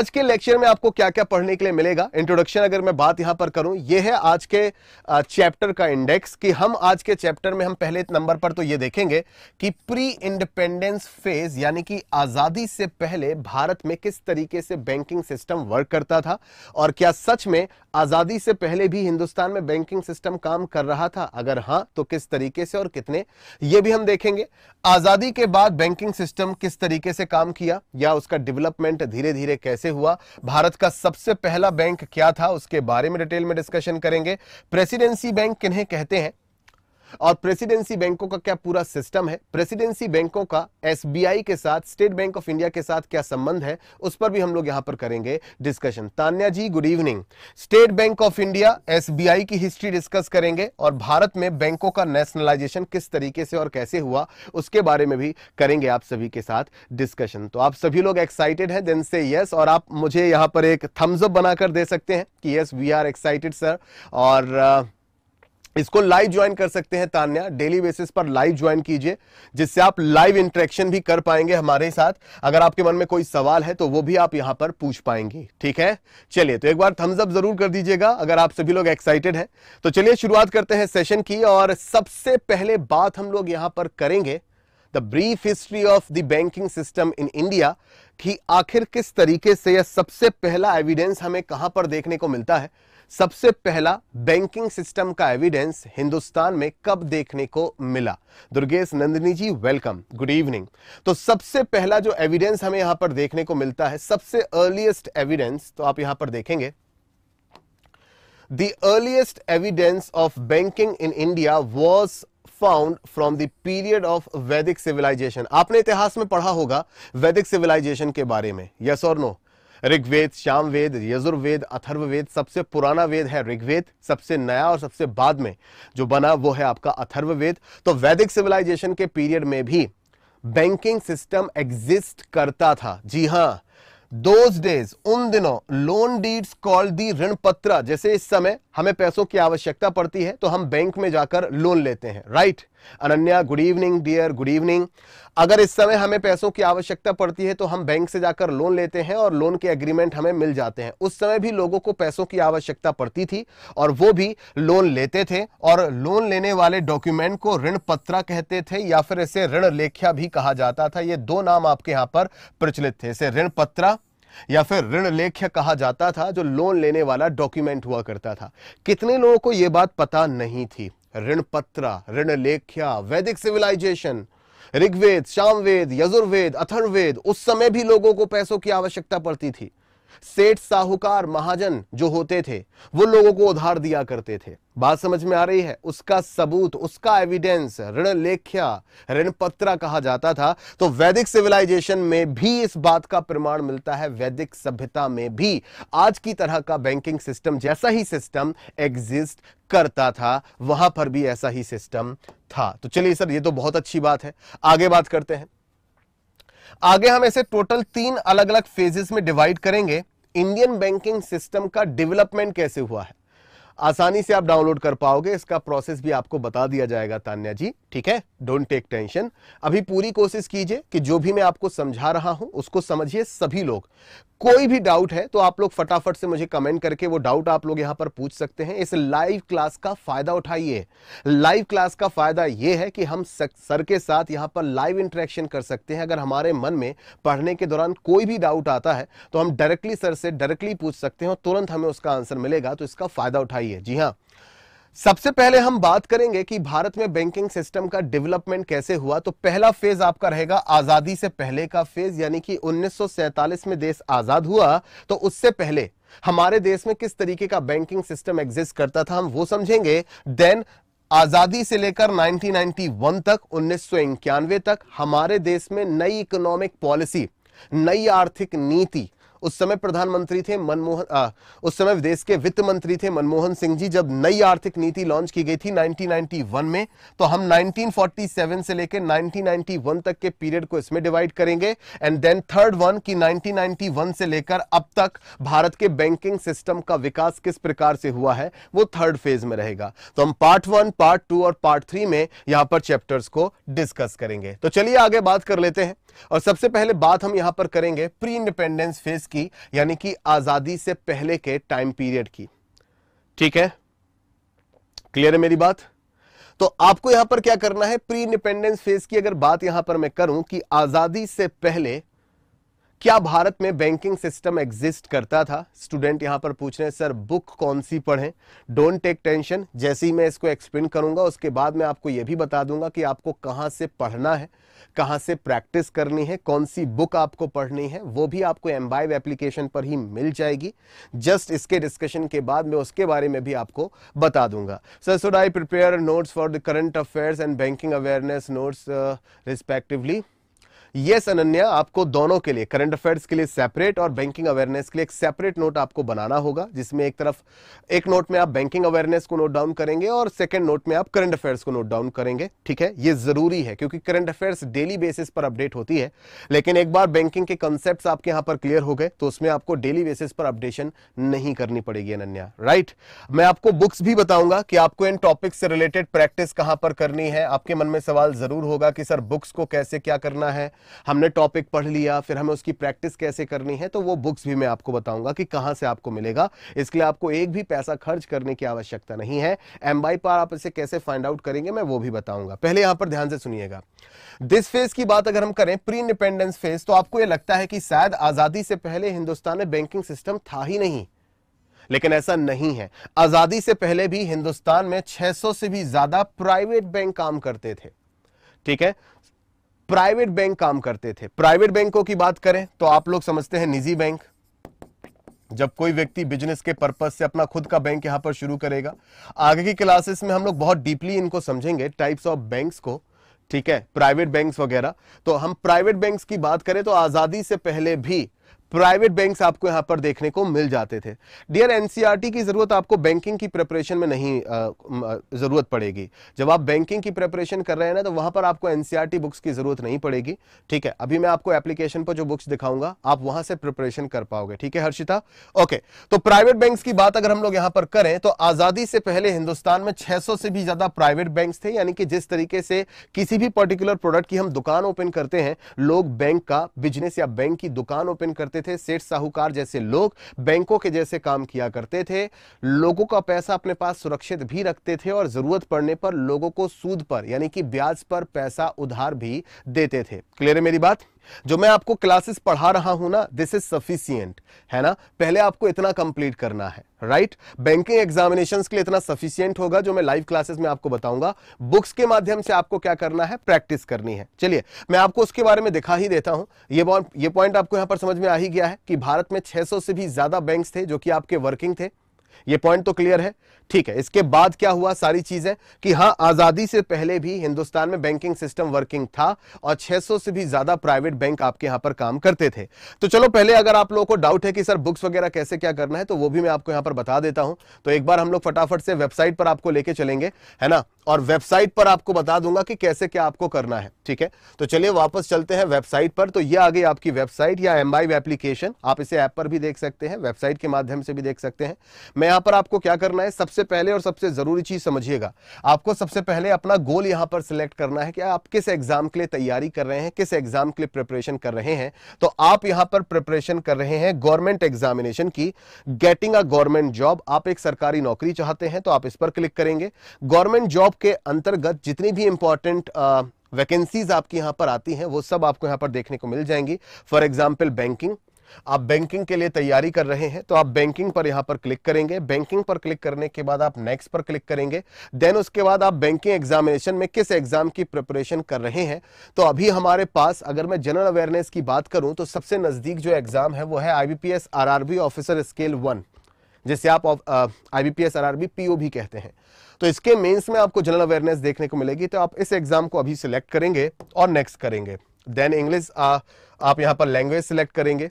आज के लेक्चर में आपको क्या क्या पढ़ने के लिए मिलेगा इंट्रोडक्शन अगर मैं बात यहां पर करूं ये है आज के चैप्टर का इंडेक्स कि हम आज के चैप्टर में हम पहले नंबर पर तो ये देखेंगे कि प्री इंडिपेंडेंस फेज यानी कि आजादी से पहले भारत में किस तरीके से बैंकिंग सिस्टम वर्क करता था और क्या सच में आजादी से पहले भी हिंदुस्तान में बैंकिंग सिस्टम काम कर रहा था अगर हां तो किस तरीके से और कितने ये भी हम देखेंगे आजादी के बाद बैंकिंग सिस्टम किस तरीके से काम किया या उसका डेवलपमेंट धीरे धीरे कैसे हुआ भारत का सबसे पहला बैंक क्या था उसके बारे में डिटेल में डिस्कशन करेंगे प्रेसिडेंसी बैंक किन्हें कहते हैं और प्रेसिडेंसी बैंकों का क्या पूरा सिस्टम है प्रेसिडेंसी बैंकों का एसबीआई के साथ स्टेट बैंक ऑफ इंडिया के साथ क्या संबंध है उस पर भी हम लोग यहां पर करेंगे discussion Tanya ji good evening State bank of India SBI की हिस्ट्री डिस्कस करेंगे और भारत में बैंकों का नेशनलाइजेशन किस तरीके से और कैसे हुआ उसके बारे में भी करेंगे आप सभी के साथ डिस्कशन तो आप सभी लोग एक्साइटेड है देन से यस और आप मुझे यहां पर एक थम्सअप बनाकर दे सकते हैं कि yes we are excited sir और uh, इसको लाइव ज्वाइन कर सकते हैं तान्या डेली बेसिस पर लाइव ज्वाइन कीजिए जिससे आप लाइव इंटरेक्शन भी कर पाएंगे हमारे साथ अगर आपके मन में कोई सवाल है तो वो भी आप यहां पर पूछ पाएंगे ठीक है चलिए तो एक बार थम्स अप जरूर कर दीजिएगा अगर आप सभी लोग एक्साइटेड हैं तो चलिए शुरुआत करते हैं सेशन की और सबसे पहले बात हम लोग यहां पर करेंगे the brief history of the banking system in India कि आखिर किस तरीके से यह सबसे पहला एविडेंस हमें कहां पर देखने को मिलता है सबसे पहला बैंकिंग सिस्टम का एविडेंस हिंदुस्तान में कब देखने को मिला Durgesh Nandini ji welcome good evening तो सबसे पहला जो एविडेंस हमें यहां पर देखने को मिलता है सबसे अर्लिएस्ट एविडेंस तो आप यहां पर देखेंगे the earliest evidence of banking in India was found from the period of Vedic civilisation आपने इतिहास में पढ़ा होगा वैदिक सिविलाइजेशन के बारे में यस और नो ऋग्वेद श्यामवेद यजुर्वेद अथर्ववेद सबसे पुराना वेद है ऋग्वेद सबसे नया और सबसे बाद में जो बना वो है आपका अथर्ववेद तो वैदिक सिविलाइजेशन के पीरियड में भी बैंकिंग सिस्टम एग्जिस्ट करता था जी हां दोज डेज उन दिनों लोन डीड्स कॉल दी ऋण पत्र जैसे इस समय हमें पैसों की आवश्यकता पड़ती है तो हम बैंक में जाकर लोन लेते हैं right right? Ananya good evening dear good evening अगर इस समय हमें पैसों की आवश्यकता पड़ती है तो हम बैंक से जाकर लोन लेते हैं और लोन के एग्रीमेंट हमें मिल जाते हैं उस समय भी लोगों को पैसों की आवश्यकता पड़ती थी और वो भी लोन लेते थे और लोन लेने वाले डॉक्यूमेंट को ऋण पत्रा कहते थे या फिर इसे ऋण लेख्या भी कहा जाता था ये दो नाम आपके यहां पर प्रचलित थे इसे ऋण पत्रा या फिर ऋण लेख्य कहा जाता था जो लोन लेने वाला डॉक्यूमेंट हुआ करता था कितने लोगों को यह बात पता नहीं थी ऋण पत्र ऋण लेख्या वैदिक सिविलाइजेशन ऋग्वेद शामवेद यजुर्वेद अथर्ववेद उस समय भी लोगों को पैसों की आवश्यकता पड़ती थी सेठ साहूकार महाजन जो होते थे वो लोगों को उधार दिया करते थे बात समझ में आ रही है उसका सबूत उसका एविडेंस ऋण लेख्या ऋण पत्रा कहा जाता था तो वैदिक सिविलाइजेशन में भी इस बात का प्रमाण मिलता है वैदिक सभ्यता में भी आज की तरह का बैंकिंग सिस्टम जैसा ही सिस्टम एग्जिस्ट करता था वहां पर भी ऐसा ही सिस्टम था तो चलिए सर ये तो बहुत अच्छी बात है आगे बात करते हैं आगे हम ऐसे टोटल तीन अलग अलग फेजेस में डिवाइड करेंगे इंडियन बैंकिंग सिस्टम का डेवलपमेंट कैसे हुआ है आसानी से आप डाउनलोड कर पाओगे इसका प्रोसेस भी आपको बता दिया जाएगा तान्या जी ठीक है डोंट टेक टेंशन अभी पूरी कोशिश कीजिए कि जो भी मैं आपको समझा रहा हूं उसको समझिए सभी लोग कोई भी डाउट है तो आप लोग फटाफट से मुझे कमेंट करके वो डाउट आप लोग यहां पर पूछ सकते हैं इस लाइव क्लास का फायदा उठाइए लाइव क्लास का फायदा यह है कि हम सर के साथ यहां पर लाइव इंटरेक्शन कर सकते हैं अगर हमारे मन में पढ़ने के दौरान कोई भी डाउट आता है तो हम डायरेक्टली सर से डायरेक्टली पूछ सकते हैं और तुरंत हमें उसका आंसर मिलेगा तो इसका फायदा उठाइए जी हाँ सबसे पहले हम बात करेंगे कि भारत में बैंकिंग सिस्टम का डेवलपमेंट कैसे हुआ तो पहला फेज आपका रहेगा आजादी से पहले का फेज यानी कि 1947 में देश आजाद हुआ तो उससे पहले हमारे देश में किस तरीके का बैंकिंग सिस्टम एग्जिस्ट करता था हम वो समझेंगे देन आजादी से लेकर 1991 तक उन्नीस तक हमारे देश में नई इकोनॉमिक पॉलिसी नई आर्थिक नीति उस समय प्रधानमंत्री थे मनमोहन उस समय देश के वित्त मंत्री थे मनमोहन सिंह जी जब नई आर्थिक नीति लॉन्च की गई थी 1991 में तो हम 1947 से लेकर 1991 तक के पीरियड को इसमें डिवाइड करेंगे एंड देन थर्ड वन की 1991 से लेकर अब तक भारत के बैंकिंग सिस्टम का विकास किस प्रकार से हुआ है वो थर्ड फेज में रहेगा तो हम पार्ट वन पार्ट टू और पार्ट थ्री में यहां पर चैप्टर्स को डिस्कस करेंगे तो चलिए आगे बात कर लेते हैं और सबसे पहले बात हम यहां पर करेंगे प्री इंडिपेंडेंस फेज की यानी कि आजादी से पहले के टाइम पीरियड की ठीक है क्लियर है मेरी बात तो आपको यहां पर क्या करना है प्री इंडिपेंडेंस फेज की अगर बात यहां पर मैं करूं कि आजादी से पहले क्या भारत में बैंकिंग सिस्टम एग्जिस्ट करता था स्टूडेंट यहाँ पर पूछ रहे हैं सर बुक कौन सी पढ़ें डोंट टेक टेंशन जैसे ही मैं इसको एक्सप्लेन करूँगा उसके बाद मैं आपको ये भी बता दूंगा कि आपको कहाँ से पढ़ना है कहाँ से प्रैक्टिस करनी है कौन सी बुक आपको पढ़नी है वो भी आपको एम्बाइव एप्लीकेशन पर ही मिल जाएगी जस्ट इसके डिस्कशन के बाद मैं उसके बारे में भी आपको बता दूंगा sir should I prepare notes for the current affairs and banking awareness notes respectively yes Ananya आपको दोनों के लिए करंट अफेयर्स के लिए सेपरेट और बैंकिंग अवेयरनेस के लिए एक सेपरेट नोट आपको बनाना होगा जिसमें एक तरफ एक नोट में आप बैंकिंग अवेयरनेस को नोट डाउन करेंगे और सेकंड नोट में आप करंट अफेयर्स को नोट डाउन करेंगे ठीक है ये जरूरी है क्योंकि करंट अफेयर्स डेली बेसिस पर अपडेट होती है लेकिन एक बार बैंकिंग के कंसेप्ट आपके यहां पर क्लियर हो गए तो उसमें आपको डेली बेसिस पर अपडेशन नहीं करनी पड़ेगी अनन्या राइट मैं आपको बुक्स भी बताऊंगा कि आपको इन टॉपिक से रिलेटेड प्रैक्टिस कहां पर करनी है आपके मन में सवाल जरूर होगा कि सर बुक्स को कैसे क्या करना है हमने टॉपिक पढ़ लिया फिर हमें उसकी प्रैक्टिस कैसे करनी है तो वो बुक्स भी मैं आपको बताऊंगा कि कहां से आपको मिलेगा इसके लिए आपको एक भी पैसा खर्च करने की आवश्यकता नहीं है एम बाई पर आप इसे कैसे फाइंड आउट करेंगे मैं वो भी बताऊंगा पहले यहां पर ध्यान से सुनिएगा दिस फेज की बात अगर हम करें प्री इंडिपेंडेंस फेज तो आपको यह लगता है कि शायद आजादी से पहले हिंदुस्तान में बैंकिंग सिस्टम था ही नहीं लेकिन ऐसा नहीं है आजादी से पहले भी हिंदुस्तान में 600 से भी ज्यादा प्राइवेट बैंक काम करते थे ठीक है प्राइवेट बैंक काम करते थे प्राइवेट बैंकों की बात करें तो आप लोग समझते हैं निजी बैंक जब कोई व्यक्ति बिजनेस के पर्पज से अपना खुद का बैंक यहां पर शुरू करेगा आगे की क्लासेस में हम लोग बहुत डीपली इनको समझेंगे टाइप्स ऑफ बैंक्स को ठीक है प्राइवेट बैंक्स वगैरह तो हम प्राइवेट बैंक्स की बात करें तो आजादी से पहले भी प्राइवेट बैंक्स आपको यहां पर देखने को मिल जाते थे डियर एनसीईआरटी की ज़रूरत आपको बैंकिंग की प्रिपरेशन में नहीं ज़रूरत पड़ेगी जब आप बैंकिंग की प्रिपरेशन कर रहे हैं ना तो वहां पर आपको एनसीईआरटी बुक्स की ज़रूरत नहीं पड़ेगी ठीक है अभी मैं आपको एप्लीकेशन पर जो बुक्स दिखाऊंगा आप वहां से प्रिपरेशन कर पाओगे ठीक है हर्षिता ओके तो प्राइवेट बैंक की बात अगर हम लोग यहां पर करें तो आज़ादी से पहले हिंदुस्तान में छह से भी ज़्यादा प्राइवेट बैंक थे यानी कि जिस तरीके से किसी भी पर्टिकुलर प्रोडक्ट की हम दुकान ओपन करते हैं लोग बैंक का बिजनेस या बैंक की दुकान ओपन करते करते थे सेठ साहूकार जैसे लोग बैंकों के जैसे काम किया करते थे लोगों का पैसा अपने पास सुरक्षित भी रखते थे और जरूरत पड़ने पर लोगों को सूद पर यानी कि ब्याज पर पैसा उधार भी देते थे क्लियर है मेरी बात जो मैं आपको क्लासेस पढ़ा रहा हूं ना दिस इज सफिशियंट है ना पहले आपको इतना कंप्लीट करना है राइट बैंकिंग एग्जामिनेशन के लिए इतना सफिशियंट होगा जो मैं लाइव क्लासेस में आपको बताऊंगा बुक्स के माध्यम से आपको क्या करना है प्रैक्टिस करनी है चलिए मैं आपको उसके बारे में दिखा ही देता हूं ये ये पॉइंट आपको यहां पर समझ में आ ही गया है कि भारत में छह से भी ज्यादा बैंक थे जो कि आपके वर्किंग थे ये पॉइंट तो क्लियर है ठीक है इसके बाद क्या हुआ सारी चीजें कि हाँ आजादी से पहले भी हिंदुस्तान में बैंकिंग सिस्टम वर्किंग था और 600 से भी ज्यादा प्राइवेट बैंक आपके यहां पर काम करते थे तो चलो पहले अगर आप लोगों को डाउट है कि सर बुक्स वगैरह कैसे क्या करना है तो वो भी मैं आपको यहां पर बता देता हूं तो एक बार हम लोग फटाफट से वेबसाइट पर आपको लेके चलेंगे है ना और वेबसाइट पर आपको बता दूंगा कि कैसे क्या आपको करना है ठीक है तो चलिए वापस चलते हैं वेबसाइट पर तो ये आ गई आपकी वेबसाइट या एम एप्लीकेशन आप इसे ऐप पर भी देख सकते हैं वेबसाइट के माध्यम से भी देख सकते हैं मैं यहां पर आपको क्या करना है सबसे पहले और सबसे जरूरी चीज समझिएगा आपको सबसे पहले अपना गोल यहां पर सिलेक्ट करना है कि आप किस एग्जाम के लिए तैयारी कर रहे हैं किस एग्जाम के लिए प्रिपरेशन कर रहे हैं तो आप यहां पर प्रिपरेशन कर रहे हैं गवर्नमेंट एग्जामिनेशन की गेटिंग अ गवर्नमेंट जॉब आप एक सरकारी नौकरी चाहते हैं तो आप इस पर क्लिक करेंगे गवर्नमेंट जॉब के अंतर्गत जितनी भी इंपॉर्टेंट वैकेंसीज आपकी यहां पर आती हैं वो सब आपको यहां पर देखने को मिल जाएंगी फॉर एग्जाम्पल बैंकिंग आप बैंकिंग के लिए तैयारी कर रहे हैं तो आप बैंकिंग पर यहां पर क्लिक करेंगे बैंकिंग पर क्लिक करने के बाद आप नेक्स्ट पर क्लिक करेंगे देन उसके बाद आप बैंकिंग एग्जामिनेशन में किस एग्जाम की प्रिपरेशन कर रहे हैं तो अभी हमारे पास अगर मैं जनरल अवेयरनेस की बात करूं तो सबसे नजदीक जो एग्जाम है वो है IBPS R officer scale one जिसे आप आईबीपीएस आर आर बी भी कहते हैं तो इसके मेन्स में आपको जनरल अवेयरनेस देखने को मिलेगी तो आप इस एग्जाम को अभी सिलेक्ट करेंगे और नेक्स्ट करेंगे देन इंग्लिश आप यहां पर लैंग्वेज सिलेक्ट करेंगे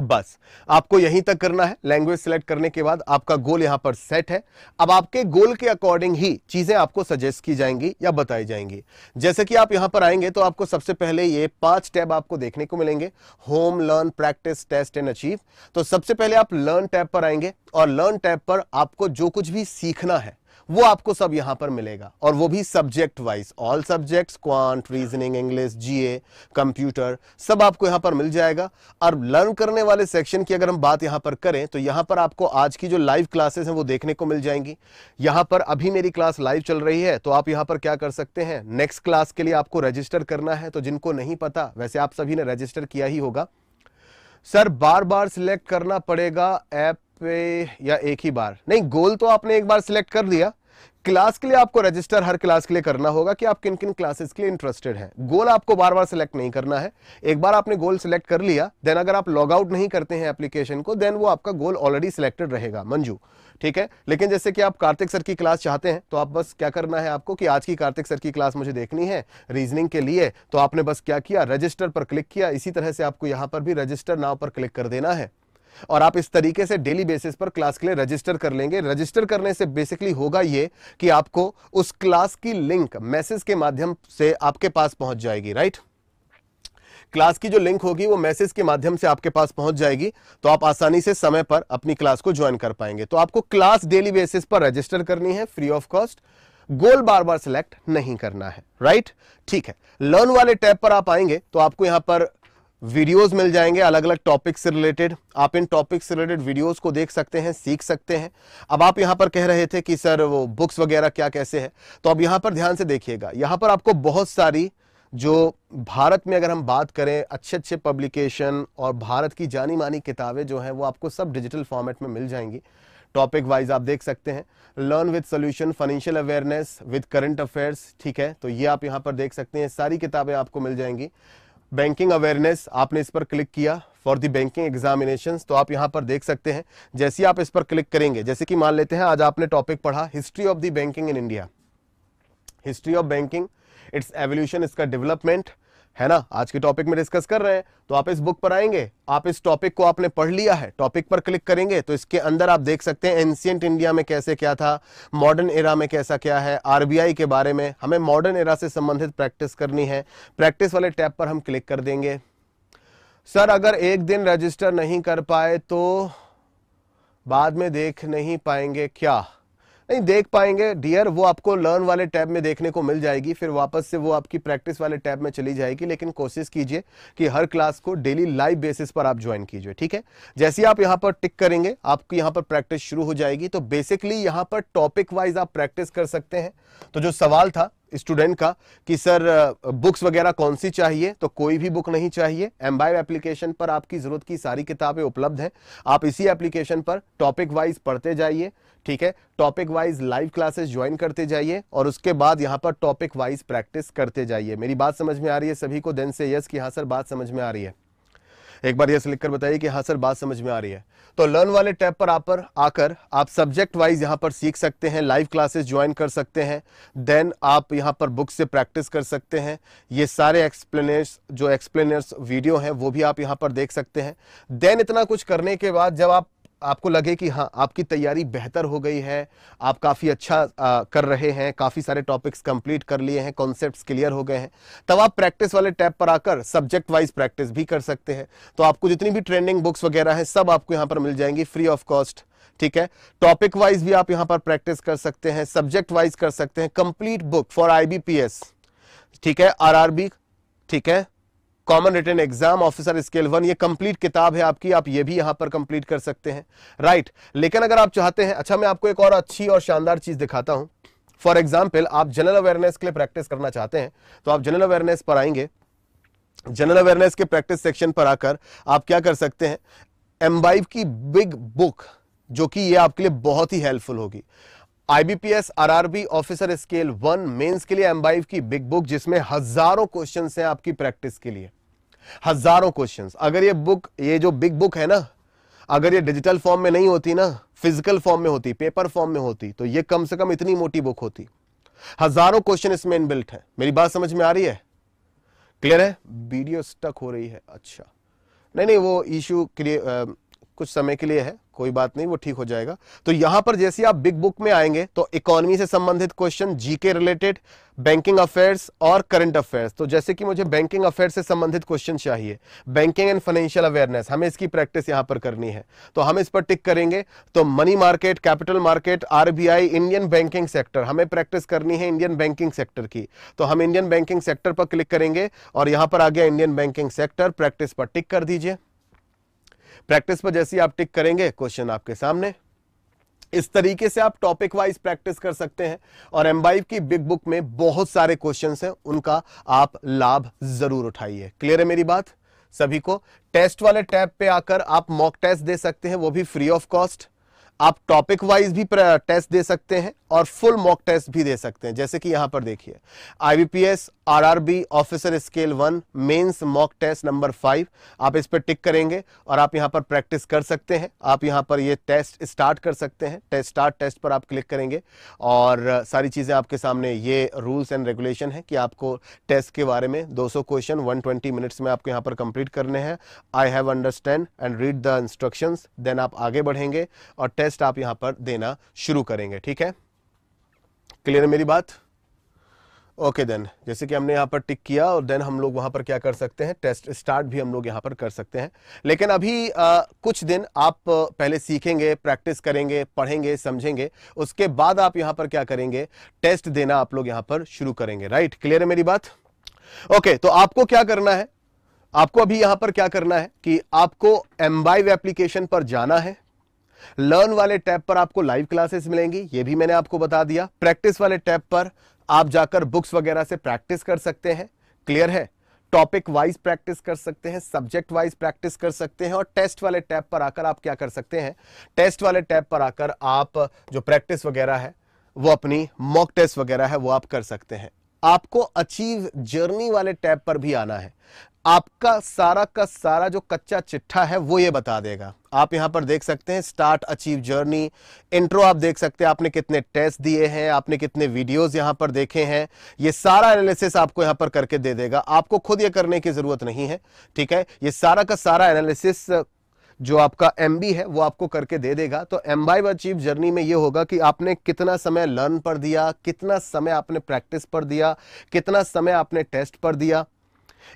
बस आपको यहीं तक करना है लैंग्वेज सिलेक्ट करने के बाद आपका गोल यहां पर सेट है अब आपके गोल के अकॉर्डिंग ही चीजें आपको सजेस्ट की जाएंगी या बताई जाएंगी जैसे कि आप यहां पर आएंगे तो आपको सबसे पहले ये पांच टैब आपको देखने को मिलेंगे home learn practice test and achieve तो सबसे पहले आप लर्न टैब पर आएंगे और लर्न टैब पर आपको जो कुछ भी सीखना है वो आपको सब यहां पर मिलेगा और वो भी subject wise all subjects quant reasoning English GA computer सब आपको यहां पर मिल जाएगा और लर्न करने वाले सेक्शन की अगर हम बात यहां पर करें तो यहां पर आपको आज की जो लाइव क्लासेस हैं वो देखने को मिल जाएंगी यहां पर अभी मेरी क्लास लाइव चल रही है तो आप यहां पर क्या कर सकते हैं नेक्स्ट क्लास के लिए आपको रजिस्टर करना है तो जिनको नहीं पता वैसे आप सभी ने रजिस्टर किया ही होगा सर बार बार सिलेक्ट करना पड़ेगा ऐप पे या एक ही बार नहीं गोल तो आपने एक बार सिलेक्ट कर दिया क्लास के लिए आपको रजिस्टर हर क्लास के लिए करना होगा कि आप किन किन क्लासेस के लिए इंटरेस्टेड हैं गोल आपको बार बार सिलेक्ट नहीं करना है एक बार आपने गोल सिलेक्ट कर लिया देन अगर आप लॉग आउट नहीं करते हैं एप्लीकेशन को देन वो आपका गोल ऑलरेडी सिलेक्टेड रहेगा मंजू ठीक है लेकिन जैसे कि आप कार्तिक सर की क्लास चाहते हैं तो आप बस क्या करना है आपको कि आज की कार्तिक सर की क्लास मुझे देखनी है रीजनिंग के लिए तो आपने बस क्या किया रजिस्टर पर क्लिक किया इसी तरह से आपको यहां पर भी रजिस्टर नाव पर क्लिक कर देना है और आप इस तरीके से डेली बेसिस पर क्लास के लिए रजिस्टर कर लेंगे रजिस्टर करने से बेसिकली होगा ये कि आपको उस क्लास की लिंक मैसेज के माध्यम से आपके पास पहुंच जाएगी राइट क्लास की जो लिंक होगी वो मैसेज के माध्यम से आपके पास पहुंच जाएगी तो आप आसानी से समय पर अपनी क्लास को ज्वाइन कर पाएंगे तो आपको क्लास डेली बेसिस पर रजिस्टर करनी है फ्री ऑफ कॉस्ट गोल बार बार सिलेक्ट नहीं करना है राइट ठीक है लर्न वाले टैब पर आप आएंगे तो आपको यहां पर वीडियोस मिल जाएंगे अलग अलग टॉपिक्स से रिलेटेड आप इन टॉपिक्स से रिलेटेड वीडियोस को देख सकते हैं सीख सकते हैं अब आप यहाँ पर कह रहे थे कि सर वो बुक्स वगैरह क्या कैसे है तो अब यहाँ पर ध्यान से देखिएगा यहाँ पर आपको बहुत सारी जो भारत में अगर हम बात करें अच्छे अच्छे पब्लिकेशन और भारत की जानी मानी किताबें जो हैं वो आपको सब डिजिटल फॉर्मेट में मिल जाएंगी टॉपिक वाइज आप देख सकते हैं learn with solution financial awareness with current affairs ठीक है तो ये आप यहाँ पर देख सकते हैं सारी किताबें आपको मिल जाएंगी बैंकिंग अवेयरनेस आपने इस पर क्लिक किया फॉर दी बैंकिंग एग्जामिनेशन तो आप यहां पर देख सकते हैं जैसे ही आप इस पर क्लिक करेंगे जैसे कि मान लेते हैं आज आपने टॉपिक पढ़ा history of the banking in India history of banking it's evolution इसका डेवलपमेंट है ना आज के टॉपिक में डिस्कस कर रहे हैं तो आप इस बुक पर आएंगे आप इस टॉपिक को आपने पढ़ लिया है टॉपिक पर क्लिक करेंगे तो इसके अंदर आप देख सकते हैं एंशियंट इंडिया में कैसे क्या था मॉडर्न एरा में कैसा क्या है आरबीआई के बारे में हमें मॉडर्न एरा से संबंधित प्रैक्टिस करनी है प्रैक्टिस वाले टैब पर हम क्लिक कर देंगे सर अगर एक दिन रजिस्टर नहीं कर पाए तो बाद में देख नहीं पाएंगे क्या नहीं देख पाएंगे डियर वो आपको लर्न वाले टैब में देखने को मिल जाएगी फिर वापस से वो आपकी प्रैक्टिस वाले टैब में चली जाएगी लेकिन कोशिश कीजिए कि हर क्लास को डेली लाइव बेसिस पर आप ज्वाइन कीजिए ठीक है जैसे आप यहाँ पर टिक करेंगे आपकी यहाँ पर प्रैक्टिस शुरू हो जाएगी तो बेसिकली यहाँ पर टॉपिक वाइज आप प्रैक्टिस कर सकते हैं तो जो सवाल था स्टूडेंट का कि सर बुक्स वगैरह कौन सी चाहिए तो कोई भी बुक नहीं चाहिए एम्बाइव एप्लीकेशन पर आपकी ज़रूरत की सारी किताबें उपलब्ध हैं आप इसी एप्लीकेशन पर टॉपिक वाइज पढ़ते जाइए ठीक है topic wise live classes join करते जाइए और उसके बाद यहाँ पर टॉपिक वाइज प्रैक्टिस करते जाइए मेरी बात समझ में आ रही है सभी को देन से यस की हाँ सर बात समझ में आ रही है एक बार यस लिखकर बताइए कि हाँ सर बात समझ में आ रही है तो लर्न वाले टैब पर आप पर आकर आप सब्जेक्ट वाइज यहाँ पर सीख सकते हैं लाइव क्लासेस ज्वाइन कर सकते हैं देन आप यहाँ पर बुक से प्रैक्टिस कर सकते हैं ये सारे एक्सप्लेनर्स जो एक्सप्लेनर्स वीडियो हैं वो भी आप यहाँ पर देख सकते हैं देन इतना कुछ करने के बाद जब आप आपको लगे कि हाँ आपकी तैयारी बेहतर हो गई है आप काफ़ी अच्छा आ, कर रहे हैं काफ़ी सारे टॉपिक्स कंप्लीट कर लिए हैं कॉन्सेप्ट क्लियर हो गए हैं तब आप प्रैक्टिस वाले टैब पर आकर सब्जेक्ट वाइज प्रैक्टिस भी कर सकते हैं तो आपको जितनी भी ट्रेंडिंग बुक्स वगैरह हैं सब आपको यहाँ पर मिल जाएंगी फ्री ऑफ कॉस्ट ठीक है टॉपिक वाइज भी आप यहाँ पर प्रैक्टिस कर सकते हैं सब्जेक्ट वाइज कर सकते हैं कंप्लीट बुक फॉर आई ठीक है आर ठीक है common return exam officer scale one ये कंप्लीट किताब है आपकी आप ये भी यहां पर कंप्लीट कर सकते हैं राइट right. लेकिन अगर आप चाहते हैं अच्छा मैं आपको एक और अच्छी और शानदार चीज दिखाता हूं फॉर एग्जाम्पल आप जनरल अवेयरनेस के लिए प्रैक्टिस करना चाहते हैं तो आप जनरल अवेयरनेस पर आएंगे जनरल अवेयरनेस के प्रैक्टिस सेक्शन पर आकर आप क्या कर सकते हैं एम्बाइव की बिग बुक जो कि ये आपके लिए बहुत ही हेल्पफुल होगी IBPS RRB officer scale one mains के लिए एम्बाइव की बिग बुक जिसमें हजारों क्वेश्चन हैं आपकी प्रैक्टिस के लिए हजारों क्वेश्चन अगर ये बुक ये जो बिग बुक है ना अगर ये डिजिटल फॉर्म में नहीं होती ना फिजिकल फॉर्म में होती पेपर फॉर्म में होती तो ये कम से कम इतनी मोटी बुक होती हजारों क्वेश्चन इसमें इनबिल्ट है मेरी बात समझ में आ रही है क्लियर है वीडियो स्टक हो रही है अच्छा नहीं नहीं वो इश्यू के लिए आ, कुछ समय के लिए है कोई बात नहीं वो ठीक हो जाएगा तो यहां पर जैसे आप बिग बुक में आएंगे तो इकोनॉमी से संबंधित question GK related banking affairs और करंट अफेयर्स तो जैसे कि मुझे बैंकिंग अफेयर्स से संबंधित क्वेश्चन चाहिए बैंकिंग एंड फाइनेंशियल अवेयरनेस हमें इसकी प्रैक्टिस यहां पर करनी है तो हम इस पर टिक करेंगे तो money market capital market RBI Indian banking sector हमें प्रैक्टिस करनी है इंडियन बैंकिंग सेक्टर की तो हम इंडियन बैंकिंग सेक्टर पर क्लिक करेंगे और यहां पर आ गया इंडियन बैंकिंग सेक्टर प्रैक्टिस पर टिक कर दीजिए प्रैक्टिस पर जैसे आप टिक करेंगे क्वेश्चन आपके सामने इस तरीके से आप टॉपिक वाइज प्रैक्टिस कर सकते हैं और एम की बिग बुक में बहुत सारे क्वेश्चन हैं उनका आप लाभ जरूर उठाइए क्लियर है मेरी बात सभी को टेस्ट वाले टैब पे आकर आप मॉक टेस्ट दे सकते हैं वो भी फ्री ऑफ कॉस्ट आप टॉपिक वाइज भी टेस्ट दे सकते हैं और फुल मॉक टेस्ट भी दे सकते हैं जैसे कि यहां पर देखिए IBPS RRB officer scale one mains mock test number five आप इस पर टिक करेंगे और आप यहां पर प्रैक्टिस कर सकते हैं आप यहां पर ये टेस्ट स्टार्ट कर सकते हैं टेस्ट स्टार्ट टेस्ट पर आप क्लिक करेंगे और सारी चीज़ें आपके सामने ये रूल्स एंड रेगुलेशन है कि आपको टेस्ट के बारे में 200 क्वेश्चन 120 मिनट्स में आपको यहाँ पर कंप्लीट करने हैं I have understand and read the instruction then आप आगे बढ़ेंगे और टेस्ट आप यहाँ पर देना शुरू करेंगे ठीक है क्लियर है मेरी बात ओके देन जैसे कि हमने यहाँ पर टिक किया और देन हम लोग वहाँ पर क्या कर सकते हैं टेस्ट स्टार्ट भी हम लोग यहाँ पर कर सकते हैं लेकिन अभी आ, कुछ दिन आप पहले सीखेंगे प्रैक्टिस करेंगे पढ़ेंगे समझेंगे उसके बाद आप यहाँ पर क्या करेंगे टेस्ट देना आप लोग यहाँ पर शुरू करेंगे राइट क्लियर है मेरी बात ओके तो आपको क्या करना है आपको अभी यहाँ पर क्या करना है कि आपको एम्बाइव एप्लीकेशन पर जाना है लर्न वाले टैब पर आपको लाइव क्लासेस मिलेंगी ये भी मैंने आपको बता दिया प्रैक्टिस वाले टैब पर आप जाकर बुक्स वगैरह से प्रैक्टिस कर सकते हैं क्लियर है टॉपिक वाइज प्रैक्टिस कर सकते हैं सब्जेक्ट वाइज प्रैक्टिस कर सकते हैं और टेस्ट वाले टैब पर आकर आप क्या कर सकते हैं टेस्ट वाले टैब पर आकर आप जो प्रैक्टिस वगैरह है वो अपनी मॉक टेस्ट वगैरह है वो आप कर सकते हैं आपको अचीव जर्नी वाले टैब पर भी आना है आपका सारा का सारा जो कच्चा चिट्ठा है वो ये बता देगा आप यहां पर देख सकते हैं स्टार्ट अचीव जर्नी इंट्रो आप देख सकते हैं आपने कितने टेस्ट दिए हैं आपने कितने वीडियोस यहां पर देखे हैं ये सारा एनालिसिस आपको यहां पर करके दे देगा आपको खुद ये करने की ज़रूरत नहीं है ठीक है ये सारा का सारा एनालिसिस जो आपका एम है वो आपको करके दे देगा तो एम बाई अचीव जर्नी में ये होगा कि आपने कितना समय लर्न पर दिया कितना समय आपने प्रैक्टिस पर दिया कितना समय आपने टेस्ट पर दिया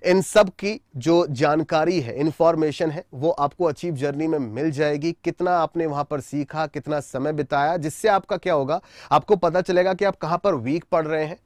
इन सब की जो जानकारी है इंफॉर्मेशन है वो आपको अचीव जर्नी में मिल जाएगी कितना आपने वहां पर सीखा कितना समय बिताया जिससे आपका क्या होगा आपको पता चलेगा कि आप कहां पर वीक पड़ रहे हैं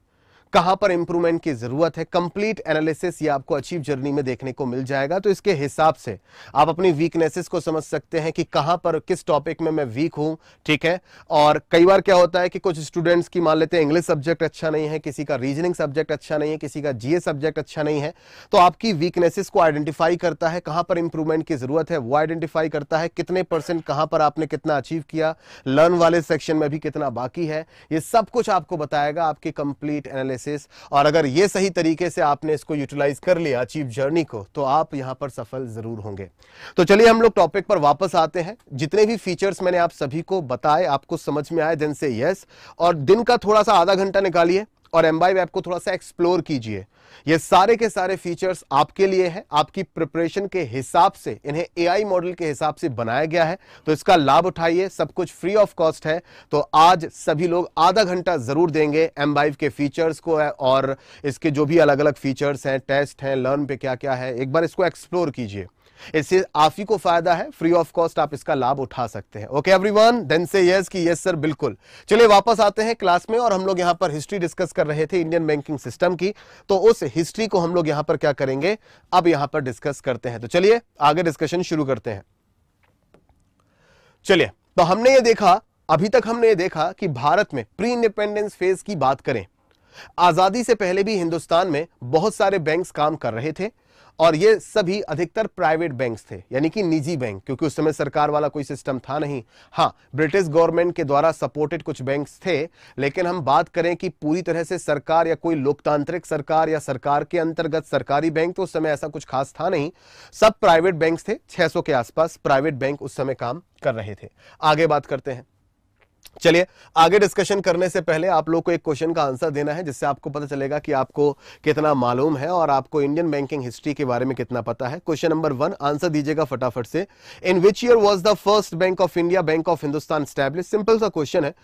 कहां पर इंप्रूवमेंट की जरूरत है कंप्लीट एनालिसिस ये आपको अचीव जर्नी में देखने को मिल जाएगा तो इसके हिसाब से आप अपनी वीकनेसेस को समझ सकते हैं कि कहां पर किस टॉपिक में मैं वीक हूं ठीक है और कई बार क्या होता है कि कुछ स्टूडेंट्स की मान लेते हैं इंग्लिश सब्जेक्ट अच्छा नहीं है किसी का रीजनिंग सब्जेक्ट अच्छा नहीं है किसी का जीए सब्जेक्ट अच्छा नहीं है तो आपकी वीकनेसेस को आइडेंटिफाई करता है कहां पर इंप्रूवमेंट की जरूरत है वो आइडेंटिफाई करता है कितने परसेंट कहां पर आपने कितना अचीव किया लर्न वाले सेक्शन में भी कितना बाकी है ये सब कुछ आपको बताएगा आपकी कंप्लीट एनालिसिस एनालिसिस और अगर ये सही तरीके से आपने इसको यूटिलाइज कर लिया अचीव जर्नी को तो आप यहां पर सफल जरूर होंगे तो चलिए हम लोग टॉपिक पर वापस आते हैं जितने भी फीचर्स मैंने आप सभी को बताए आपको समझ में आए दिन से यस और दिन का थोड़ा सा आधा घंटा निकालिए और एम्बाइब ऐप को थोड़ा सा एक्सप्लोर कीजिए ये सारे के सारे फीचर्स आपके लिए हैं आपकी प्रिपरेशन के हिसाब से इन्हें एआई मॉडल के हिसाब से बनाया गया है तो इसका लाभ उठाइए सब कुछ फ्री ऑफ कॉस्ट है तो आज सभी लोग आधा घंटा जरूर देंगे बाइव के फीचर्स को और इसके जो भी अलग अलग फीचर्स हैं टेस्ट हैं लर्न पे क्या क्या है एक बार इसको एक्सप्लोर कीजिए इससे आप ही को फायदा है फ्री ऑफ कॉस्ट आप इसका लाभ उठा सकते हैं ओके एवरीवन देन से यस कि यस सर बिल्कुल चलिए वापस आते हैं क्लास में और हम लोग यहां पर हिस्ट्री डिस्कस कर रहे थे इंडियन बैंकिंग सिस्टम की तो उस हिस्ट्री को हम लोग यहां पर क्या करेंगे अब यहां पर डिस्कस करते हैं तो चलिए आगे डिस्कशन शुरू करते हैं चलिए तो हमने ये देखा अभी तक हमने ये देखा कि भारत में प्री इंडिपेंडेंस फेज की बात करें आजादी से पहले भी हिंदुस्तान में बहुत सारे बैंक्स काम कर रहे थे और ये सभी अधिकतर प्राइवेट बैंक्स थे यानी कि निजी बैंक क्योंकि उस समय सरकार वाला कोई सिस्टम था नहीं हाँ ब्रिटिश गवर्नमेंट के द्वारा सपोर्टेड कुछ बैंक्स थे लेकिन हम बात करें कि पूरी तरह से सरकार या कोई लोकतांत्रिक सरकार या सरकार के अंतर्गत सरकारी बैंक तो उस समय ऐसा कुछ खास था नहीं सब प्राइवेट बैंक थे छह के आसपास प्राइवेट बैंक उस समय काम कर रहे थे आगे बात करते हैं चलिए आगे डिस्कशन करने से पहले आप लोग को एक क्वेश्चन का आंसर देना है जिससे आपको पता चलेगा कि आपको कितना मालूम है और आपको इंडियन बैंकिंग हिस्ट्री के बारे में कितना पता है क्वेश्चन नंबर वन आंसर दीजिएगा फटाफट से in which year was the first bank of India bank of Hindustan establish simple सा क्वेश्चन है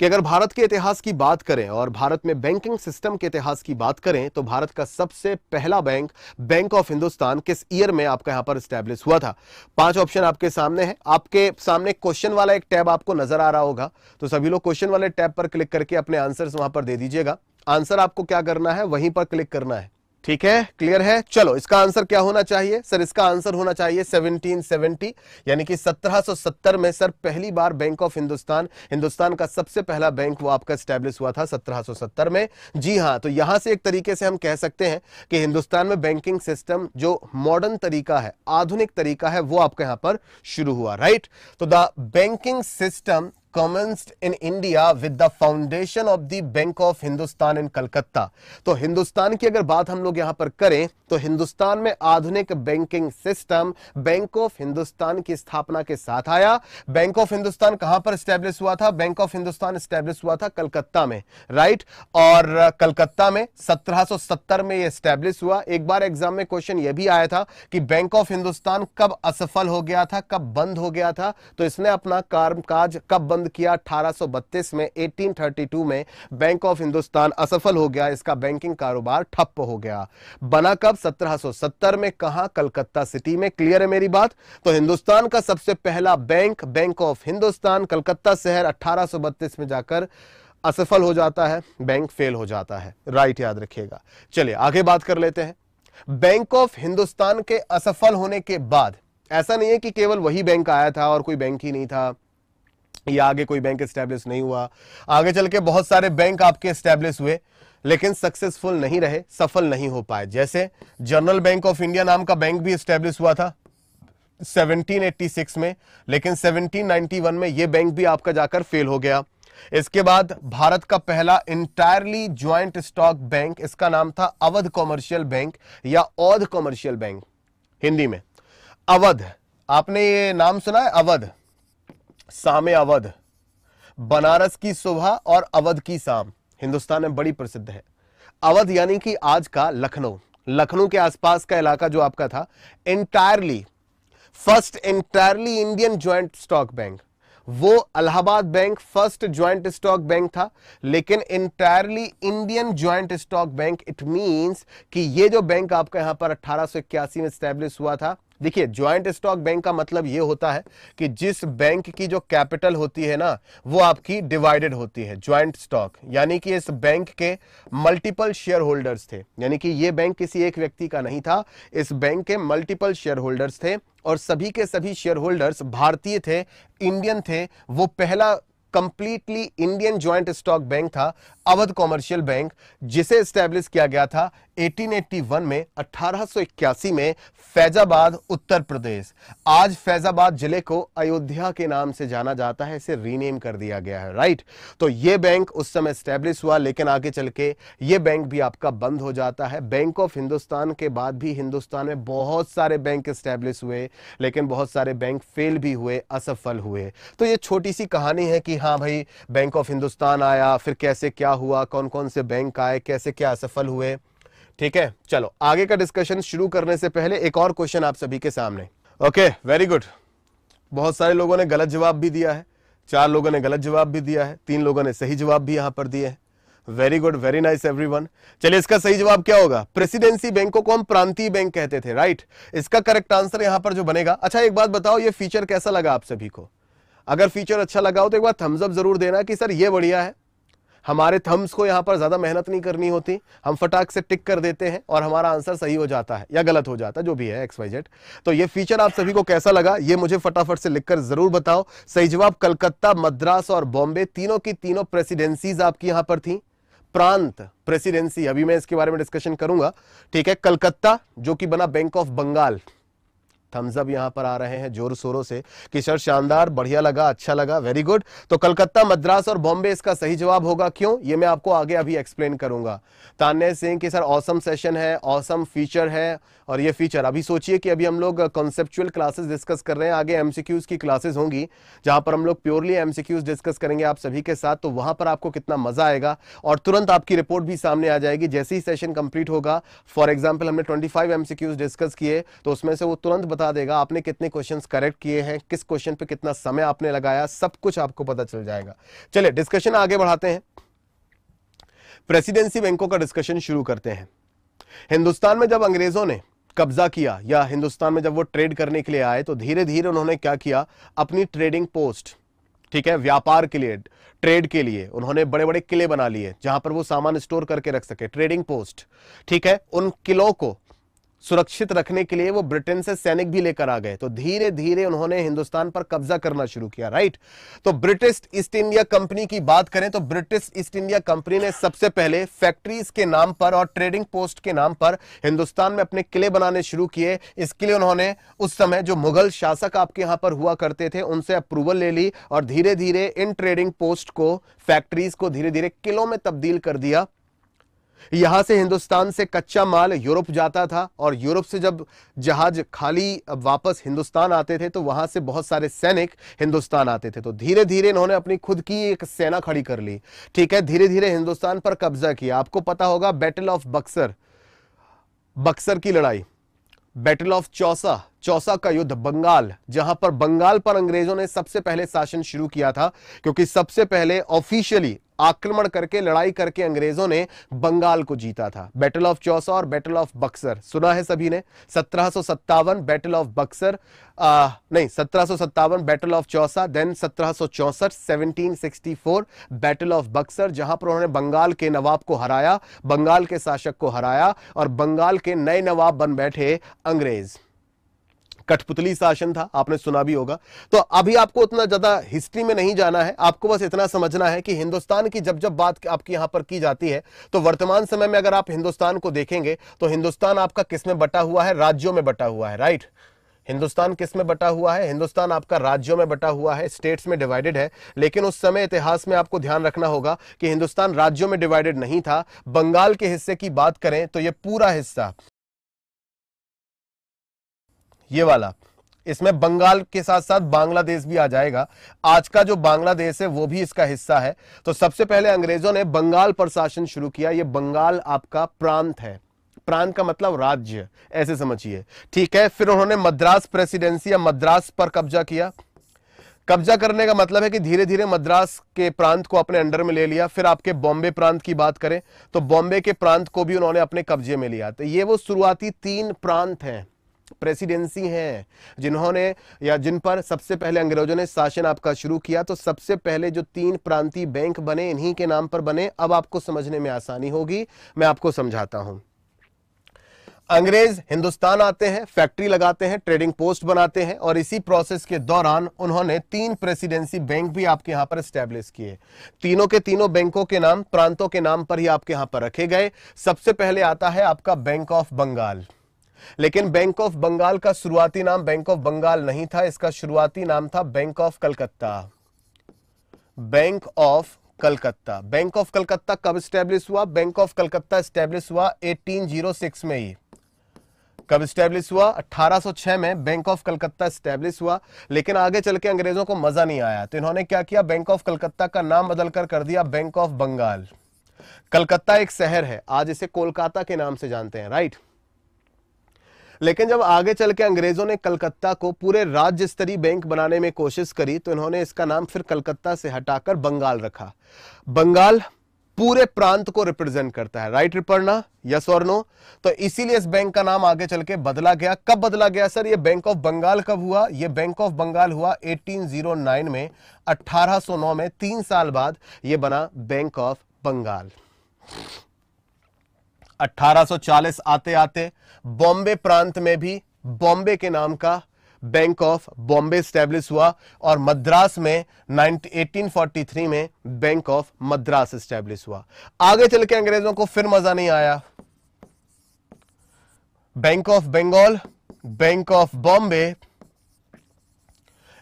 कि अगर भारत के इतिहास की बात करें और भारत में बैंकिंग सिस्टम के इतिहास की बात करें तो भारत का सबसे पहला बैंक बैंक ऑफ हिंदुस्तान किस ईयर में आपका यहां पर स्टैब्लिश हुआ था पांच ऑप्शन आपके सामने है आपके सामने क्वेश्चन वाला एक टैब आपको नजर आ रहा होगा तो सभी लोग क्वेश्चन वाले टैब पर क्लिक करके अपने आंसर वहां पर दे दीजिएगा आंसर आपको क्या करना है वहीं पर क्लिक करना है ठीक है क्लियर है चलो इसका आंसर क्या होना चाहिए सर इसका आंसर होना चाहिए 1770 यानी कि 1770 में सर पहली बार बैंक ऑफ हिंदुस्तान हिंदुस्तान का सबसे पहला बैंक वो आपका स्टैब्लिश हुआ था 1770 में जी हाँ तो यहां से एक तरीके से हम कह सकते हैं कि हिंदुस्तान में बैंकिंग सिस्टम जो मॉडर्न तरीका है आधुनिक तरीका है वो आपका यहां पर शुरू हुआ राइट तो the banking system commenced in India with the foundation of the Bank of Hindustan in Calcutta. तो हिंदुस्तान की अगर बात हम लोग यहां पर करें तो हिंदुस्तान में आधुनिक banking system bank of Hindustan की स्थापना के साथ आया बैंक ऑफ हिंदुस्तान कहां पर स्टैब्लिश हुआ था बैंक ऑफ हिंदुस्तान स्टैब्लिश हुआ था कलकत्ता में राइट और कलकत्ता में 1770 में यह स्टैब्लिश हुआ एक बार एग्जाम में क्वेश्चन यह भी आया था कि बैंक ऑफ हिंदुस्तान कब असफल हो गया था कब बंद हो गया था तो इसने अपना कामकाज कब बंद बंद किया 1832 में 1832 में बैंक ऑफ हिंदुस्तान असफल हो गया इसका बैंकिंग कारोबार ठप्प हो गया बना कब 1770 में कहा कलकत्ता सिटी में क्लियर है मेरी बात तो हिंदुस्तान का सबसे पहला bank bank of Hindustan Calcutta शहर 1832 में जाकर असफल हो जाता है बैंक फेल हो जाता है राइट याद रखिएगा चलिए आगे बात कर लेते हैं बैंक ऑफ हिंदुस्तान के असफल होने के बाद ऐसा नहीं है कि केवल वही बैंक आया था और कोई बैंक ही नहीं था या आगे कोई बैंक स्टैब्लिश नहीं हुआ आगे चल के बहुत सारे बैंक आपके स्टैब्लिश हुए लेकिन सक्सेसफुल नहीं रहे सफल नहीं हो पाए जैसे जनरल बैंक ऑफ इंडिया नाम का बैंक भी स्टैब्लिश हुआ था 1786 में लेकिन 1791 में यह बैंक भी आपका जाकर फेल हो गया इसके बाद भारत का पहला इंटायरली ज्वाइंट स्टॉक बैंक इसका नाम था अवध कॉमर्शियल बैंक या औध कॉमर्शियल बैंक हिंदी में अवध आपने ये नाम सुना है अवध सामे अवध बनारस की सुबह और अवध की शाम हिंदुस्तान में बड़ी प्रसिद्ध है अवध यानी कि आज का लखनऊ लखनऊ के आसपास का इलाका जो आपका था entirely first entirely Indian joint stock bank वो Allahabad bank first joint stock bank था लेकिन entirely Indian joint stock bank it means कि ये जो बैंक आपका यहां पर अट्ठारह में स्टैब्लिश हुआ था देखिए ज्वाइंट स्टॉक बैंक का मतलब ये होता है कि जिस बैंक की जो कैपिटल होती है ना वो आपकी डिवाइडेड होती है ज्वाइंट स्टॉक यानी कि इस बैंक के मल्टीपल शेयर होल्डर्स थे यानी कि ये बैंक किसी एक व्यक्ति का नहीं था इस बैंक के मल्टीपल शेयर होल्डर्स थे और सभी के सभी शेयर होल्डर्स भारतीय थे इंडियन थे वो पहला completely Indian joint stock bank था अवध कॉमर्शियल बैंक जिसे स्टैब्लिश किया गया था 1881 में 1881 में फैजाबाद उत्तर प्रदेश आज फैजाबाद जिले को अयोध्या के नाम से जाना जाता है इसे रीनेम कर दिया गया है राइट तो ये बैंक उस समय स्टैब्लिश हुआ लेकिन आगे चल के ये बैंक भी आपका बंद हो जाता है बैंक ऑफ हिंदुस्तान के बाद भी हिंदुस्तान में बहुत सारे बैंक स्टैब्लिश हुए लेकिन बहुत सारे बैंक फेल भी हुए असफल हुए तो ये छोटी सी कहानी है कि हाँ भाई बैंक ऑफ हिंदुस्तान आया फिर कैसे क्या हुआ कौन कौन से बैंक आए कैसे क्या असफल हुए ठीक है चलो आगे का डिस्कशन शुरू करने से पहले एक और क्वेश्चन आप सभी के सामने ओके वेरी गुड बहुत सारे लोगों ने गलत जवाब भी दिया है चार लोगों ने गलत जवाब भी दिया है तीन लोगों ने सही जवाब भी यहां पर दिए हैं very good very nice everyone चलिए इसका सही जवाब क्या होगा प्रेसिडेंसी बैंकों को हम प्रांतीय बैंक कहते थे राइट इसका करेक्ट आंसर यहां पर जो बनेगा अच्छा एक बात बताओ ये फीचर कैसा लगा आप सभी को अगर फीचर अच्छा लगा हो तो एक बार थम्सअप जरूर देना कि सर ये बढ़िया है हमारे थम्स को यहाँ पर ज़्यादा मेहनत नहीं करनी होती हम फटाक से टिक कर देते हैं और हमारा आंसर सही हो जाता है या गलत हो जाता है जो भी है एक्स वाई जेड तो ये फीचर आप सभी को कैसा लगा ये मुझे फटाफट से लिखकर ज़रूर बताओ सही जवाब कलकत्ता मद्रास और बॉम्बे तीनों की तीनों प्रेसिडेंसीज आपकी यहाँ पर थी प्रांत प्रेसिडेंसी अभी मैं इसके बारे में डिस्कशन करूंगा ठीक है कलकत्ता जो कि बना bank of Bengal thumbs up यहां पर आ रहे हैं जोर शोरों से कि सर शानदार बढ़िया लगा अच्छा लगा वेरी गुड तो कलकत्ता मद्रास और बॉम्बे इसका सही जवाब होगा क्यों ये मैं आपको आगे अभी एक्सप्लेन करूंगा तान्या सिंह की सर औसम सेशन है औसम फीचर है और ये फीचर अभी सोचिए कि अभी हम लोग कॉन्सेप्चुअल क्लासेस डिस्कस कर रहे हैं आगे एमसीक्यूज की क्लासेस होंगी जहां पर हम लोग प्योरली एमसीक्यूज डिस्कस करेंगे आप सभी के साथ तो वहां पर आपको कितना मजा आएगा और तुरंत आपकी रिपोर्ट भी सामने आ जाएगी जैसे ही सेशन कंप्लीट होगा फॉर एग्जाम्पल हमने ट्वेंटी फाइव डिस्कस किए तो उसमें से वो तुरंत बता देगा आपने कितने क्वेश्चन करेक्ट किए हैं किस क्वेश्चन पर कितना समय आपने लगाया सब कुछ आपको पता चल जाएगा चले डिस्कशन आगे बढ़ाते हैं प्रेसिडेंसी बैंकों का डिस्कशन शुरू करते हैं हिंदुस्तान में जब अंग्रेजों ने कब्जा किया या हिंदुस्तान में जब वो ट्रेड करने के लिए आए तो धीरे धीरे उन्होंने क्या किया अपनी ट्रेडिंग पोस्ट ठीक है व्यापार के लिए ट्रेड के लिए उन्होंने बड़े बड़े किले बना लिए जहां पर वो सामान स्टोर करके रख सके ट्रेडिंग पोस्ट ठीक है उन किलों को सुरक्षित रखने के लिए वो ब्रिटेन से सैनिक भी लेकर आ गए तो धीरे धीरे उन्होंने हिंदुस्तान पर कब्जा करना शुरू किया राइट तो ब्रिटिश ईस्ट इंडिया कंपनी की बात करें तो ब्रिटिश ईस्ट इंडिया कंपनी ने सबसे पहले फैक्ट्रीज के नाम पर और ट्रेडिंग पोस्ट के नाम पर हिंदुस्तान में अपने किले बनाने शुरू किए इसके लिए उन्होंने उस समय जो मुगल शासक आपके यहां पर हुआ करते थे उनसे अप्रूवल ले ली और धीरे धीरे इन ट्रेडिंग पोस्ट को फैक्ट्रीज को धीरे धीरे किलों में तब्दील कर दिया यहां से हिंदुस्तान से कच्चा माल यूरोप जाता था और यूरोप से जब जहाज खाली वापस हिंदुस्तान आते थे तो वहां से बहुत सारे सैनिक हिंदुस्तान आते थे तो धीरे धीरे इन्होंने अपनी खुद की एक सेना खड़ी कर ली ठीक है धीरे धीरे हिंदुस्तान पर कब्जा किया आपको पता होगा बैटल ऑफ बक्सर बक्सर की लड़ाई बैटल ऑफ चौसा चौसा का युद्ध बंगाल जहां पर बंगाल पर अंग्रेजों ने सबसे पहले शासन शुरू किया था क्योंकि सबसे पहले ऑफिशियली आक्रमण करके लड़ाई करके अंग्रेजों ने बंगाल को जीता था बैटल ऑफ चौसा और बैटल ऑफ बक्सर सुना है सभी ने सत्रह बैटल ऑफ बक्सर आ, नहीं सत्रह बैटल ऑफ चौसा देन सत्रह फोर बैटल ऑफ बक्सर जहां पर उन्होंने बंगाल के नवाब को हराया बंगाल के शासक को हराया और बंगाल के नए नवाब बन बैठे अंग्रेज कठपुतली शासन था आपने सुना भी होगा तो अभी आपको उतना ज्यादा हिस्ट्री में नहीं जाना है आपको बस इतना समझना है कि हिंदुस्तान की जब जब बात आपकी यहां पर की जाती है तो वर्तमान समय में अगर आप हिंदुस्तान को देखेंगे तो हिंदुस्तान आपका किस में बटा हुआ है राज्यों में बटा हुआ है राइट हिंदुस्तान किस में बटा हुआ है हिंदुस्तान आपका राज्यों में बटा हुआ है स्टेट्स में डिवाइडेड है लेकिन उस समय इतिहास में आपको ध्यान रखना होगा कि हिंदुस्तान राज्यों में डिवाइडेड नहीं था बंगाल के हिस्से की बात करें तो यह पूरा हिस्सा ये वाला इसमें बंगाल के साथ साथ बांग्लादेश भी आ जाएगा आज का जो बांग्लादेश है वो भी इसका हिस्सा है तो सबसे पहले अंग्रेजों ने बंगाल पर शासन शुरू किया ये बंगाल आपका प्रांत है प्रांत का मतलब राज्य ऐसे समझिए ठीक है फिर उन्होंने मद्रास प्रेसिडेंसी या मद्रास पर कब्जा किया कब्जा करने का मतलब है कि धीरे धीरे मद्रास के प्रांत को अपने अंडर में ले लिया फिर आपके बॉम्बे प्रांत की बात करें तो बॉम्बे के प्रांत को भी उन्होंने अपने कब्जे में लिया तो ये वो शुरुआती तीन प्रांत हैं प्रेसिडेंसी हैं जिन्होंने या जिन पर सबसे पहले अंग्रेजों ने शासन आपका शुरू किया तो सबसे पहले जो तीन प्रांतीय बैंक बने इन्हीं के नाम पर बने अब आपको समझने में आसानी होगी मैं आपको समझाता हूं अंग्रेज हिंदुस्तान आते हैं फैक्ट्री लगाते हैं ट्रेडिंग पोस्ट बनाते हैं और इसी प्रोसेस के दौरान उन्होंने तीन प्रेसिडेंसी बैंक भी आपके यहां पर स्टैब्लिश किए तीनों के तीनों बैंकों के नाम प्रांतों के नाम पर ही आपके यहां पर रखे गए सबसे पहले आता है आपका बैंक ऑफ बंगाल लेकिन बैंक ऑफ बंगाल का शुरुआती नाम बैंक ऑफ बंगाल नहीं था इसका शुरुआती नाम था bank of Calcutta bank of Calcutta bank of Calcutta कब स्टैब्लिश हुआ बैंक ऑफ कलकत्ता स्टैब्लिश हुआ 1806 में ही कब स्टैब्लिश हुआ 1806 में बैंक ऑफ कलकत्ता स्टैब्लिश हुआ लेकिन आगे चल के अंग्रेजों को मजा नहीं आया तो इन्होंने क्या किया बैंक ऑफ कलकत्ता का नाम बदलकर कर दिया बैंक ऑफ बंगाल कलकत्ता एक शहर है आज इसे कोलकाता के नाम से जानते हैं राइट लेकिन जब आगे चल के अंग्रेजों ने कलकत्ता को पूरे राज्य स्तरीय बैंक बनाने में कोशिश करी तो इन्होंने इसका नाम फिर कलकत्ता से हटाकर बंगाल रखा बंगाल पूरे प्रांत को रिप्रेजेंट करता है राइट रिपर्णा यस और नो तो इसीलिए इस बैंक का नाम आगे चल के बदला गया कब बदला गया सर ये बैंक ऑफ बंगाल कब हुआ ये बैंक ऑफ बंगाल हुआ 1809 में 1809 में तीन साल बाद ये बना बैंक ऑफ बंगाल 1840 आते आते बॉम्बे प्रांत में भी बॉम्बे के नाम का बैंक ऑफ बॉम्बे स्टैब्लिश हुआ और मद्रास में 1843 में बैंक ऑफ मद्रास स्टैब्लिश हुआ आगे चल के अंग्रेजों को फिर मजा नहीं आया bank of Bengal bank of Bombay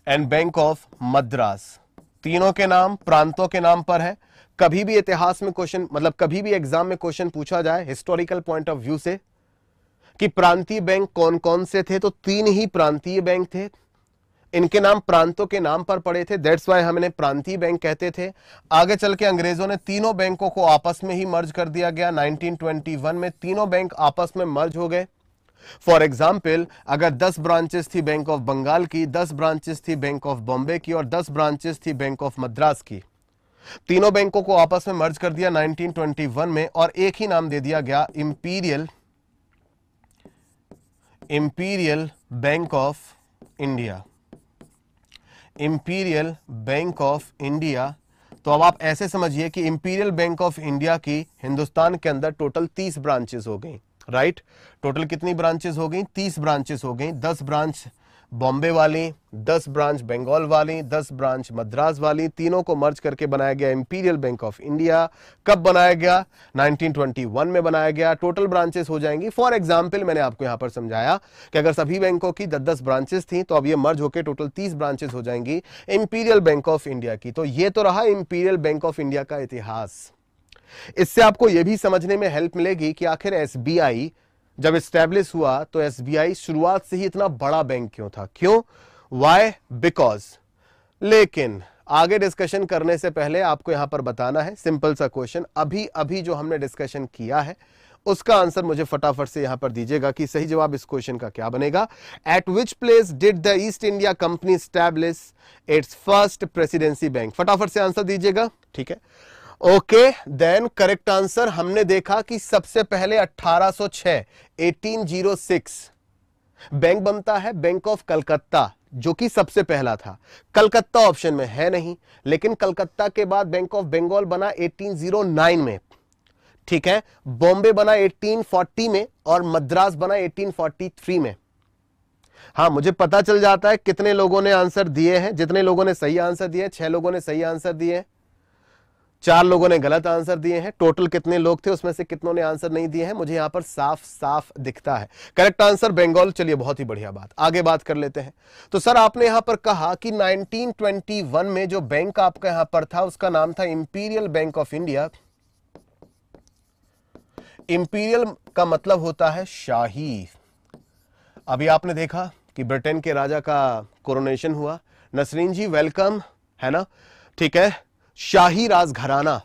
and bank of Madras तीनों के नाम प्रांतों के नाम पर है कभी भी इतिहास में क्वेश्चन मतलब कभी भी एग्जाम में क्वेश्चन पूछा जाए हिस्टोरिकल पॉइंट ऑफ व्यू से कि प्रांतीय बैंक कौन कौन से थे तो तीन ही प्रांतीय बैंक थे इनके नाम प्रांतों के नाम पर पड़े थे दैट्स वाई हमने प्रांतीय बैंक कहते थे आगे चल के अंग्रेजों ने तीनों बैंकों को आपस में ही मर्ज कर दिया गया 1921 में तीनों बैंक आपस में मर्ज हो गए फॉर एग्जाम्पल अगर 10 ब्रांचेस थी बैंक ऑफ बंगाल की 10 ब्रांचेस थी बैंक ऑफ बॉम्बे की और 10 ब्रांचेस थी बैंक ऑफ मद्रास की तीनों बैंकों को आपस में मर्ज कर दिया 1921 में और एक ही नाम दे दिया गया Imperial Imperial bank of India imperial bank of India तो अब आप ऐसे समझिए कि इंपीरियल बैंक ऑफ इंडिया की हिंदुस्तान के अंदर टोटल तीस ब्रांचेस हो गई राइट टोटल कितनी ब्रांचेस हो गई तीस ब्रांचेस हो गई दस ब्रांच बॉम्बे वाली दस ब्रांच बंगाल वाली दस ब्रांच मद्रास वाली तीनों को मर्ज करके बनाया गया इंपीरियल बैंक ऑफ इंडिया कब बनाया गया 1921 में बनाया गया टोटल ब्रांचेस हो जाएंगी फॉर एग्जांपल मैंने आपको यहां पर समझाया कि अगर सभी बैंकों की दस दस ब्रांचेस थी तो अब ये मर्ज होकर टोटल तीस ब्रांचेस हो जाएंगी इंपीरियल बैंक ऑफ इंडिया की तो ये तो रहा इंपीरियल बैंक ऑफ इंडिया का इतिहास इससे आपको यह भी समझने में हेल्प मिलेगी कि आखिर एसबीआई जब स्टैब्लिश हुआ तो एसबीआई शुरुआत से ही इतना बड़ा बैंक क्यों था क्यों वाई बिकॉज लेकिन आगे डिस्कशन करने से पहले आपको यहां पर बताना है सिंपल सा क्वेश्चन अभी अभी जो हमने डिस्कशन किया है उसका आंसर मुझे फटाफट से यहां पर दीजिएगा कि सही जवाब इस क्वेश्चन का क्या बनेगा at which place did the East India Company establish its first presidency bank फटाफट से आंसर दीजिएगा ठीक है ओके देन करेक्ट आंसर हमने देखा कि सबसे पहले 1806 1806 बैंक बनता है बैंक ऑफ कलकत्ता जो कि सबसे पहला था कलकत्ता ऑप्शन में है नहीं लेकिन कलकत्ता के बाद बैंक ऑफ बंगाल बना 1809 में ठीक है बॉम्बे बना 1840 में और मद्रास बना 1843 में हाँ मुझे पता चल जाता है कितने लोगों ने आंसर दिए हैं जितने लोगों ने सही आंसर दिए छह लोगों ने सही आंसर दिए हैं चार लोगों ने गलत आंसर दिए हैं टोटल कितने लोग थे उसमें से कितनों ने आंसर नहीं दिए हैं मुझे यहां पर साफ साफ दिखता है करेक्ट आंसर बंगाल चलिए बहुत ही बढ़िया बात आगे बात कर लेते हैं तो सर आपने यहां पर कहा कि 1921 में जो बैंक आपका यहां पर था उसका नाम था Imperial bank of India imperial का मतलब होता है शाही अभी आपने देखा कि ब्रिटेन के राजा का कोरोनेशन हुआ नसरीन जी वेलकम है ना ठीक है शाही राजघराना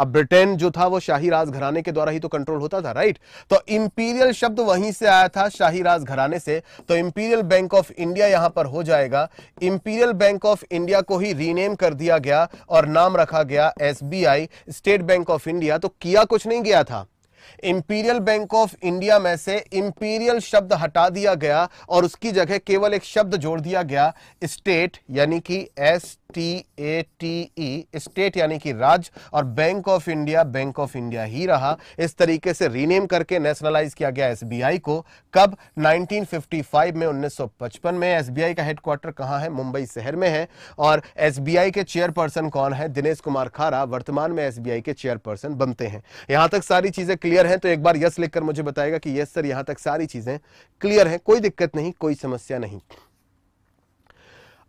अब ब्रिटेन जो था वो शाही राज घराने के द्वारा ही तो कंट्रोल होता था राइट तो इंपीरियल शब्द वहीं से आया था शाही राज घराने से तो इंपीरियल बैंक ऑफ इंडिया यहां पर हो जाएगा इंपीरियल बैंक ऑफ इंडिया को ही रीनेम कर दिया गया और नाम रखा गया SBI State bank of India तो किया कुछ नहीं गया था इंपीरियल बैंक ऑफ इंडिया में से इंपीरियल शब्द हटा दिया गया और उसकी जगह केवल एक शब्द जोड़ दिया गया स्टेट यानी कि S T A T E state यानी कि राज्य और bank of India bank of India ही रहा इस तरीके से रीनेम करके नेशनलाइज किया गया एसबीआई को कब 1955 में 1955 में एसबीआई का हेडक्वार्टर कहाँ है मुंबई शहर में है और एसबीआई के चेयरपर्सन कौन है दिनेश कुमार खारा वर्तमान में एसबीआई के चेयरपर्सन बनते हैं यहाँ तक सारी चीज़ें क्लियर हैं तो एक बार यस लिखकर मुझे बताएगा कि यस सर यहाँ तक सारी चीज़ें क्लियर हैं कोई दिक्कत नहीं कोई समस्या नहीं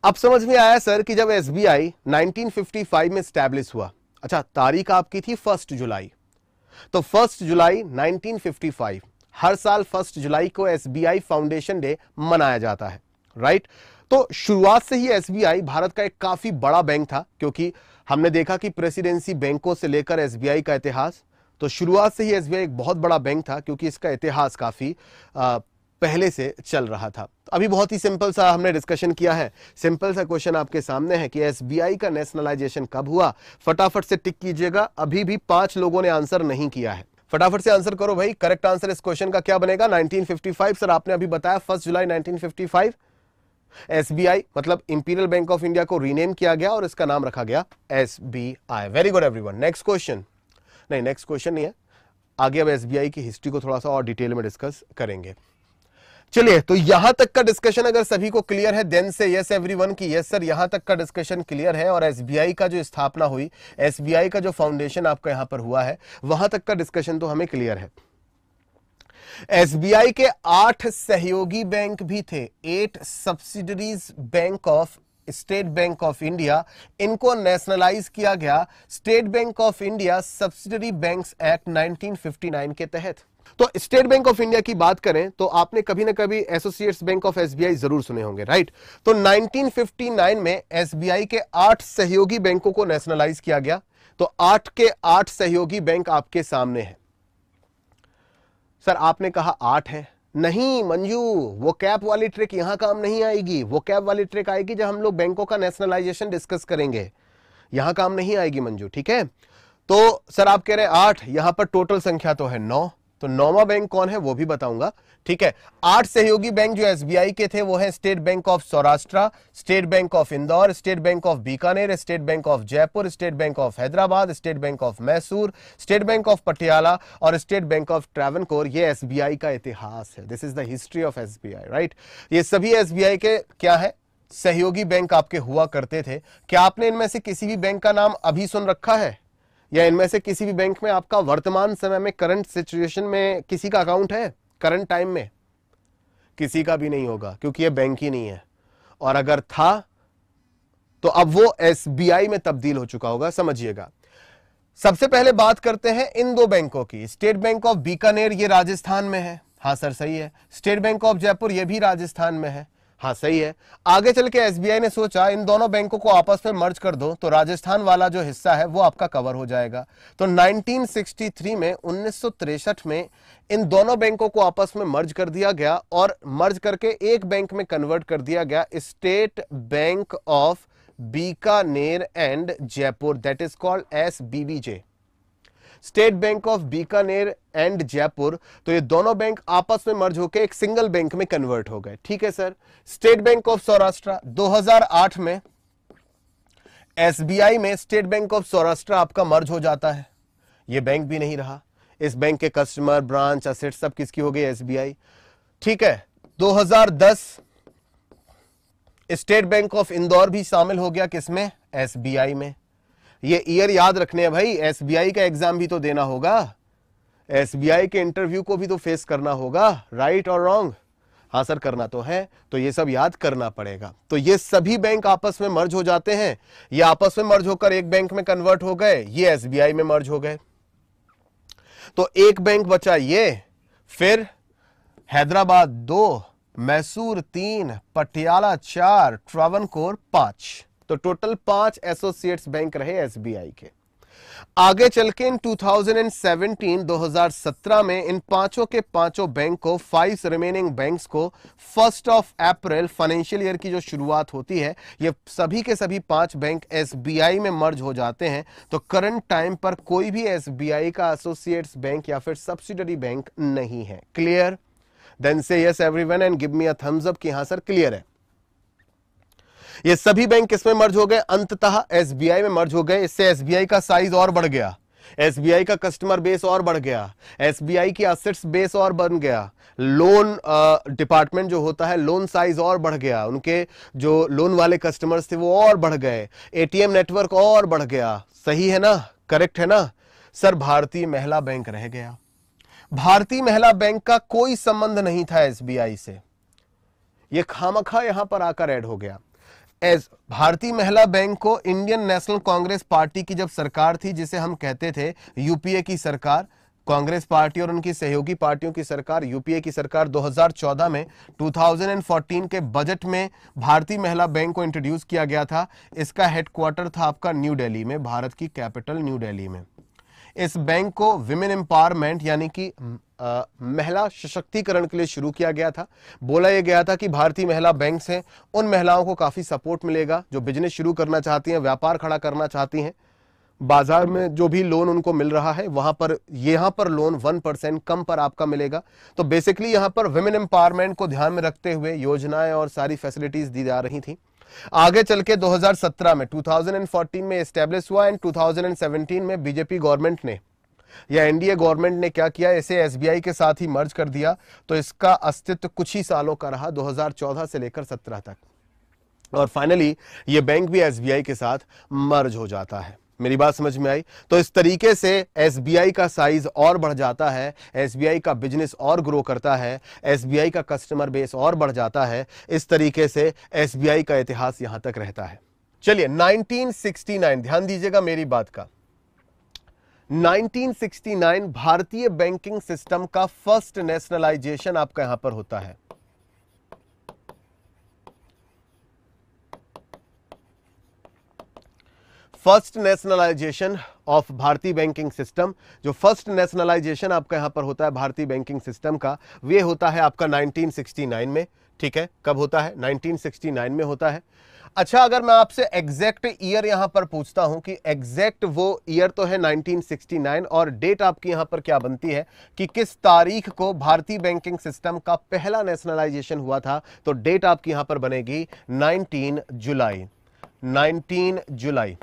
अब समझ में आया सर कि जब एस 1955 में स्टैब्लिश हुआ अच्छा तारीख आपकी थी फर्स्ट जुलाई तो फर्स्ट जुलाई 1955 हर साल फर्स्ट जुलाई को एसबीआई फाउंडेशन डे मनाया जाता है राइट तो शुरुआत से ही एसबीआई भारत का एक काफी बड़ा बैंक था क्योंकि हमने देखा कि प्रेसिडेंसी बैंकों से लेकर एसबीआई का इतिहास तो शुरुआत से ही एसबीआई एक बहुत बड़ा बैंक था क्योंकि इसका इतिहास काफी आ, पहले से चल रहा था तो अभी बहुत ही सिंपल सा हमने डिस्कशन किया है सिंपल सा क्वेश्चन आपके सामने है कि एसबीआई का नेशनलाइजेशन कब हुआ फटाफट से टिक कीजिएगा अभी भी पांच लोगों ने आंसर नहीं किया है फटाफट से आंसर करो भाई करेक्ट आंसर इस क्वेश्चन का क्या बनेगा 1955 सर आपने अभी बताया फर्स्ट जुलाई 1955 एसबीआई मतलब इंपीरियल बैंक ऑफ इंडिया को रीनेम किया गया और इसका नाम रखा गया SBI very good everyone next question नहीं नेक्स्ट क्वेश्चन नहीं है आगे अब एसबीआई की हिस्ट्री को थोड़ा सा और डिटेल में डिस्कस करेंगे चलिए तो यहां तक का डिस्कशन अगर सभी को क्लियर है देन से यस एवरीवन की यस सर यहां तक का डिस्कशन क्लियर है और एसबीआई का जो स्थापना हुई एसबीआई का जो फाउंडेशन आपका यहां पर हुआ है वहां तक का डिस्कशन तो हमें क्लियर है एसबीआई के आठ सहयोगी बैंक भी थे eight subsidiaries bank of State bank of India इनको नेशनलाइज किया गया state bank of India Subsidiary Banks Act 1959 के तहत तो स्टेट बैंक ऑफ इंडिया की बात करें तो आपने कभी ना कभी एसोसिएट्स बैंक ऑफ एसबीआई जरूर सुने होंगे राइट तो 1959 में एसबीआई के आठ सहयोगी बैंकों को नेशनलाइज किया गया तो आठ के आठ सहयोगी बैंक आपके सामने हैं सर आपने कहा आठ है नहीं मंजू वो कैप वाली ट्रिक यहां काम नहीं आएगी वो कैप वाली ट्रिक आएगी जब हम लोग बैंकों का नेशनलाइजेशन डिस्कस करेंगे यहां काम नहीं आएगी मंजू ठीक है तो सर आप कह रहे हैं आठ यहां पर टोटल संख्या तो है नौ तो नौवा बैंक कौन है वो भी बताऊंगा ठीक है आठ सहयोगी बैंक जो एसबीआई के थे वो है state bank of Saurashtra state bank of Indore state bank of Bikaner State bank of Jaipur state bank of Hyderabad state bank of Mysore state bank of Patiala और स्टेट बैंक ऑफ ट्रेवनकोर ये एसबीआई का इतिहास है this is the history of S right ये सभी S के क्या है सहयोगी बैंक आपके हुआ करते थे क्या आपने इनमें से किसी भी बैंक का नाम अभी सुन रखा है या इनमें से किसी भी बैंक में आपका वर्तमान समय में करंट सिचुएशन में किसी का अकाउंट है करंट टाइम में किसी का भी नहीं होगा क्योंकि यह बैंक ही नहीं है और अगर था तो अब वो एस में तब्दील हो चुका होगा समझिएगा सबसे पहले बात करते हैं इन दो बैंकों की स्टेट बैंक ऑफ बीकानेर ये राजस्थान में है हाँ सर सही है स्टेट बैंक ऑफ जयपुर ये भी राजस्थान में है हाँ सही है आगे चल के एसबीआई ने सोचा इन दोनों बैंकों को आपस में मर्ज कर दो तो राजस्थान वाला जो हिस्सा है वो आपका कवर हो जाएगा तो 1963 में उन्नीस में इन दोनों बैंकों को आपस में मर्ज कर दिया गया और मर्ज करके एक बैंक में कन्वर्ट कर दिया गया state bank of Bikaner and Jaipur that is called S BBJ State bank of Bikaner and Jaipur तो ये दोनों बैंक आपस में मर्ज होकर एक सिंगल बैंक में कन्वर्ट हो गए ठीक है sir State bank of Saurashtra 2008 में एसबीआई में स्टेट बैंक ऑफ सौराष्ट्र आपका मर्ज हो जाता है ये बैंक भी नहीं रहा इस बैंक के कस्टमर ब्रांच असेट सब किसकी हो गई एसबीआई ठीक है 2010 स्टेट बैंक ऑफ इंदौर भी शामिल हो गया किसमें एसबीआई में ये ईयर याद रखने हैं भाई एसबीआई का एग्जाम भी तो देना होगा एसबीआई के इंटरव्यू को भी तो फेस करना होगा राइट और रॉन्ग हाँ सर करना तो है तो ये सब याद करना पड़ेगा तो ये सभी बैंक आपस में मर्ज हो जाते हैं ये आपस में मर्ज होकर एक बैंक में कन्वर्ट हो गए ये एसबीआई में मर्ज हो गए तो एक बैंक बचा ये फिर हैदराबाद दो मैसूर तीन पटियाला चार ट्रावनकोर पांच तो टोटल पांच एसोसिएट्स बैंक रहे एसबीआई के आगे चल के इन 2017 2017 में इन पांचों के पांचों बैंक को फाइव रिमेनिंग बैंक्स को first of April financial year की जो शुरुआत होती है ये सभी के सभी पांच बैंक एसबीआई में मर्ज हो जाते हैं तो करंट टाइम पर कोई भी एसबीआई का एसोसिएट्स बैंक या फिर सब्सिडरी बैंक नहीं है क्लियर देन से yes every and give me a thumbs up कि हाँ सर क्लियर है ये सभी बैंक किसमें मर्ज हो गए अंततः एसबीआई में मर्ज हो गए इससे एसबीआई का साइज और बढ़ गया एसबीआई का कस्टमर बेस और बढ़ गया एसबीआई की असेट्स बेस और बन गया लोन डिपार्टमेंट जो होता है लोन साइज और बढ़ गया उनके जो लोन वाले कस्टमर्स थे वो और बढ़ गए एटीएम नेटवर्क और बढ़ गया सही है ना करेक्ट है ना सर भारतीय महिला बैंक रह गया भारतीय महिला बैंक का कोई संबंध नहीं था एसबीआई से यह खामखा यहां पर आकर एड हो गया एज भारतीय महिला बैंक को इंडियन नेशनल कांग्रेस पार्टी की जब सरकार थी जिसे हम कहते थे यूपीए की सरकार कांग्रेस पार्टी और उनकी सहयोगी पार्टियों की सरकार यूपीए की सरकार 2014 में 2014 के बजट में भारतीय महिला बैंक को इंट्रोड्यूस किया गया था इसका हेडक्वार्टर था आपका न्यू दिल्ली में भारत की कैपिटल न्यू दिल्ली में इस बैंक को विमेन एम्पावरमेंट यानी कि महिला सशक्तिकरण के लिए शुरू किया गया था बोला यह गया था कि भारतीय महिला बैंक्स हैं उन महिलाओं को काफ़ी सपोर्ट मिलेगा जो बिजनेस शुरू करना चाहती हैं व्यापार खड़ा करना चाहती हैं बाजार में जो भी लोन उनको मिल रहा है वहां पर यहां पर लोन वन परसेंट कम पर आपका मिलेगा तो बेसिकली यहां पर वुमेन एम्पावरमेंट को ध्यान में रखते हुए योजनाएं और सारी फैसिलिटीज दी जा रही थी आगे चल के दो में 2014 में एस्टेब्लिश हुआ एंड 2017 में बीजेपी गवर्नमेंट ने या एनडीए गवर्नमेंट ने क्या किया इसे एसबीआई के साथ ही मर्ज कर दिया तो इसका अस्तित्व कुछ ही सालों का रहा 2014 से लेकर 17 तक और फाइनली ये बैंक भी एसबीआई के साथ मर्ज हो जाता है मेरी बात समझ में आई तो इस तरीके से एसबीआई का साइज और बढ़ जाता है एसबीआई का बिजनेस और ग्रो करता है एसबीआई का कस्टमर बेस और बढ़ जाता है इस तरीके से एसबीआई का इतिहास यहां तक रहता है चलिए 1969 ध्यान दीजिएगा मेरी बात का 1969 1969 भारतीय बैंकिंग सिस्टम का फर्स्ट नेशनलाइजेशन आपका यहां पर होता है फर्स्ट नेशनलाइजेशन ऑफ भारतीय बैंकिंग सिस्टम जो फर्स्ट नेशनलाइजेशन आपका यहां पर होता है भारतीय बैंकिंग सिस्टम का वे होता है आपका 1969 में ठीक है कब होता है 1969 में होता है अच्छा अगर मैं आपसे एग्जैक्ट ईयर यहां पर पूछता हूं कि एग्जैक्ट वो ईयर तो है 1969 और डेट आपकी यहां पर क्या बनती है कि किस तारीख को भारतीय बैंकिंग सिस्टम का पहला नेशनलाइजेशन हुआ था तो डेट आपकी यहां पर बनेगी 19 जुलाई 19 जुलाई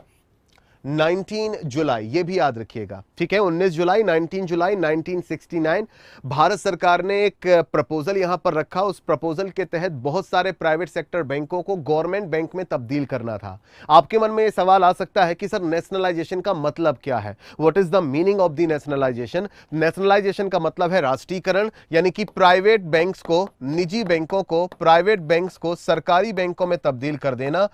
19 जुलाई ये भी याद रखिएगा ठीक है 19 जुलाई 19 जुलाई 1969 भारत सरकार ने एक प्रपोजल यहां पर रखा उस प्रपोजल के तहत बहुत सारे प्राइवेट सेक्टर बैंकों को गवर्नमेंट बैंक में तब्दील करना था आपके मन में ये सवाल आ सकता है कि सर नेशनलाइजेशन का मतलब क्या है what is the meaning of the nationalisation nationalisation का मतलब है राष्ट्रीयकरण यानी कि प्राइवेट बैंक को निजी बैंकों को प्राइवेट बैंक को सरकारी बैंकों में तब्दील कर देना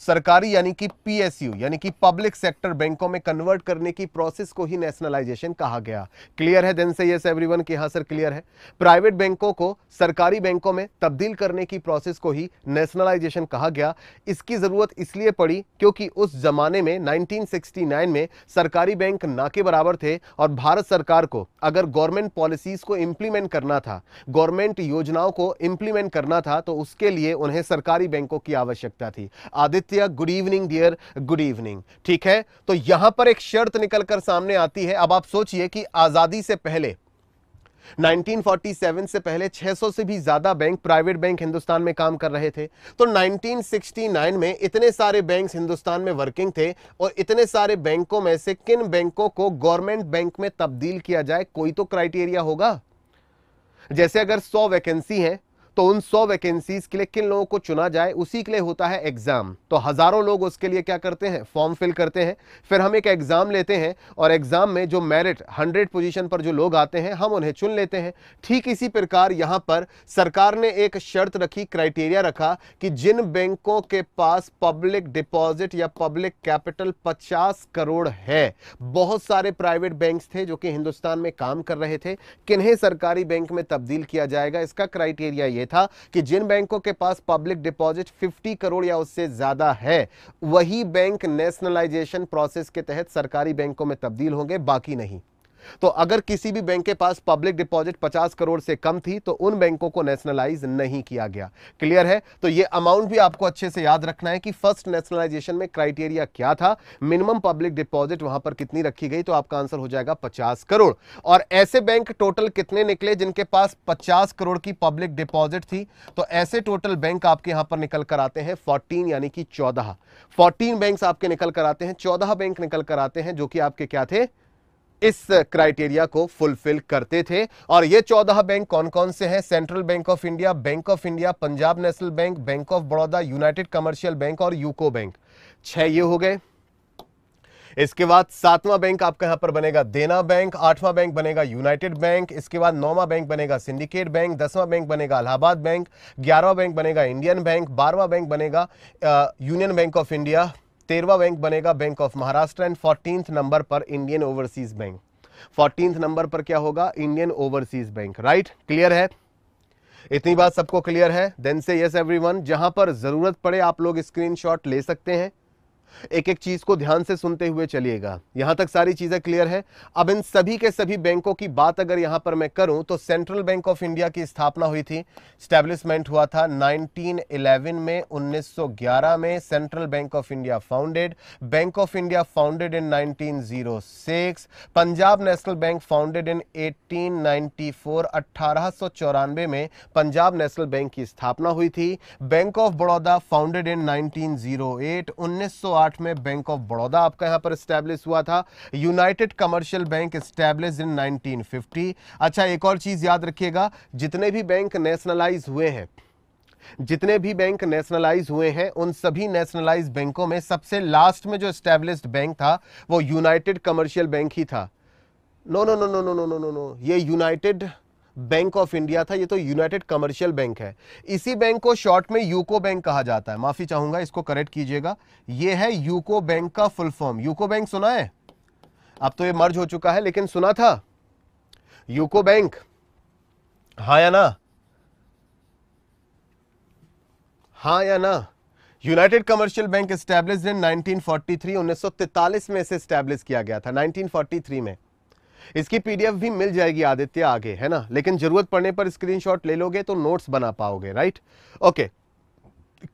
सरकारी यानी कि पीएसयू यानी कि पब्लिक सेक्टर बैंकों में कन्वर्ट करने की प्रोसेस को ही नेशनलाइजेशन कहा गया क्लियर है देन से यस एवरीवन कि हाँ सर क्लियर है प्राइवेट बैंकों को सरकारी बैंकों में तब्दील करने की प्रोसेस को ही नेशनलाइजेशन कहा गया इसकी ज़रूरत इसलिए पड़ी क्योंकि उस जमाने में नाइनटीन में सरकारी बैंक ना के बराबर थे और भारत सरकार को अगर गवर्नमेंट पॉलिसीज़ को इंप्लीमेंट करना था गवर्नमेंट योजनाओं को इंप्लीमेंट करना था तो उसके लिए उन्हें सरकारी बैंकों की आवश्यकता थी Aditya Aditya good evening dear good evening ठीक है तो यहां पर एक शर्त निकलकर सामने आती है अब आप सोचिए कि आजादी से पहले 1947 से पहले 600 से भी ज्यादा बैंक प्राइवेट बैंक हिंदुस्तान में काम कर रहे थे तो 1969 में इतने सारे बैंक्स हिंदुस्तान में वर्किंग थे और इतने सारे बैंकों में से किन बैंकों को गवर्नमेंट बैंक में तब्दील किया जाए कोई तो क्राइटेरिया होगा जैसे अगर 100 वैकेंसी हैं तो उन सौ वैकेंसीज के लिए किन लोगों को चुना जाए उसी के लिए होता है एग्जाम तो हजारों लोग उसके लिए क्या करते हैं फॉर्म फिल करते हैं फिर हम एक एग्जाम लेते हैं और एग्जाम में जो मेरिट हंड्रेड पोजिशन पर जो लोग आते हैं हम उन्हें चुन लेते हैं ठीक इसी प्रकार यहां पर सरकार ने एक शर्त रखी क्राइटेरिया रखा कि जिन बैंकों के पास पब्लिक डिपॉजिट या पब्लिक कैपिटल पचास करोड़ है बहुत सारे प्राइवेट बैंक थे जो कि हिंदुस्तान में काम कर रहे थे किन्हें सरकारी बैंक में तब्दील किया जाएगा इसका क्राइटेरिया ये ये था कि जिन बैंकों के पास पब्लिक डिपॉजिट 50 करोड़ या उससे ज्यादा है वही बैंक नेशनलाइजेशन प्रोसेस के तहत सरकारी बैंकों में तब्दील होंगे बाकी नहीं तो अगर किसी भी बैंक के पास पब्लिक डिपॉजिट 50 करोड़ से कम थी तो उन बैंकों को नेशनलाइज नहीं किया गया क्लियर है तो ये अमाउंट भी आपको अच्छे से याद रखना है कि फर्स्ट नेशनलाइजेशन में क्राइटेरिया क्या था मिनिमम पब्लिक डिपॉजिट वहां पर कितनी रखी गई तो आपका आंसर हो जाएगा पचास करोड़ और ऐसे बैंक टोटल कितने निकले जिनके पास पचास करोड़ की पब्लिक डिपॉजिट थी तो ऐसे टोटल बैंक आपके यहां पर निकल कर आते हैं फोर्टीन यानी कि चौदह फोर्टीन बैंक आपके निकल कर आते हैं चौदह बैंक निकल कर आते हैं जो कि आपके क्या थे इस क्राइटेरिया को फुलफिल करते थे और ये चौदह बैंक कौन कौन से हैं Central Bank of India bank of India Punjab national Bank bank of Baroda United Commercial Bank और यूको बैंक छह ये हो गए इसके बाद सातवां बैंक आपका यहां पर बनेगा देना बैंक आठवां बैंक बनेगा यूनाइटेड बैंक इसके बाद नौवां बैंक बनेगा सिंडिकेट बैंक दसवां बैंक बनेगा इलाहाबाद बैंक ग्यारहवां बैंक बनेगा इंडियन बैंक बारहवां बैंक बनेगा यूनियन बैंक ऑफ इंडिया तेरवा बैंक बनेगा bank of Maharashtra and fourteen number पर Indian Overseas Bank fourteen number पर क्या होगा Indian Overseas Bank right clear है इतनी बात सबको क्लियर है देन से यस एवरीवन जहां पर जरूरत पड़े आप लोग स्क्रीनशॉट ले सकते हैं एक एक चीज को ध्यान से सुनते हुए चलिएगा यहां तक सारी चीजें क्लियर है अब इन सभी के सभी बैंकों की बात अगर यहां पर मैं करूं तो सेंट्रल बैंक ऑफ इंडिया की स्थापना हुई थी स्टैब्लिशमेंट हुआ था 1911 में 1911 में Central Bank of India founded Bank of India founded in 1906 Punjab national Bank founded in eighteen ninety में पंजाब नेशनल बैंक की स्थापना हुई थी Bank of Baroda founded in nineteen zero 1908 में बैंक ऑफ बड़ौदा आपका यहाँ पर स्टैब्लिश हुआ था United Commercial Bank establish in 1950 अच्छा एक और चीज़ याद रखिएगा जितने भी बैंक नेशनलाइज हुए हैं जितने भी बैंक नेशनलाइज हुए हैं उन सभी नेशनलाइज बैंकों में सबसे लास्ट में जो स्टैब्लिश्ड बैंक था वो यूनाइटेड कमर्शियल बैंक ही था no no no no no no no no ये यूनाइटेड बैंक ऑफ इंडिया था ये तो यूनाइटेड कमर्शियल बैंक है इसी बैंक को शॉर्ट में यूको बैंक कहा जाता है माफी चाहूंगा इसको करेक्ट कीजिएगा ये है यूको बैंक का फुल फॉर्म यूको बैंक सुना है अब तो ये मर्ज हो चुका है लेकिन सुना था यूको बैंक हा या ना हा या ना United Commercial Bank establish in 1943 1943 में इसे स्टैब्लिश किया गया था 1943 में इसकी पीडीएफ भी मिल जाएगी आदित्य आगे है ना लेकिन जरूरत पड़ने पर स्क्रीनशॉट ले लोगे तो नोट्स बना पाओगे right okay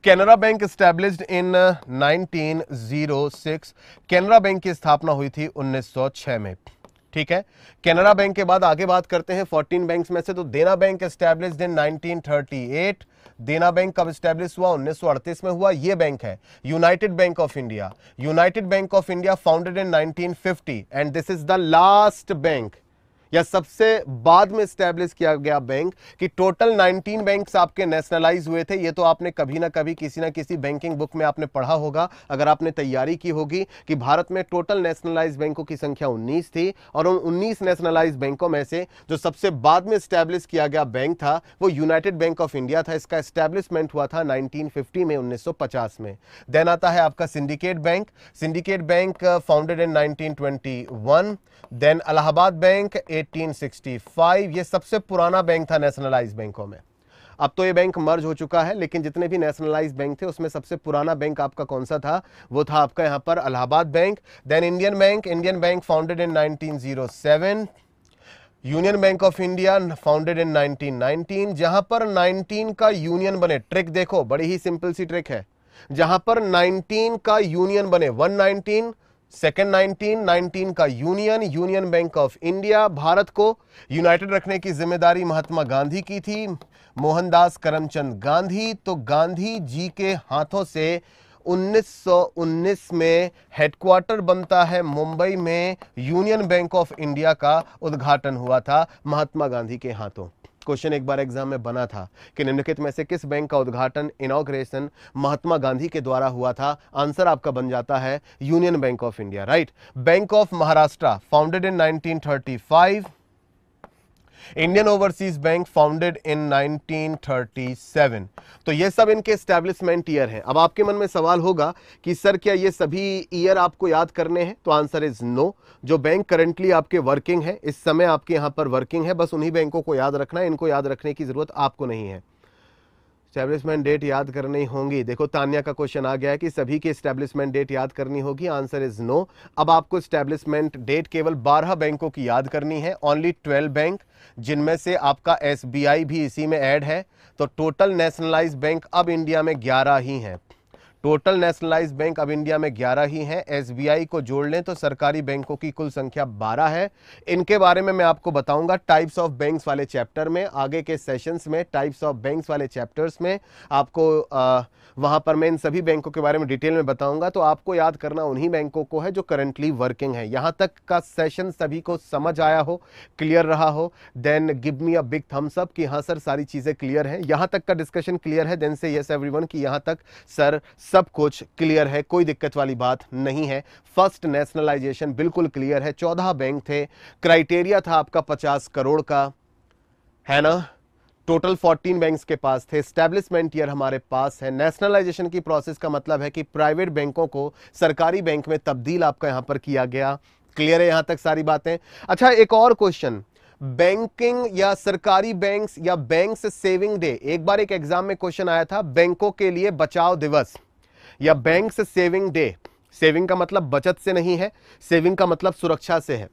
Canara Bank establish in 1906 Canara Bank की स्थापना हुई थी 1906 में ठीक है कैनरा बैंक के बाद आगे बात करते हैं फोर्टीन बैंक में से तो देना बैंक एस्टेब्लिश इन 1938 देना बैंक कब स्टैब्लिश हुआ उन्नीस में हुआ यह बैंक है United Bank of India United Bank of India founded in 1950 and this is the last bank या सबसे बाद में स्टैब्लिश किया गया बैंक कि टोटल 19 बैंक्स आपके नेशनलाइज हुए थे ये तो आपने कभी ना कभी किसी ना किसी बैंकिंग बुक में आपने पढ़ा होगा अगर आपने तैयारी की होगी कि भारत में टोटल नेशनलाइज बैंकों की संख्या उन्नीस थी और उन उन्नीस नेशनलाइज बैंकों में से जो सबसे बाद में स्टैब्लिश किया गया बैंक था वो यूनाइटेड बैंक ऑफ इंडिया था इसका स्टैब्लिशमेंट हुआ था नाइनटीन में उन्नीस में देन आता है आपका Syndicate Bank syndicate Bank founded in nineteen then Allahabad Bank 1865 ये सबसे पुराना बैंक था नेशनलाइज बैंकों में अब तो ये बैंक मर्ज हो चुका है लेकिन जितने भी नेशनलाइज बैंक थे उसमें सबसे पुराना बैंक आपका कौन सा था वो था आपका यहाँ पर Allahabad Bank then Indian Bank Indian Bank founded in 1907 Union Bank of India founded in 1919 जहां पर 19 का यूनियन बने ट्रिक देखो बड़ी ही सिंपल सी ट्रिक है जहां पर नाइनटीन का यूनियन बने वन सेकेंड 19, 19 का union Union Bank of India भारत को यूनाइटेड रखने की जिम्मेदारी महात्मा गांधी की थी मोहनदास करमचंद गांधी तो गांधी जी के हाथों से 1919 में हेडक्वार्टर बनता है मुंबई में यूनियन बैंक ऑफ इंडिया का उद्घाटन हुआ था महात्मा गांधी के हाथों क्वेश्चन एक बार एग्जाम में बना था कि निम्नलिखित में से किस बैंक का उद्घाटन इनोग्रेशन महात्मा गांधी के द्वारा हुआ था आंसर आपका बन जाता है Union Bank of India right Bank of Maharashtra founded in 1935 Indian Overseas Bank founded in 1937 तो ये सब इनके एस्टेब्लिशमेंट ईयर हैं अब आपके मन में सवाल होगा कि सर क्या ये सभी ईयर आपको याद करने हैं तो आंसर इज नो जो बैंक करंटली आपके वर्किंग है इस समय आपके यहां पर वर्किंग है बस उन्हीं बैंकों को याद रखना इनको याद रखने की जरूरत आपको नहीं है स्टैब्लिशमेंट डेट याद करनी होंगी देखो तानिया का क्वेश्चन आ गया है कि सभी की स्टैब्लिशमेंट डेट याद करनी होगी आंसर इज नो अब आपको स्टैब्लिशमेंट डेट केवल 12 बैंकों की याद करनी है ओनली 12 बैंक जिनमें से आपका एसबीआई भी इसी में ऐड है तो टोटल नेशनलाइज बैंक अब इंडिया में 11 ही हैं टोटल नेशनलाइज बैंक अब इंडिया में 11 ही हैं एसबीआई को जोड़ लें तो सरकारी बैंकों की कुल संख्या 12 है इनके बारे में मैं आपको बताऊंगा टाइप्स ऑफ बैंक्स वाले चैप्टर में आगे के सेशंस में टाइप्स ऑफ बैंक्स वाले चैप्टर्स में आपको आ, वहां पर मैं इन सभी बैंकों के बारे में डिटेल में बताऊंगा तो आपको याद करना उन्हीं बैंकों को है जो करंटली वर्किंग है यहाँ तक का सेशन सभी को समझ आया हो क्लियर रहा हो then give me a big thumbs up कि हाँ सर सारी चीज़ें क्लियर हैं यहाँ तक का डिस्कशन क्लियर है देन से येस एवरी की यहाँ तक सर सब कुछ क्लियर है कोई दिक्कत वाली बात नहीं है फर्स्ट नेशनलाइजेशन बिल्कुल क्लियर है चौदह बैंक थे क्राइटेरिया था आपका पचास करोड़ का है ना टोटल 14 बैंक्स के पास थे स्टैब्लिशमेंट ईयर हमारे पास है नेशनलाइजेशन की प्रोसेस का मतलब है कि प्राइवेट बैंकों को सरकारी बैंक में तब्दील आपका यहां पर किया गया क्लियर है यहां तक सारी बातें अच्छा एक और क्वेश्चन बैंकिंग या सरकारी बैंक्स या बैंक सेविंग डे एक बार एक एग्जाम में क्वेश्चन आया था बैंकों के लिए बचाव दिवस या बैंक से सेविंग डे सेविंग का मतलब बचत से नहीं है सेविंग का मतलब सुरक्षा से है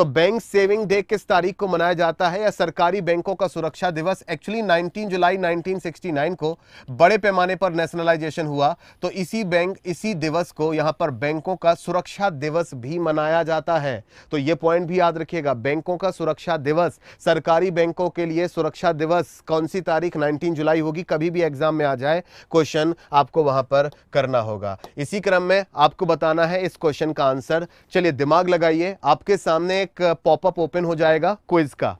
तो बैंक सेविंग डे किस तारीख को मनाया जाता है या सरकारी बैंकों का सुरक्षा दिवस एक्चुअली 19 जुलाई 1969 को बड़े पैमाने पर नेशनलाइजेशन हुआ तो इसी बैंक इसी दिवस को यहां पर बैंकों का सुरक्षा दिवस भी मनाया जाता है तो ये पॉइंट भी याद रखिएगा बैंकों का सुरक्षा दिवस सरकारी बैंकों के लिए सुरक्षा दिवस कौन सी तारीख नाइनटीन जुलाई होगी कभी भी एग्जाम में आ जाए क्वेश्चन आपको वहां पर करना होगा इसी क्रम में आपको बताना है इस क्वेश्चन का आंसर चलिए दिमाग लगाइए आपके सामने एक पॉपअप ओपन हो जाएगा क्विज का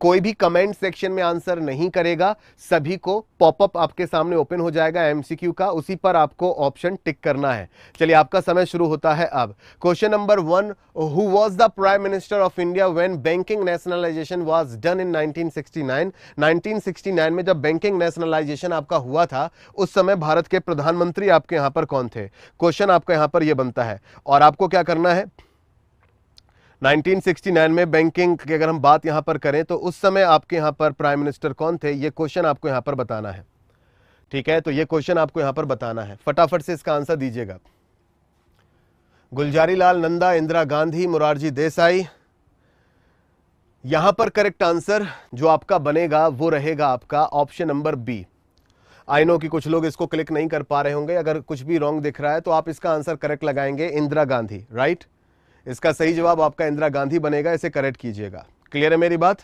कोई भी कमेंट सेक्शन में आंसर नहीं करेगा सभी को पॉपअप आपके सामने ओपन हो जाएगा एमसीक्यू का उसी पर आपको ऑप्शन टिक करना है चलिए आपका समय शुरू होता है अब question number one who was the prime minister of India when banking nationalisation was done in 1969 1969 में जब बैंकिंग नेशनलाइजेशन आपका हुआ था उस समय भारत के प्रधानमंत्री आपके यहां पर कौन थे क्वेश्चन आपका यहां पर यह बनता है और आपको क्या करना है 1969 में बैंकिंग की अगर हम बात यहां पर करें तो उस समय आपके यहां पर प्राइम मिनिस्टर कौन थे ये क्वेश्चन आपको यहां पर बताना है ठीक है तो ये क्वेश्चन आपको यहां पर बताना है फटाफट से इसका आंसर दीजिएगा गुलजारी लाल नंदा इंदिरा गांधी मुरारजी देसाई यहां पर करेक्ट आंसर जो आपका बनेगा वो रहेगा आपका option number B I know कि कुछ लोग इसको क्लिक नहीं कर पा रहे होंगे अगर कुछ भी रॉन्ग दिख रहा है तो आप इसका आंसर करेक्ट लगाएंगे इंदिरा गांधी राइट इसका सही जवाब आपका इंदिरा गांधी बनेगा इसे करेक्ट कीजिएगा क्लियर है मेरी बात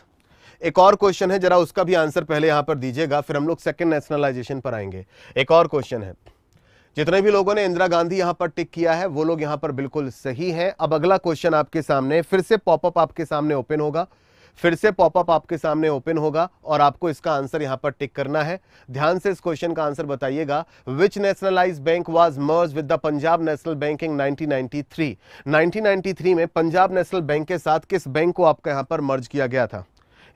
एक और क्वेश्चन है जरा उसका भी आंसर पहले यहां पर दीजिएगा फिर हम लोग सेकेंड नेशनलाइजेशन पर आएंगे एक और क्वेश्चन है जितने भी लोगों ने इंदिरा गांधी यहां पर टिक किया है वो लोग यहां पर बिल्कुल सही हैं अब अगला क्वेश्चन आपके सामने फिर से पॉपअप आपके सामने ओपन होगा फिर से पॉपअप आपके सामने ओपन होगा और आपको इसका आंसर यहां पर टिक करना है ध्यान से इस क्वेश्चन का आंसर बताइएगा which nationalise bank was merge with the Punjab national Bank in 1993 1993 में पंजाब नेशनल बैंक के साथ किस बैंक को आपका यहां पर मर्ज किया गया था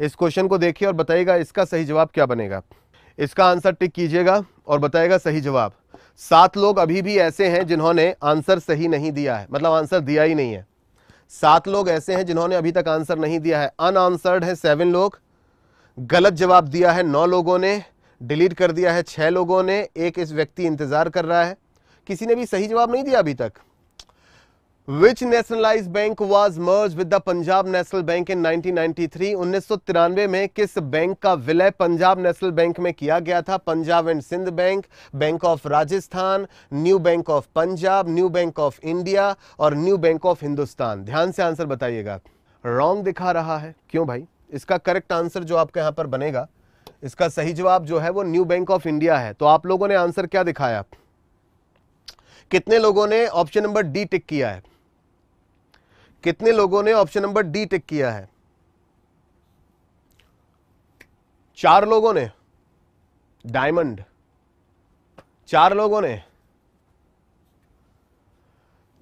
इस क्वेश्चन को देखिए और बताइएगा इसका सही जवाब क्या बनेगा इसका आंसर टिक कीजिएगा और बताएगा सही जवाब सात लोग अभी भी ऐसे हैं जिन्होंने आंसर सही नहीं दिया है मतलब आंसर दिया ही नहीं है सात लोग ऐसे हैं जिन्होंने अभी तक आंसर नहीं दिया है अनआंसर्ड है सेवन लोग गलत जवाब दिया है नौ लोगों ने डिलीट कर दिया है छह लोगों ने एक इस व्यक्ति इंतज़ार कर रहा है किसी ने भी सही जवाब नहीं दिया अभी तक which nationalise bank was merge with the Punjab national Bank in 1993? तिरानवे में किस बैंक का विलय पंजाब नेशनल बैंक में किया गया था Punjab and Sindh Bank bank of Rajasthan New Bank of Punjab New Bank of India और न्यू बैंक ऑफ हिंदुस्तान ध्यान से आंसर बताइएगा रॉन्ग दिखा रहा है क्यों भाई इसका करेक्ट आंसर जो आपके यहाँ पर बनेगा इसका सही जवाब जो है वो न्यू बैंक ऑफ इंडिया है तो आप लोगों ने आंसर क्या दिखाया कितने लोगों ने ऑप्शन नंबर डी टिक किया है कितने लोगों ने ऑप्शन नंबर डी टिक किया है चार लोगों ने डायमंड चार लोगों ने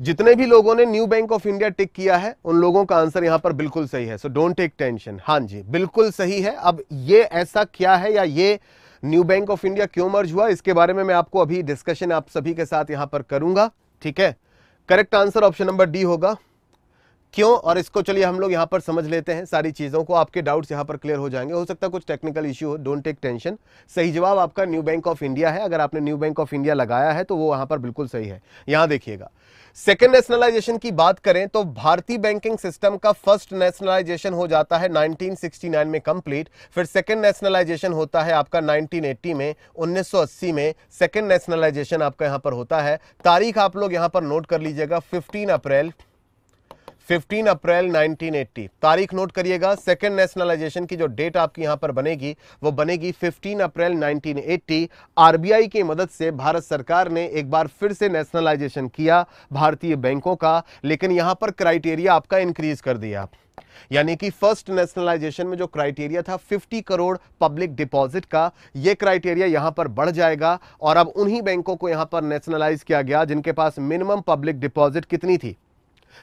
जितने भी लोगों ने New Bank of India tick किया है उन लोगों का आंसर यहां पर बिल्कुल सही है सो डोंट टेक टेंशन हां जी बिल्कुल सही है अब ये ऐसा क्या है या ये न्यू बैंक ऑफ इंडिया क्यों मर्ज हुआ इसके बारे में मैं आपको अभी डिस्कशन आप सभी के साथ यहां पर करूंगा ठीक है correct answer option number D होगा क्यों और इसको चलिए हम लोग यहाँ पर समझ लेते हैं सारी चीज़ों को आपके डाउट्स यहाँ पर क्लियर हो जाएंगे हो सकता है कुछ टेक्निकल इश्यू हो डोंट टेक टेंशन सही जवाब आपका न्यू बैंक ऑफ इंडिया है अगर आपने न्यू बैंक ऑफ इंडिया लगाया है तो वो वहाँ पर बिल्कुल सही है यहाँ देखिएगा सेकेंड नेशनलाइजेशन की बात करें तो भारतीय बैंकिंग सिस्टम का फर्स्ट नेशनलाइजेशन हो जाता है 1969 में कंप्लीट फिर सेकेंड नेशनलाइजेशन होता है आपका 1980 में 1980 में सेकेंड नेशनलाइजेशन आपका यहां पर होता है तारीख आप लोग यहां पर नोट कर लीजिएगा 15 अप्रैल 1980 15 अप्रैल 1980 तारीख नोट करिएगा सेकेंड नेशनलाइजेशन की जो डेट आपकी यहां पर बनेगी वो बनेगी 15 अप्रैल 1980 आरबीआई की मदद से भारत सरकार ने एक बार फिर से नेशनलाइजेशन किया भारतीय बैंकों का लेकिन यहां पर क्राइटेरिया आपका इंक्रीज कर दिया यानी कि फर्स्ट नेशनलाइजेशन में जो क्राइटेरिया था 50 करोड़ पब्लिक डिपॉजिट का यह क्राइटेरिया यहां पर बढ़ जाएगा और अब उन्हीं बैंकों को यहां पर नेशनलाइज किया गया जिनके पास मिनिमम पब्लिक डिपॉजिट कितनी थी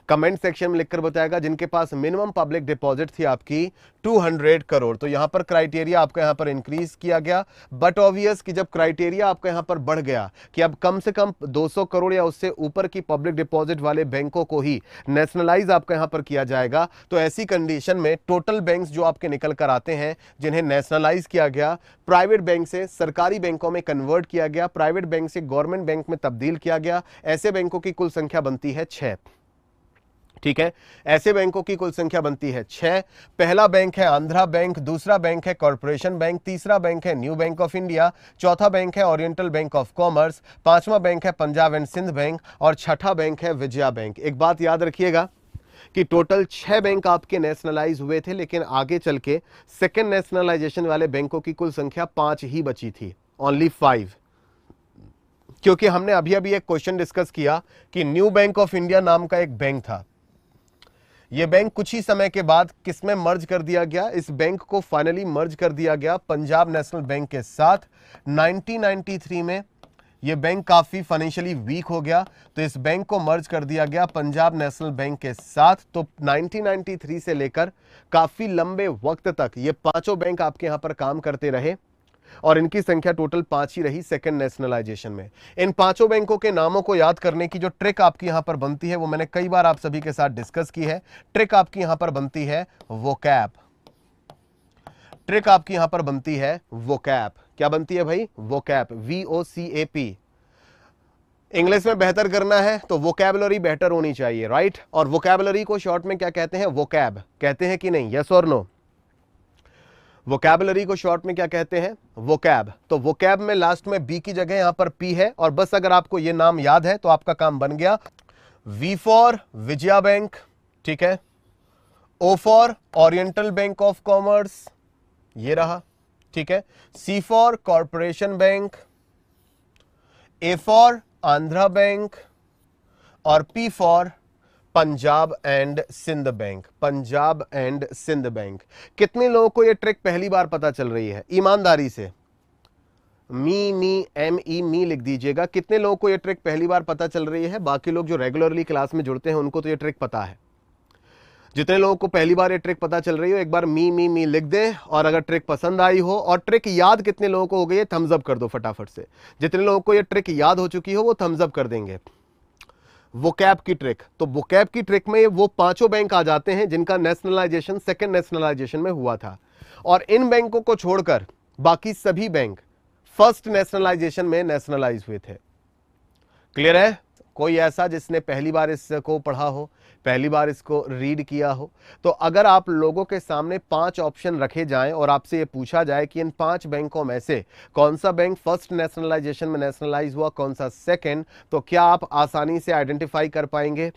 कमेंट सेक्शन में लिखकर बताएगा जिनके पास मिनिमम पब्लिक डिपॉजिट थी आपकी 200 करोड़ तो यहां पर क्राइटेरिया आपका यहां पर इंक्रीज किया गया बट ऑब्वियस कि जब क्राइटेरिया आपका यहां पर बढ़ गया कि अब कम से कम 200 करोड़ या उससे ऊपर की पब्लिक डिपॉजिट वाले बैंकों को ही नेशनलाइज आपका यहां पर किया जाएगा तो ऐसी कंडीशन में टोटल बैंक जो आपके निकल कर आते हैं जिन्हें नेशनलाइज किया गया प्राइवेट बैंक से सरकारी बैंकों में कन्वर्ट किया गया प्राइवेट बैंक से गवर्नमेंट बैंक में तब्दील किया गया ऐसे बैंकों की कुल संख्या बनती है छह ठीक है ऐसे बैंकों की कुल संख्या बनती है छह पहला बैंक है आंध्रा बैंक दूसरा बैंक है कॉरपोरेशन बैंक तीसरा बैंक है न्यू बैंक ऑफ इंडिया चौथा बैंक है ओरिएंटल बैंक ऑफ कॉमर्स पांचवा बैंक है पंजाब एंड सिंध बैंक और छठा बैंक है विजया बैंक एक बात याद रखिएगा कि टोटल छह बैंक आपके नेशनलाइज हुए थे लेकिन आगे चल के सेकेंड नेशनलाइजेशन वाले बैंकों की कुल संख्या पांच ही बची थी ओनली फाइव क्योंकि हमने अभी अभी एक क्वेश्चन डिस्कस किया कि न्यू बैंक ऑफ इंडिया नाम का एक बैंक था ये बैंक कुछ ही समय के बाद किसमें मर्ज कर दिया गया इस बैंक को फाइनली मर्ज कर दिया गया पंजाब नेशनल बैंक के साथ 1993 में ये बैंक काफ़ी फाइनेंशियली वीक हो गया तो इस बैंक को मर्ज कर दिया गया पंजाब नेशनल बैंक के साथ तो 1993 से लेकर काफ़ी लंबे वक्त तक ये पांचों बैंक आपके यहां पर काम करते रहे और इनकी संख्या टोटल पांच ही रही सेकंड नेशनलाइजेशन में इन पांचों बैंकों के नामों को याद करने की जो ट्रिक आपकी यहां पर बनती है वो मैंने कई बार आप सभी के साथ डिस्कस की है ट्रिक आपकी यहां पर बनती है वो कैप ट्रिक आपकी यहां पर बनती है वो कैप क्या बनती है भाई वो cap V O C A P English में बेहतर करना है तो कैबलरी बेहतर होनी चाहिए राइट और कैबलरी को शॉर्ट में क्या कहते हैं कैब कहते हैं कि नहीं यस और नो वोकैबलरी को शॉर्ट में क्या कहते हैं वोकैब तो वोकैब में लास्ट में बी की जगह यहां पर पी है और बस अगर आपको ये नाम याद है तो आपका काम बन गया वी फॉर विजया बैंक ठीक है O for Oriental Bank of Commerce ये रहा ठीक है C for Corporation Bank A for Andhra Bank और P for Punjab and Sindh Bank Punjab and Sindh Bank कितने लोगों को यह ट्रिक पहली बार पता चल रही है ईमानदारी से मी मी एम ई मी लिख दीजिएगा कितने लोगों को यह ट्रिक पहली बार पता चल रही है बाकी लोग जो रेगुलरली क्लास में जुड़ते हैं उनको तो यह ट्रिक पता है जितने लोगों को पहली बार ये ट्रिक पता चल रही हो एक बार मी मी मी लिख दे और अगर ट्रिक पसंद आई हो और ट्रिक याद कितने लोगों को हो गई है थम्सअप कर दो फटाफट से जितने लोगों को ये ट्रिक याद हो चुकी हो वो थम्सअप कर देंगे वोकैब की ट्रिक तो वोकैब की ट्रिक में वो पांचों बैंक आ जाते हैं जिनका नेशनलाइजेशन सेकेंड नेशनलाइजेशन में हुआ था और इन बैंकों को छोड़कर बाकी सभी बैंक फर्स्ट नेशनलाइजेशन में नेशनलाइज हुए थे क्लियर है कोई ऐसा जिसने पहली बार इसको पढ़ा हो पहली बार इसको रीड किया हो तो अगर आप लोगों के सामने पांच ऑप्शन रखे जाएं और आपसे ये पूछा जाए कि इन पांच बैंकों में से कौन सा बैंक फर्स्ट नेशनलाइजेशन में नेशनलाइज हुआ कौन सा सेकेंड तो क्या आप आसानी से आइडेंटिफाई कर पाएंगे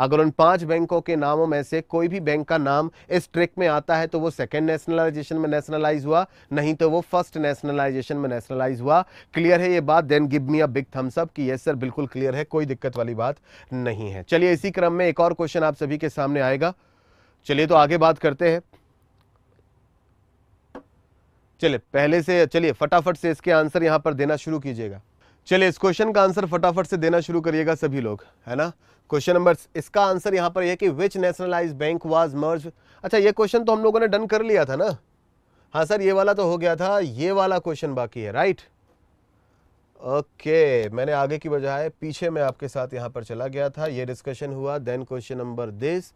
अगर उन पांच बैंकों के नामों में से कोई भी बैंक का नाम इस ट्रिक में आता है तो वो सेकेंड नेशनलाइजेशन में नेशनलाइज हुआ नहीं तो वो फर्स्ट नेशनलाइजेशन में नेशनलाइज हुआ क्लियर है ये बात then give me a big thumbs up कि यस सर बिल्कुल क्लियर है कोई दिक्कत वाली बात नहीं है चलिए इसी क्रम में एक और क्वेश्चन आप सभी के सामने आएगा चलिए तो आगे बात करते हैं चलिए पहले से चलिए फटाफट से इसके आंसर यहां पर देना शुरू कीजिएगा चलिए इस क्वेश्चन का आंसर फटाफट से देना शुरू करिएगा सभी लोग है ना क्वेश्चन नंबर इसका आंसर यहाँ पर यह कि which nationalise bank was merge अच्छा ये क्वेश्चन तो हम लोगों ने डन कर लिया था ना हाँ सर ये वाला तो हो गया था ये वाला क्वेश्चन बाकी है राइट ओके okay, मैंने आगे की बजाय पीछे मैं आपके साथ यहाँ पर चला गया था ये डिस्कशन हुआ then question number this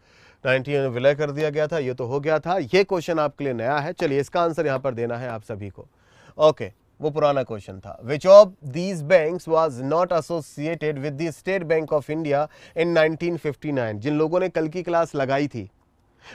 nineteen विलय कर दिया गया था ये तो हो गया था ये क्वेश्चन आपके लिए नया है चलिए इसका आंसर यहाँ पर देना है आप सभी को ओके okay, वो पुराना क्वेश्चन था which of these bank was not associated with the state bank of India in 1959 जिन लोगों ने कल की क्लास लगाई थी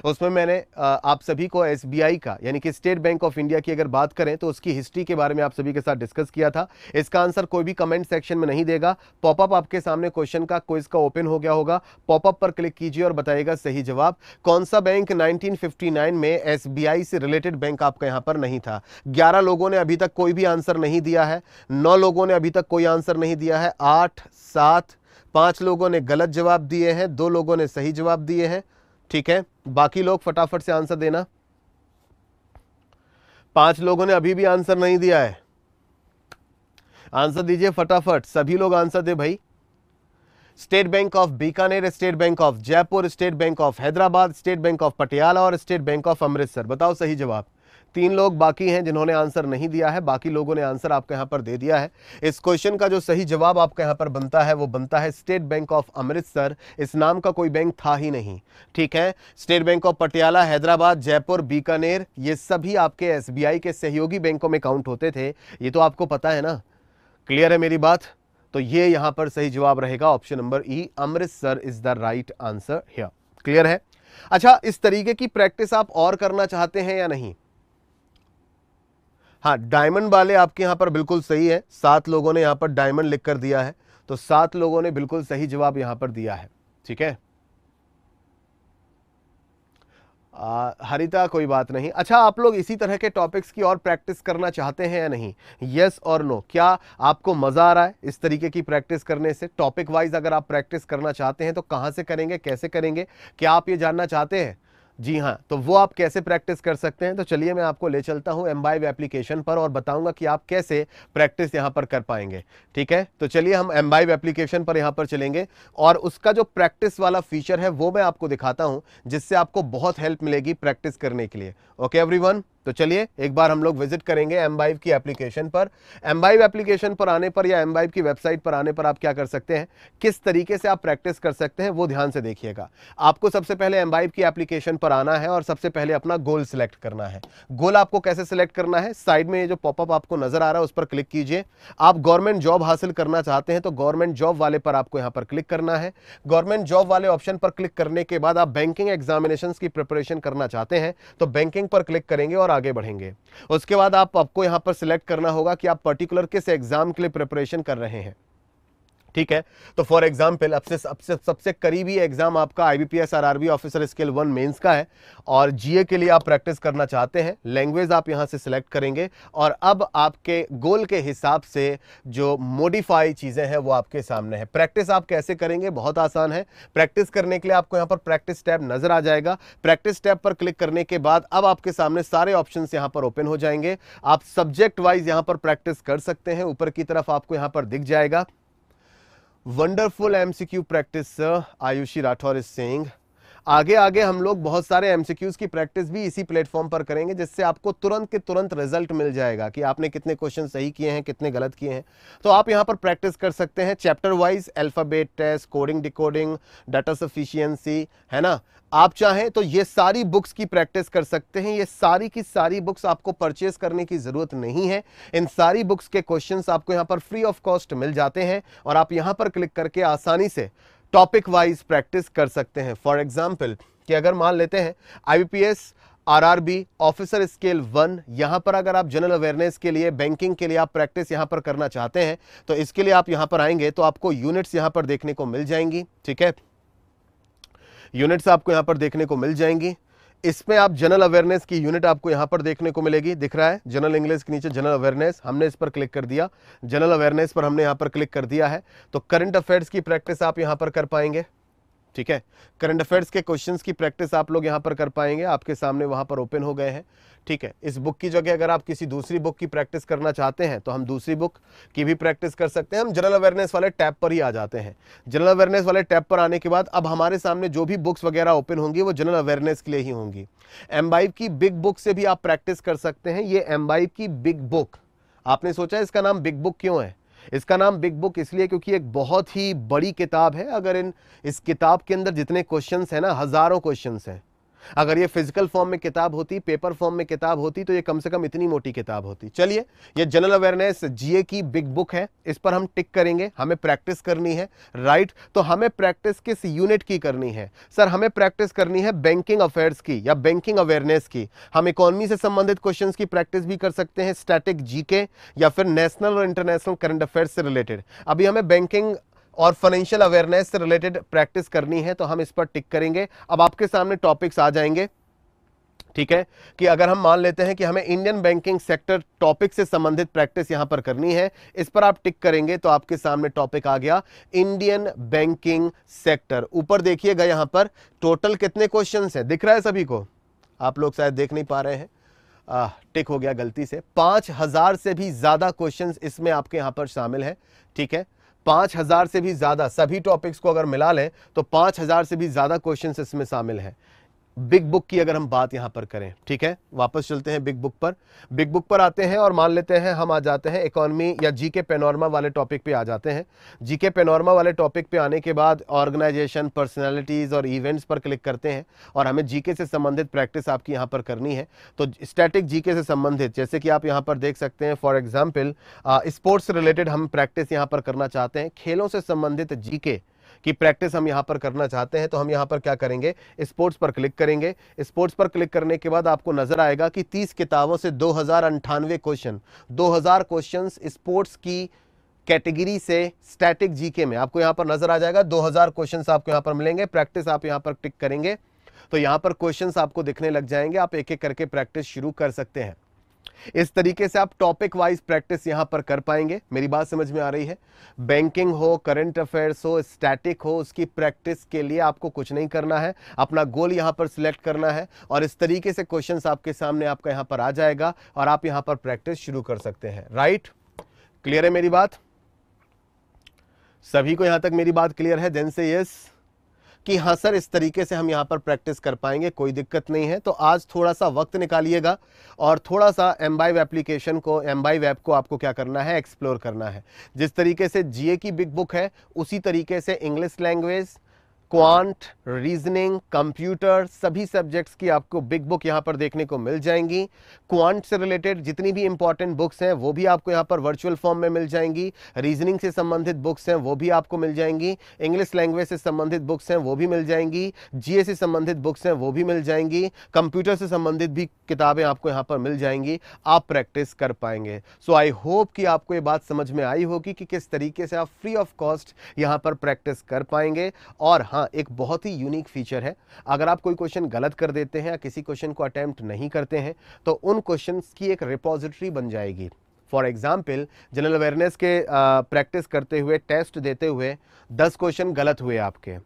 उसमें मैंने आप सभी को एस का यानी कि स्टेट बैंक ऑफ इंडिया की अगर बात करें तो उसकी हिस्ट्री के बारे में आप सभी के साथ डिस्कस किया था इसका आंसर कोई भी कमेंट सेक्शन में नहीं देगा पॉपअप आपके सामने क्वेश्चन का क्विज का ओपन हो गया होगा पॉपअप पर क्लिक कीजिए और बताइएगा सही जवाब कौन सा बैंक नाइनटीन में एस से रिलेटेड बैंक आपका यहाँ पर नहीं था ग्यारह लोगों ने अभी तक कोई भी आंसर नहीं दिया है नौ लोगों ने अभी तक कोई आंसर नहीं दिया है आठ सात पांच लोगों ने गलत जवाब दिए हैं दो लोगों ने सही जवाब दिए हैं ठीक है बाकी लोग फटाफट से आंसर देना पांच लोगों ने अभी भी आंसर नहीं दिया है आंसर दीजिए फटाफट सभी लोग आंसर दे भाई State bank of Bikaner State bank of Jaipur state bank of Hyderabad state bank of Patiala और स्टेट बैंक ऑफ अमृतसर बताओ सही जवाब तीन लोग बाकी हैं जिन्होंने आंसर नहीं दिया है बाकी लोगों ने आंसर आपके यहाँ पर दे दिया है इस क्वेश्चन का जो सही जवाब आपके यहाँ पर बनता है वो बनता है स्टेट बैंक ऑफ अमृतसर इस नाम का कोई बैंक था ही नहीं ठीक है state bank of Patiala Hyderabad Jaipur Bikaner ये सभी आपके एस के सहयोगी बैंकों में काउंट होते थे ये तो आपको पता है ना क्लियर है मेरी बात तो ये यहाँ पर सही जवाब रहेगा option number E Amritsar is the right answer here clear है अच्छा इस तरीके की प्रैक्टिस आप और करना चाहते हैं या नहीं हाँ डायमंड वाले आपके यहाँ पर बिल्कुल सही है सात लोगों ने यहाँ पर डायमंड लिख कर दिया है तो सात लोगों ने बिल्कुल सही जवाब यहाँ पर दिया है ठीक है आ, हरिता कोई बात नहीं अच्छा आप लोग इसी तरह के टॉपिक्स की और प्रैक्टिस करना चाहते हैं या नहीं यस और नो क्या आपको मज़ा आ रहा है इस तरीके की प्रैक्टिस करने से टॉपिक वाइज अगर आप प्रैक्टिस करना चाहते हैं तो कहां से करेंगे कैसे करेंगे क्या आप ये जानना चाहते हैं जी हाँ तो वो आप कैसे प्रैक्टिस कर सकते हैं तो चलिए मैं आपको ले चलता हूँ एम्बाइव एप्लीकेशन पर और बताऊंगा कि आप कैसे प्रैक्टिस यहाँ पर कर पाएंगे ठीक है तो चलिए हम एम्बाइव एप्लीकेशन पर यहाँ पर चलेंगे और उसका जो प्रैक्टिस वाला फीचर है वो मैं आपको दिखाता हूँ जिससे आपको बहुत हेल्प मिलेगी प्रैक्टिस करने के लिए ओके एवरी तो चलिए एक बार हम लोग विजिट करेंगे एम की एप्लीकेशन पर एम एप्लीकेशन पर आने पर या एम की वेबसाइट पर आने पर आप क्या कर सकते हैं किस तरीके से आप प्रैक्टिस कर सकते हैं वो ध्यान से देखिएगा आपको सबसे पहले एम की एप्लीकेशन पर आना है और सबसे पहले अपना गोल सिलेक्ट करना है गोल आपको कैसे सिलेक्ट करना है साइड में ये जो पॉपअप आपको नजर आ रहा है उस पर क्लिक कीजिए आप गवर्नमेंट जॉब हासिल करना चाहते हैं तो गवर्नमेंट जॉब वाले पर आपको यहाँ पर क्लिक करना है गवर्नमेंट जॉब वाले ऑप्शन पर क्लिक करने के बाद आप बैंकिंग एग्जामिनेशन की प्रिपरेशन करना चाहते हैं तो बैंकिंग पर क्लिक करेंगे और आगे बढ़ेंगे उसके बाद आप आपको यहाँ पर सिलेक्ट करना होगा कि आप पर्टिकुलर किस एग्ज़ाम के लिए प्रिपरेशन कर रहे हैं ठीक है तो फॉर एग्जाम्पल सबसे सबसे सबसे करीबी एग्जाम आपका IBPS RRB officer scale one mains का है और जीए के लिए आप प्रैक्टिस करना चाहते हैं लैंग्वेज आप यहां से सिलेक्ट करेंगे और अब आपके गोल के हिसाब से जो मोडिफाई चीज़ें हैं वो आपके सामने है प्रैक्टिस आप कैसे करेंगे बहुत आसान है प्रैक्टिस करने के लिए आपको यहाँ पर प्रैक्टिस टैब नजर आ जाएगा प्रैक्टिस टैब पर क्लिक करने के बाद अब आपके सामने सारे ऑप्शन यहाँ पर ओपन हो जाएंगे आप सब्जेक्ट वाइज यहाँ पर प्रैक्टिस कर सकते हैं ऊपर की तरफ आपको यहाँ पर दिख जाएगा Wonderful MCQ practice, sir, Ayushi Rathor is saying. आगे आगे हम लोग बहुत सारे एमसीक्यूज की प्रैक्टिस भी इसी प्लेटफॉर्म पर करेंगे जिससे आपको तुरंत के तुरंत रिजल्ट मिल जाएगा कि आपने कितने क्वेश्चन सही किए हैं कितने गलत किए हैं तो आप यहाँ पर प्रैक्टिस कर सकते हैं chapter wise alphabet test coding decoding data sufficiency है ना आप चाहें तो ये सारी बुक्स की प्रैक्टिस कर सकते हैं ये सारी की सारी बुक्स आपको परचेज करने की ज़रूरत नहीं है इन सारी बुक्स के क्वेश्चंस आपको यहाँ पर फ्री ऑफ कॉस्ट मिल जाते हैं और आप यहाँ पर क्लिक करके आसानी से टॉपिक वाइज प्रैक्टिस कर सकते हैं फॉर एग्जाम्पल कि अगर मान लेते हैं IBPS RRB officer scale one यहां पर अगर आप जनरल अवेयरनेस के लिए बैंकिंग के लिए आप प्रैक्टिस यहां पर करना चाहते हैं तो इसके लिए आप यहां पर आएंगे तो आपको यूनिट्स यहां पर देखने को मिल जाएंगी ठीक है यूनिट्स आपको यहां पर देखने को मिल जाएंगी इसमें आप जनरल अवेयरनेस की यूनिट आपको यहां पर देखने को मिलेगी दिख रहा है जनरल इंग्लिश के नीचे जनरल अवेयरनेस हमने इस पर क्लिक कर दिया जनरल अवेयरनेस पर हमने यहां पर क्लिक कर दिया है तो करंट अफेयर्स की प्रैक्टिस आप यहां पर कर पाएंगे ठीक है करंट अफेयर्स के क्वेश्चंस की प्रैक्टिस आप लोग यहां पर कर पाएंगे आपके सामने वहां पर ओपन हो गए हैं ठीक है इस बुक की जगह अगर आप किसी दूसरी बुक की प्रैक्टिस करना चाहते हैं तो हम दूसरी बुक की भी प्रैक्टिस कर सकते हैं हम जनरल अवेयरनेस वाले टैब पर ही आ जाते हैं जनरल अवेयरनेस वाले टैब पर आने के बाद अब हमारे सामने जो भी बुक्स वगैरह ओपन होंगी वो जनरल अवेयरनेस के लिए ही होंगी एम की बिग बुक से भी आप प्रैक्टिस कर सकते हैं ये एम की बिग बुक आपने सोचा इसका नाम बिग बुक क्यों है इसका नाम बिग बुक इसलिए क्योंकि एक बहुत ही बड़ी किताब है अगर इन इस किताब के अंदर जितने क्वेश्चंस हैं ना हज़ारों क्वेश्चंस हैं अगर ये फिजिकल फॉर्म में किताब होती पेपर फॉर्म में किताब होती तो ये कम से कम इतनी मोटी किताब होती चलिए ये जनरल अवेयरनेस जीए की बिग बुक है इस पर हम टिक करेंगे हमें प्रैक्टिस करनी है राइट तो हमें प्रैक्टिस किस यूनिट की करनी है सर हमें प्रैक्टिस करनी है बैंकिंग अफेयर्स की या बैंकिंग अवेयरनेस की हम इकोनॉमी से संबंधित क्वेश्चन की प्रैक्टिस भी कर सकते हैं स्टैटिक जीके या फिर नेशनल और इंटरनेशनल करंट अफेयर्स से रिलेटेड अभी हमें बैंकिंग और फाइनेंशियल अवेयरनेस से रिलेटेड प्रैक्टिस करनी है तो हम इस पर टिक करेंगे अब आपके सामने टॉपिक्स आ जाएंगे ठीक है कि अगर हम मान लेते हैं कि हमें इंडियन बैंकिंग सेक्टर टॉपिक से संबंधित प्रैक्टिस यहां पर करनी है इस पर आप टिक करेंगे तो आपके सामने टॉपिक आ गया इंडियन बैंकिंग सेक्टर ऊपर देखिएगा यहां पर टोटल कितने क्वेश्चन हैं दिख रहा है सभी को आप लोग शायद देख नहीं पा रहे हैं आ, टिक हो गया गलती से पांच हज़ार से भी ज़्यादा क्वेश्चंस इसमें आपके यहां पर शामिल है ठीक है पाँच हज़ार से भी ज़्यादा सभी टॉपिक्स को अगर मिला लें तो पाँच हज़ार से भी ज़्यादा क्वेश्चन इसमें शामिल हैं बिग बुक की अगर हम बात यहां पर करें ठीक है वापस चलते हैं बिग बुक पर बिग बुक पर आते हैं और मान लेते हैं हम आ जाते हैं इकोनॉमी या जीके पेनोरमा वाले टॉपिक पे आ जाते हैं जीके पेनोरमा वाले टॉपिक पे आने के बाद ऑर्गेनाइजेशन पर्सनैलिटीज़ और इवेंट्स पर क्लिक करते हैं और हमें जीके से संबंधित प्रैक्टिस आपकी यहाँ पर करनी है तो स्टैटिक जीके से संबंधित जैसे कि आप यहाँ पर देख सकते हैं फॉर एग्जाम्पल स्पोर्ट्स रिलेटेड हम प्रैक्टिस यहाँ पर करना चाहते हैं खेलों से संबंधित जीके कि प्रैक्टिस हम यहाँ पर करना चाहते हैं तो हम यहाँ पर क्या करेंगे स्पोर्ट्स पर क्लिक करेंगे स्पोर्ट्स पर क्लिक करने के बाद आपको नजर आएगा कि तीस किताबों से दो क्वेश्चन दो क्वेश्चन स्पोर्ट्स की कैटेगरी से स्टैटिक जीके में आपको यहाँ पर नजर आ जाएगा 2000 क्वेश्चन आपको यहाँ पर मिलेंगे प्रैक्टिस आप यहाँ पर टिक करेंगे तो यहाँ पर क्वेश्चन आपको दिखने लग जाएंगे आप एक एक करके प्रैक्टिस शुरू कर सकते हैं इस तरीके से आप टॉपिक वाइज प्रैक्टिस यहां पर कर पाएंगे मेरी बात समझ में आ रही है बैंकिंग हो करंट अफेयर्स हो स्टैटिक हो उसकी प्रैक्टिस के लिए आपको कुछ नहीं करना है अपना गोल यहां पर सिलेक्ट करना है और इस तरीके से क्वेश्चन आपके सामने आपका यहां पर आ जाएगा और आप यहां पर प्रैक्टिस शुरू कर सकते हैं राइट क्लियर है मेरी बात सभी को यहां तक मेरी बात क्लियर है देन से यस कि हाँ सर इस तरीके से हम यहाँ पर प्रैक्टिस कर पाएंगे कोई दिक्कत नहीं है तो आज थोड़ा सा वक्त निकालिएगा और थोड़ा सा एम बाइव एप्लीकेशन को एम बाई ऐप को आपको क्या करना है एक्सप्लोर करना है जिस तरीके से जीए की बिग बुक है उसी तरीके से English language quant reasoning computer सभी सब्जेक्ट्स की आपको बिग बुक यहां पर देखने को मिल जाएंगी क्वांट से रिलेटेड जितनी भी इंपॉर्टेंट बुक्स हैं वो भी आपको यहां पर वर्चुअल फॉर्म में मिल जाएंगी रीजनिंग से संबंधित बुक्स हैं वो भी आपको मिल जाएंगी इंग्लिश लैंग्वेज से संबंधित बुक्स हैं वो भी मिल जाएंगी जीए से संबंधित बुक्स हैं वो भी मिल जाएंगी कंप्यूटर से संबंधित भी किताबें आपको यहाँ पर मिल जाएंगी आप प्रैक्टिस कर पाएंगे सो आई होप कि आपको ये बात समझ में आई होगी कि किस तरीके से आप फ्री ऑफ कॉस्ट यहाँ पर प्रैक्टिस कर पाएंगे और हाँ एक बहुत ही यूनिक फीचर है अगर आप कोई क्वेश्चन गलत कर देते हैं या किसी क्वेश्चन को अटैम्प्ट नहीं करते हैं तो उन क्वेश्चन की एक रिपोजिटरी बन जाएगी फॉर एग्जाम्पल जनरल अवेयरनेस के प्रैक्टिस करते हुए टेस्ट देते हुए दस क्वेश्चन गलत हुए आपके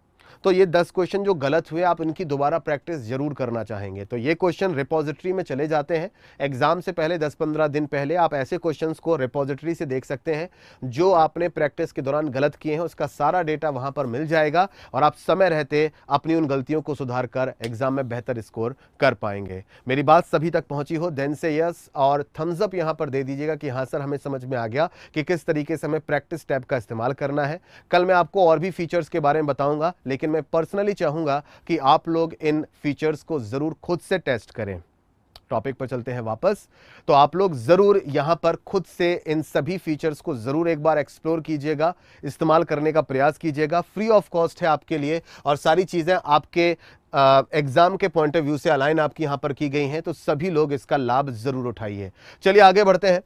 तो ये दस क्वेश्चन जो गलत हुए आप इनकी दोबारा प्रैक्टिस जरूर करना चाहेंगे तो ये क्वेश्चन रिपोजिटरी में चले जाते हैं एग्जाम से पहले दस पंद्रह दिन पहले आप ऐसे क्वेश्चन को रिपोजिटरी से देख सकते हैं जो आपने प्रैक्टिस के दौरान गलत किए हैं उसका सारा डेटा वहां पर मिल जाएगा और आप समय रहते अपनी उन गलतियों को सुधार कर एग्जाम में बेहतर स्कोर कर पाएंगे मेरी बात सभी तक पहुंची हो देन से यस और थम्सअप यहां पर दे दीजिएगा कि हाँ सर हमें समझ में आ गया कि किस तरीके से हमें प्रैक्टिस टैब का इस्तेमाल करना है कल मैं आपको और भी फीचर्स के बारे में बताऊंगा लेकिन लेकिन मैं पर्सनली चाहूँगा कि आप लोग इन फीचर्स को ज़रूर खुद से टेस्ट करें टॉपिक पर चलते हैं वापस तो आप लोग ज़रूर यहां पर खुद से इन सभी फीचर्स को ज़रूर एक बार एक्सप्लोर कीजिएगा इस्तेमाल करने का प्रयास कीजिएगा फ्री ऑफ कॉस्ट है आपके लिए और सारी चीज़ें आपके एग्ज़ाम के पॉइंट ऑफ व्यू से अलाइन आपकी यहां पर की गई हैं तो सभी लोग इसका लाभ ज़रूर उठाइए चलिए आगे बढ़ते हैं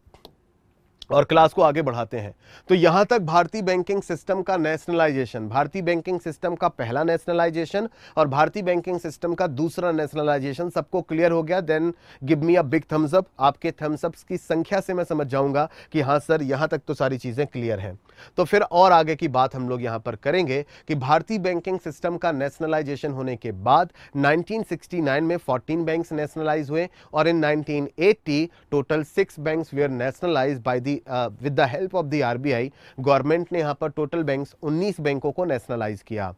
और क्लास को आगे बढ़ाते हैं तो यहां तक भारतीय बैंकिंग सिस्टम का नेशनलाइजेशन भारतीय बैंकिंग सिस्टम का पहला नेशनलाइजेशन और भारतीय बैंकिंग सिस्टम का दूसरा नेशनलाइजेशन सबको क्लियर हो गया then give me a big thumbs up आपके थम्स अप की संख्या से मैं समझ जाऊंगा कि हाँ सर यहां तक तो सारी चीज़ें क्लियर हैं तो फिर और आगे की बात हम लोग यहां पर करेंगे कि भारतीय बैंकिंग सिस्टम का नेशनलाइजेशन होने के बाद नाइनटीन में फोर्टीन बैंक नेशनलाइज हुए और in nineteen total six bank were nationalise by the the with the help of the RBI government ने यहाँ पर टोटल बैंक्स 19 बैंकों को नेशनलाइज किया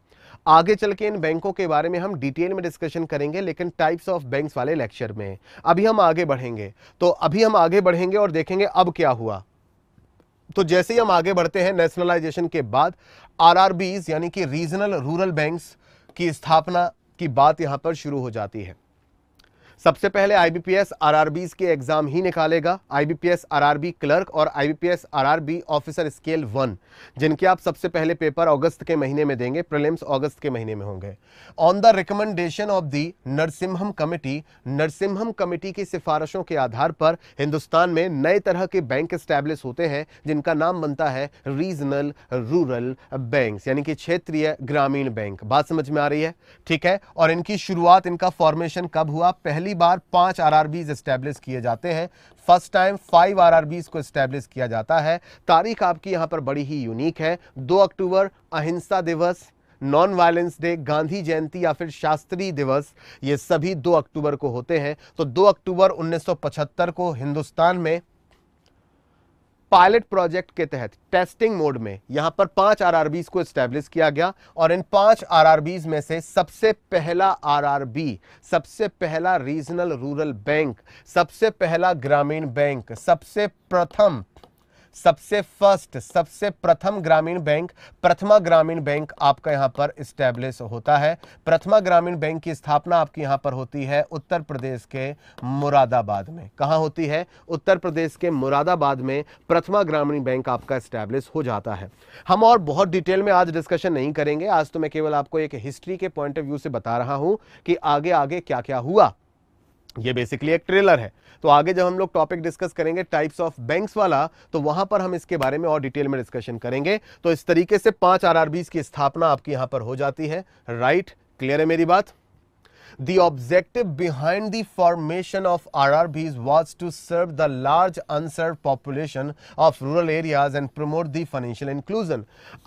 आगे चल के इन बैंकों के बारे में हम डिटेल में डिस्कशन करेंगे लेकिन टाइप्स ऑफ बैंक्स वाले लेक्चर में अभी हम आगे बढ़ेंगे तो अभी हम आगे बढ़ेंगे और देखेंगे अब क्या हुआ तो जैसे ही हम आगे बढ़ते हैं नेशनलाइजेशन के बाद आर यानी कि रीजनल रूरल बैंक्स की स्थापना की बात यहां पर शुरू हो जाती है सबसे पहले आईबीपीएस आरआरबीज के एग्जाम ही निकालेगा आईबीपीएस आरआरबी क्लर्क और IBPS RRB officer scale one जिनके आप सबसे पहले पेपर अगस्त के महीने में देंगे प्रिलिम्स अगस्त के महीने में होंगे on the recommendation of the Narasimham committee Narasimham committee की सिफारिशों के आधार पर हिंदुस्तान में नए तरह के बैंक स्टैब्लिश होते हैं जिनका नाम बनता है रीजनल रूरल बैंक यानी कि क्षेत्रीय ग्रामीण बैंक बात समझ में आ रही है ठीक है और इनकी शुरुआत इनका फॉर्मेशन कब हुआ पहले पहली बार पांच आरआरबीज इस्टेब्लिश किए जाते हैं फर्स्ट टाइम फाइव आरआरबीज को इस्टेब्लिश किया जाता है तारीख आपकी यहां पर बड़ी ही यूनिक है दो अक्टूबर अहिंसा दिवस non violence day Gandhi Jayanti या फिर शास्त्री दिवस ये सभी दो अक्टूबर को होते हैं तो दो अक्टूबर 1975 को हिंदुस्तान में पायलट प्रोजेक्ट के तहत टेस्टिंग मोड में यहां पर पांच आरआरबीज को स्टैब्लिश किया गया और इन पांच आरआरबीज में से सबसे पहला आरआरबी सबसे पहला रीजनल रूरल बैंक सबसे पहला ग्रामीण बैंक सबसे प्रथम सबसे फर्स्ट सबसे प्रथम ग्रामीण बैंक प्रथमा ग्रामीण बैंक आपका यहां पर स्टैब्लिश होता है प्रथमा ग्रामीण बैंक की स्थापना आपकी यहां पर होती है उत्तर प्रदेश के मुरादाबाद में कहां होती है उत्तर प्रदेश के मुरादाबाद में प्रथमा ग्रामीण बैंक आपका स्टैब्लिश हो जाता है हम और बहुत डिटेल में आज डिस्कशन नहीं करेंगे आज तो मैं केवल आपको एक हिस्ट्री के पॉइंट ऑफ व्यू से बता रहा हूं कि आगे आगे क्या क्या हुआ ये बेसिकली एक ट्रेलर है तो आगे जब हम लोग टॉपिक डिस्कस करेंगे टाइप्स ऑफ बैंक्स वाला तो वहां पर हम इसके बारे में और डिटेल में डिस्कशन करेंगे तो इस तरीके से पांच आरआरबीज की स्थापना आपकी यहां पर हो जाती है राइट right, क्लियर है मेरी बात The objective behind the formation of RRBs was to serve the large unserve population of rural areas and promote the financial inclusion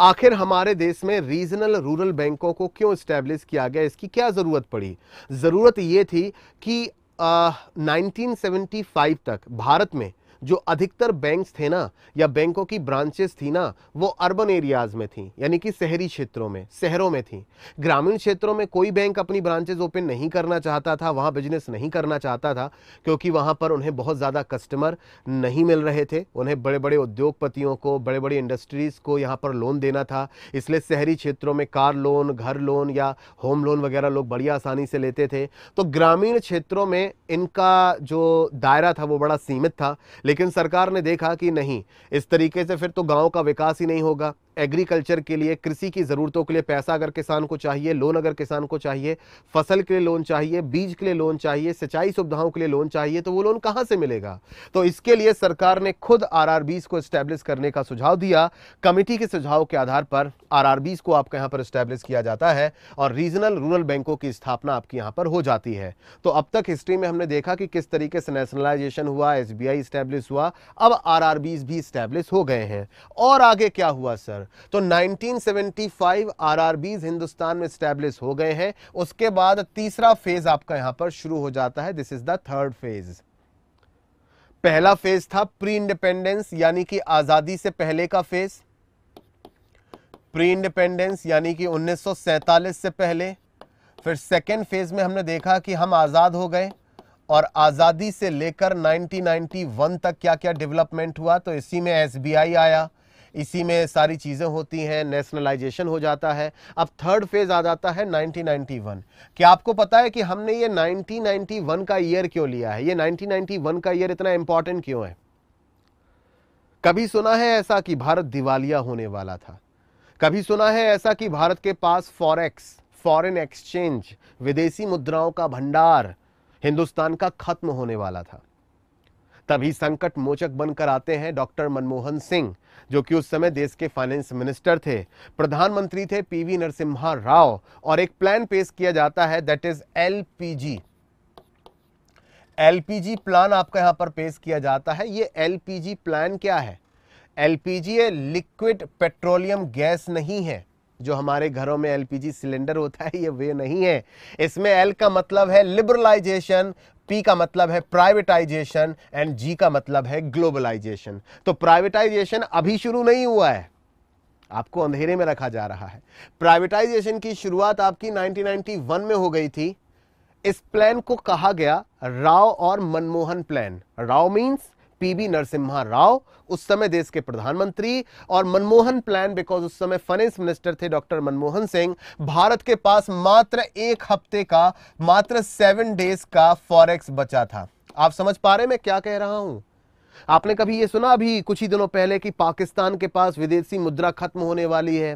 आखिर हमारे देश में रीजनल रूरल बैंकों को क्यों स्टैब्लिश किया गया इसकी क्या ज़रूरत पड़ी ज़रूरत यह थी कि नाइनटीन uh, फाइव तक भारत में जो अधिकतर बैंक्स थे ना या बैंकों की ब्रांचेस थी ना वो अर्बन एरियाज़ में थी यानी कि शहरी क्षेत्रों में शहरों में थी ग्रामीण क्षेत्रों में कोई बैंक अपनी ब्रांचेस ओपन नहीं करना चाहता था वहाँ बिजनेस नहीं करना चाहता था क्योंकि वहाँ पर उन्हें बहुत ज़्यादा कस्टमर नहीं मिल रहे थे उन्हें बड़े बड़े उद्योगपतियों को बड़े बड़े इंडस्ट्रीज़ को यहाँ पर लोन देना था इसलिए शहरी क्षेत्रों में कार लोन घर लोन या होम लोन वगैरह लोग बड़ी आसानी से लेते थे तो ग्रामीण क्षेत्रों में इनका जो दायरा था वो बड़ा सीमित था लेकिन सरकार ने देखा कि नहीं इस तरीके से फिर तो गांव का विकास ही नहीं होगा एग्रीकल्चर के लिए कृषि की ज़रूरतों के लिए पैसा अगर किसान को चाहिए लोन अगर किसान को चाहिए फसल के लिए लोन चाहिए बीज के लिए लोन चाहिए सिंचाई सुविधाओं के लिए लोन चाहिए तो वो लोन कहाँ से मिलेगा तो इसके लिए सरकार ने खुद आर को स्टैब्लिश करने का सुझाव दिया कमेटी के सुझाव के आधार पर आर को आपका यहाँ पर स्टैब्लिश किया जाता है और रीजनल रूरल बैंकों की स्थापना आपकी यहाँ पर हो जाती है तो अब तक हिस्ट्री में हमने देखा कि किस तरीके से नेशनलाइजेशन हुआ एस बी हुआ अब आर भी स्टैब्लिश हो गए हैं और आगे क्या हुआ सर तो 1975 आरआरबीज हिंदुस्तान में स्टैब्लिश हो गए हैं उसके बाद तीसरा फेज आपका यहां पर शुरू हो जाता है this is the third phase पहला फेज था प्री इंडिपेंडेंस यानी कि आजादी से पहले का फेज प्री इंडिपेंडेंस यानी कि 1947 से पहले फिर सेकेंड फेज में हमने देखा कि हम आज़ाद हो गए और आज़ादी से लेकर 1991 तक क्या क्या डेवलपमेंट हुआ तो इसी में एसबीआई आया इसी में सारी चीज़ें होती हैं नेशनलाइजेशन हो जाता है अब थर्ड फेज़ आ जाता है 1991 क्या आपको पता है कि हमने ये 1991 का ईयर क्यों लिया है ये 1991 का ईयर इतना इम्पॉर्टेंट क्यों है कभी सुना है ऐसा कि भारत दिवालिया होने वाला था कभी सुना है ऐसा कि भारत के पास फॉरेक्स फॉरेन एक्सचेंज विदेशी मुद्राओं का भंडार हिंदुस्तान का खत्म होने वाला था तभी संकट मोचक बनकर आते हैं डॉक्टर मनमोहन सिंह जो कि उस समय देश के फाइनेंस मिनिस्टर थे प्रधानमंत्री थे पीवी नरसिम्हा राव और एक प्लान पेश किया जाता है that is LPG LPG plan आपका यहाँ पर पेश किया जाता है ये एलपीजी प्लान क्या है एलपीजी लिक्विड पेट्रोलियम गैस नहीं है जो हमारे घरों में एलपीजी सिलेंडर होता है ये वे नहीं है इसमें एल का मतलब है लिबरलाइजेशन पी का मतलब है प्राइवेटाइजेशन एंड जी का मतलब है ग्लोबलाइजेशन तो प्राइवेटाइजेशन अभी शुरू नहीं हुआ है आपको अंधेरे में रखा जा रहा है प्राइवेटाइजेशन की शुरुआत आपकी 1991 में हो गई थी इस प्लान को कहा गया राव और Manmohan plan Rao means PB Narasimha Rao उस समय देश के प्रधानमंत्री और मनमोहन प्लान बिकॉज उस समय फाइनेंस मिनिस्टर थे डॉक्टर मनमोहन सिंह भारत के पास मात्र एक हफ्ते का मात्र सेवन डेज का फॉरेक्स बचा था आप समझ पा रहे मैं क्या कह रहा हूं आपने कभी यह सुना अभी कुछ ही दिनों पहले कि पाकिस्तान के पास विदेशी मुद्रा खत्म होने वाली है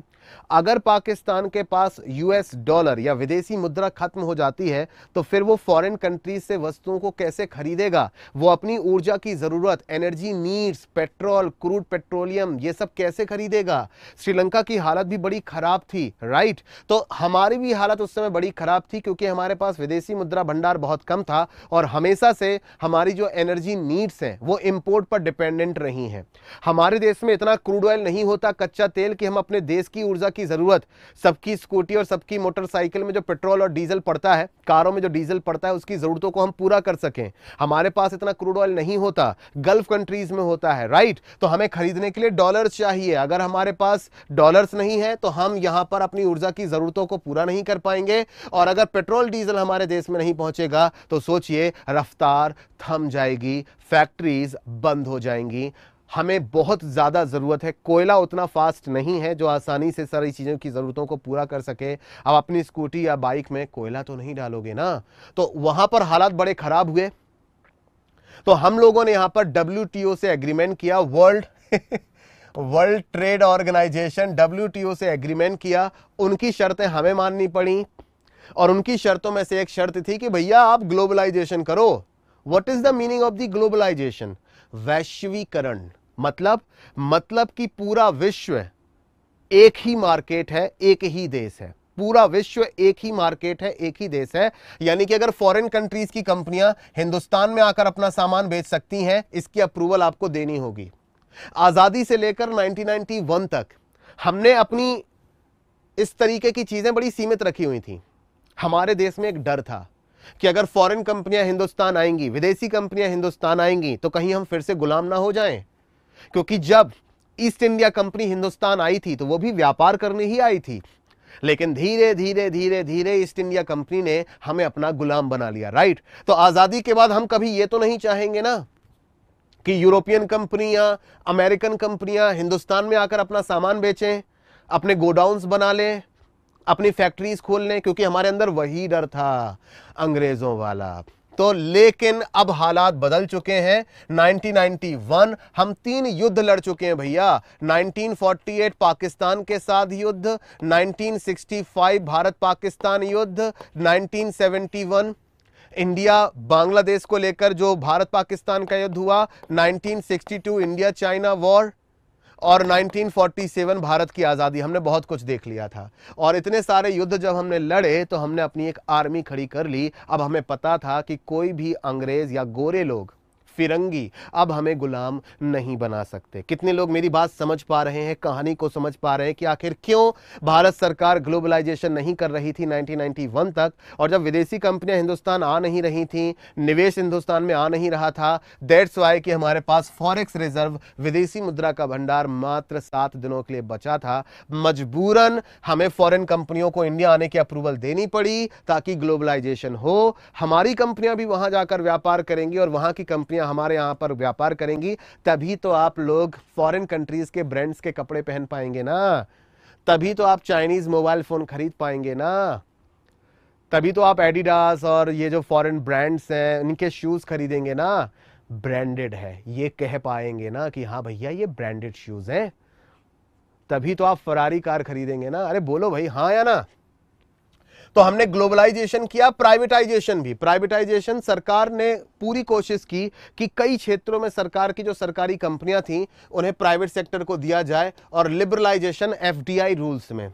अगर पाकिस्तान के पास यूएस डॉलर या विदेशी मुद्रा खत्म हो जाती है तो फिर वो फॉरेन कंट्रीज से वस्तुओं को कैसे खरीदेगा वो अपनी ऊर्जा की ज़रूरत energy needs petrol crude petroleum ये सब कैसे खरीदेगा श्रीलंका की हालत भी बड़ी ख़राब थी राइट तो हमारी भी हालत उस समय बड़ी ख़राब थी क्योंकि हमारे पास विदेशी मुद्रा भंडार बहुत कम था और हमेशा से हमारी जो एनर्जी नीड्स हैं वो इम्पोर्ट पर डिपेंडेंट रही हैं हमारे देश में इतना क्रूड ऑयल नहीं होता कच्चा तेल कि हम अपने देश की ऊर्जा की ज़रूरत सबकी स्कूटी और सबकी मोटरसाइकिल में जो पेट्रोल और डीजल पड़ता है कारों में जो डीजल पड़ता है उसकी ज़रूरतों को हम पूरा कर सकें हमारे पास इतना क्रूड ऑयल नहीं होता गल्फ कंट्रीज़ में होता है राइट तो हमें खरीदने के लिए डॉलर्स चाहिए अगर हमारे पास डॉलर्स नहीं है तो हम यहां पर अपनी ऊर्जा की ज़रूरतों को पूरा नहीं कर पाएंगे और अगर पेट्रोल डीजल हमारे देश में नहीं पहुंचेगा तो सोचिए रफ्तार थम जाएगी फैक्ट्रीज बंद हो जाएंगी हमें बहुत ज़्यादा ज़रूरत है कोयला उतना फास्ट नहीं है जो आसानी से सारी चीज़ों की ज़रूरतों को पूरा कर सके अब अपनी स्कूटी या बाइक में कोयला तो नहीं डालोगे ना तो वहाँ पर हालात बड़े ख़राब हुए तो हम लोगों ने यहाँ पर डब्ल्यू से एग्रीमेंट किया world world trade organisation W से एग्रीमेंट किया उनकी शर्तें हमें माननी पड़ी और उनकी शर्तों में से एक शर्त थी कि भैया आप ग्लोबलाइजेशन करो what is the meaning of the globalisation वैश्वीकरण मतलब मतलब कि पूरा विश्व एक ही मार्केट है एक ही देश है पूरा विश्व एक ही मार्केट है एक ही देश है यानी कि अगर फॉरेन कंट्रीज की कंपनियां हिंदुस्तान में आकर अपना सामान बेच सकती हैं इसकी अप्रूवल आपको देनी होगी आज़ादी से लेकर 1991 तक हमने अपनी इस तरीके की चीज़ें बड़ी सीमित रखी हुई थी हमारे देश में एक डर था कि अगर फॉरेन कंपनियां हिंदुस्तान आएंगी विदेशी कंपनियां हिंदुस्तान आएंगी तो कहीं हम फिर से गुलाम ना हो जाएं क्योंकि जब ईस्ट इंडिया कंपनी हिंदुस्तान आई थी तो वो भी व्यापार करने ही आई थी लेकिन धीरे धीरे धीरे धीरे ईस्ट इंडिया कंपनी ने हमें अपना गुलाम बना लिया राइट तो आज़ादी के बाद हम कभी ये तो नहीं चाहेंगे ना कि यूरोपियन कंपनियां अमेरिकन कंपनियां हिंदुस्तान में आकर अपना सामान बेचें अपने गोडाउन बना लें अपनी फैक्ट्रीज खोल लें क्योंकि हमारे अंदर वही डर था अंग्रेज़ों वाला तो लेकिन अब हालात बदल चुके हैं 1991 हम तीन युद्ध लड़ चुके हैं भैया 1948 पाकिस्तान के साथ युद्ध 1965 भारत पाकिस्तान युद्ध 1971 इंडिया बांग्लादेश को लेकर जो भारत पाकिस्तान का युद्ध हुआ 1962 इंडिया चाइना वॉर और 1947 भारत की आज़ादी हमने बहुत कुछ देख लिया था और इतने सारे युद्ध जब हमने लड़े तो हमने अपनी एक आर्मी खड़ी कर ली अब हमें पता था कि कोई भी अंग्रेज़ या गोरे लोग फिरंगी अब हमें गुलाम नहीं बना सकते कितने लोग मेरी बात समझ पा रहे हैं कहानी को समझ पा रहे हैं कि आखिर क्यों भारत सरकार ग्लोबलाइजेशन नहीं कर रही थी 1991 तक और जब विदेशी कंपनियां हिंदुस्तान आ नहीं रही थी निवेश हिंदुस्तान में आ नहीं रहा था दैट्स वाई कि हमारे पास फॉरेक्स रिजर्व विदेशी मुद्रा का भंडार मात्र सात दिनों के लिए बचा था मजबूरन हमें फॉरन कंपनियों को इंडिया आने की अप्रूवल देनी पड़ी ताकि ग्लोबलाइजेशन हो हमारी कंपनियां भी वहां जाकर व्यापार करेंगी और वहां की कंपनियां कंपनियां हमारे यहाँ पर व्यापार करेंगी तभी तो आप लोग फॉरेन कंट्रीज के ब्रांड्स के कपड़े पहन पाएंगे ना तभी तो आप चाइनीज मोबाइल फोन खरीद पाएंगे ना तभी तो आप एडिडास और ये जो फॉरेन ब्रांड्स हैं इनके शूज़ खरीदेंगे ना ब्रांडेड है ये कह पाएंगे ना कि हाँ भैया ये ब्रांडेड शूज़ हैं तभी तो आप फरारी कार खरीदेंगे ना अरे बोलो भाई हाँ या ना तो हमने ग्लोबलाइजेशन किया प्राइवेटाइजेशन भी प्राइवेटाइजेशन सरकार ने पूरी कोशिश की कि कई क्षेत्रों में सरकार की जो सरकारी कंपनियां थी उन्हें प्राइवेट सेक्टर को दिया जाए और लिबरलाइजेशन एफ रूल्स में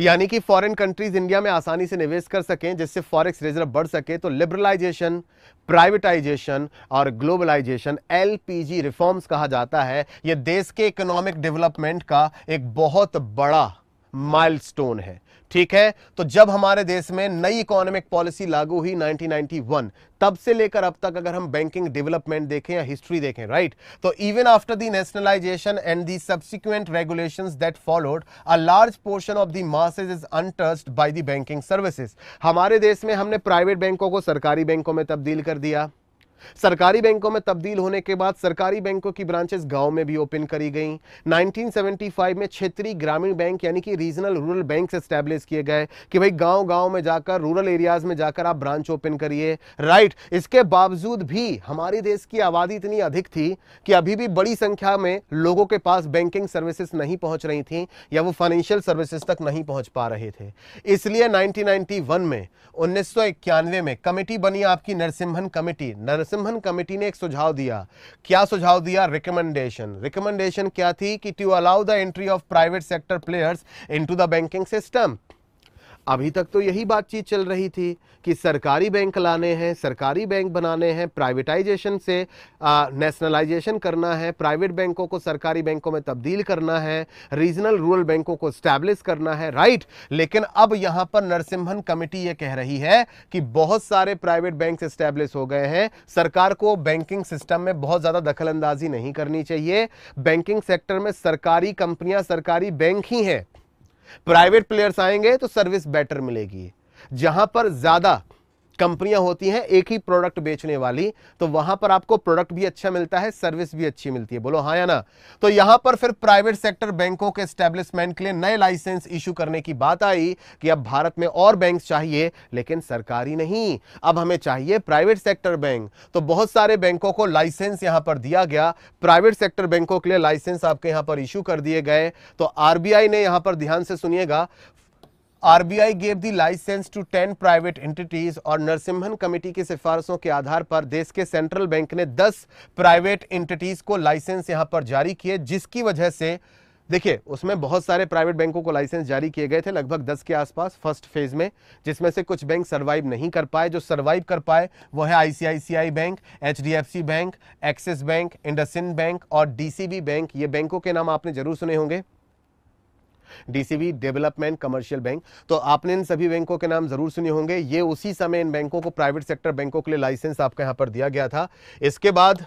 यानी कि फॉरेन कंट्रीज इंडिया में आसानी से निवेश कर सकें जिससे फॉरेक्स रिजर्व बढ़ सके तो लिबरलाइजेशन प्राइवेटाइजेशन और ग्लोबलाइजेशन एलपीजी रिफॉर्म्स कहा जाता है ये देश के इकोनॉमिक डेवलपमेंट का एक बहुत बड़ा माइलस्टोन है ठीक है तो जब हमारे देश में नई इकोनॉमिक पॉलिसी लागू हुई 1991 तब से लेकर अब तक अगर हम बैंकिंग डेवलपमेंट देखें या हिस्ट्री देखें राइट तो even after the nationalisation and the subsequent regulation that followed a large portion of the masses is untouched by the banking services हमारे देश में हमने प्राइवेट बैंकों को सरकारी बैंकों में तब्दील कर दिया सरकारी बैंकों में तब्दील होने के बाद सरकारी बैंकों की ब्रांचेस गांव में भी ओपन करी गई 1975 में क्षेत्रीय ग्रामीण बैंक यानी कि रीजनल रूरल बैंक स्टैब्लिश किए गए कि भाई गांव गांव में जाकर रूरल एरियाज में जाकर आप ब्रांच ओपन करिए राइट इसके बावजूद भी हमारे देश की आबादी इतनी अधिक थी कि अभी भी बड़ी संख्या में लोगों के पास बैंकिंग सर्विसेस नहीं पहुंच रही थी या वो फाइनेंशियल सर्विसेज तक नहीं पहुंच पा रहे थे इसलिए नाइनटीन में उन्नीस में कमेटी बनी आपकी नरसिम्हन कमेटी नरसिम्ह नरसिम्हन कमेटी ने एक सुझाव दिया क्या सुझाव दिया रिकमेंडेशन रिकमेंडेशन क्या थी कि to allow the entry of private sector players into the banking system अभी तक तो यही बातचीत चल रही थी कि सरकारी बैंक लाने हैं सरकारी बैंक बनाने हैं प्राइवेटाइजेशन से नेशनलाइजेशन करना है प्राइवेट बैंकों को सरकारी बैंकों में तब्दील करना है रीजनल रूरल बैंकों को स्टैब्लिश करना है राइट लेकिन अब यहाँ पर नरसिम्हन कमेटी ये कह रही है कि बहुत सारे प्राइवेट बैंक स्टैब्लिश हो गए हैं सरकार को बैंकिंग सिस्टम में बहुत ज़्यादा दखल नहीं करनी चाहिए बैंकिंग सेक्टर में सरकारी कंपनियां सरकारी बैंक ही हैं प्राइवेट प्लेयर्स आएंगे तो सर्विस बेटर मिलेगी जहां पर ज्यादा कंपनियां होती हैं एक ही प्रोडक्ट बेचने वाली तो वहां पर आपको प्रोडक्ट भी अच्छा मिलता है सर्विस भी अच्छी मिलती है बोलो हाँ या ना तो यहां पर फिर प्राइवेट सेक्टर बैंकों के स्टेब्लिशमेंट के लिए नए लाइसेंस इश्यू करने की बात आई कि अब भारत में और बैंक चाहिए लेकिन सरकारी नहीं अब हमें चाहिए प्राइवेट सेक्टर बैंक तो बहुत सारे बैंकों को लाइसेंस यहां पर दिया गया प्राइवेट सेक्टर बैंकों के लिए लाइसेंस आपके यहां पर इशू कर दिए गए तो आरबीआई ने यहां पर ध्यान से सुनिएगा RBI gave the licence to ten private entities और नरसिम्हन कमेटी की सिफारिशों के आधार पर देश के सेंट्रल बैंक ने 10 प्राइवेट एंटिटीज को लाइसेंस यहां पर जारी किए जिसकी वजह से देखिए उसमें बहुत सारे प्राइवेट बैंकों को लाइसेंस जारी किए गए थे लगभग 10 के आसपास फर्स्ट फेज में जिसमें से कुछ बैंक सरवाइव नहीं कर पाए जो सरवाइव कर पाए वो है ICICI bank HDFC bank Axis bank IndusInd bank और डीसीबी बैंक ये बैंकों के नाम आपने जरूर सुने होंगे डीसीबी डेवलपमेंट कमर्शियल बैंक तो आपने इन सभी बैंकों के नाम जरूर सुने होंगे ये उसी समय इन बैंकों को प्राइवेट सेक्टर बैंकों के लिए लाइसेंस आपके यहां पर दिया गया था इसके बाद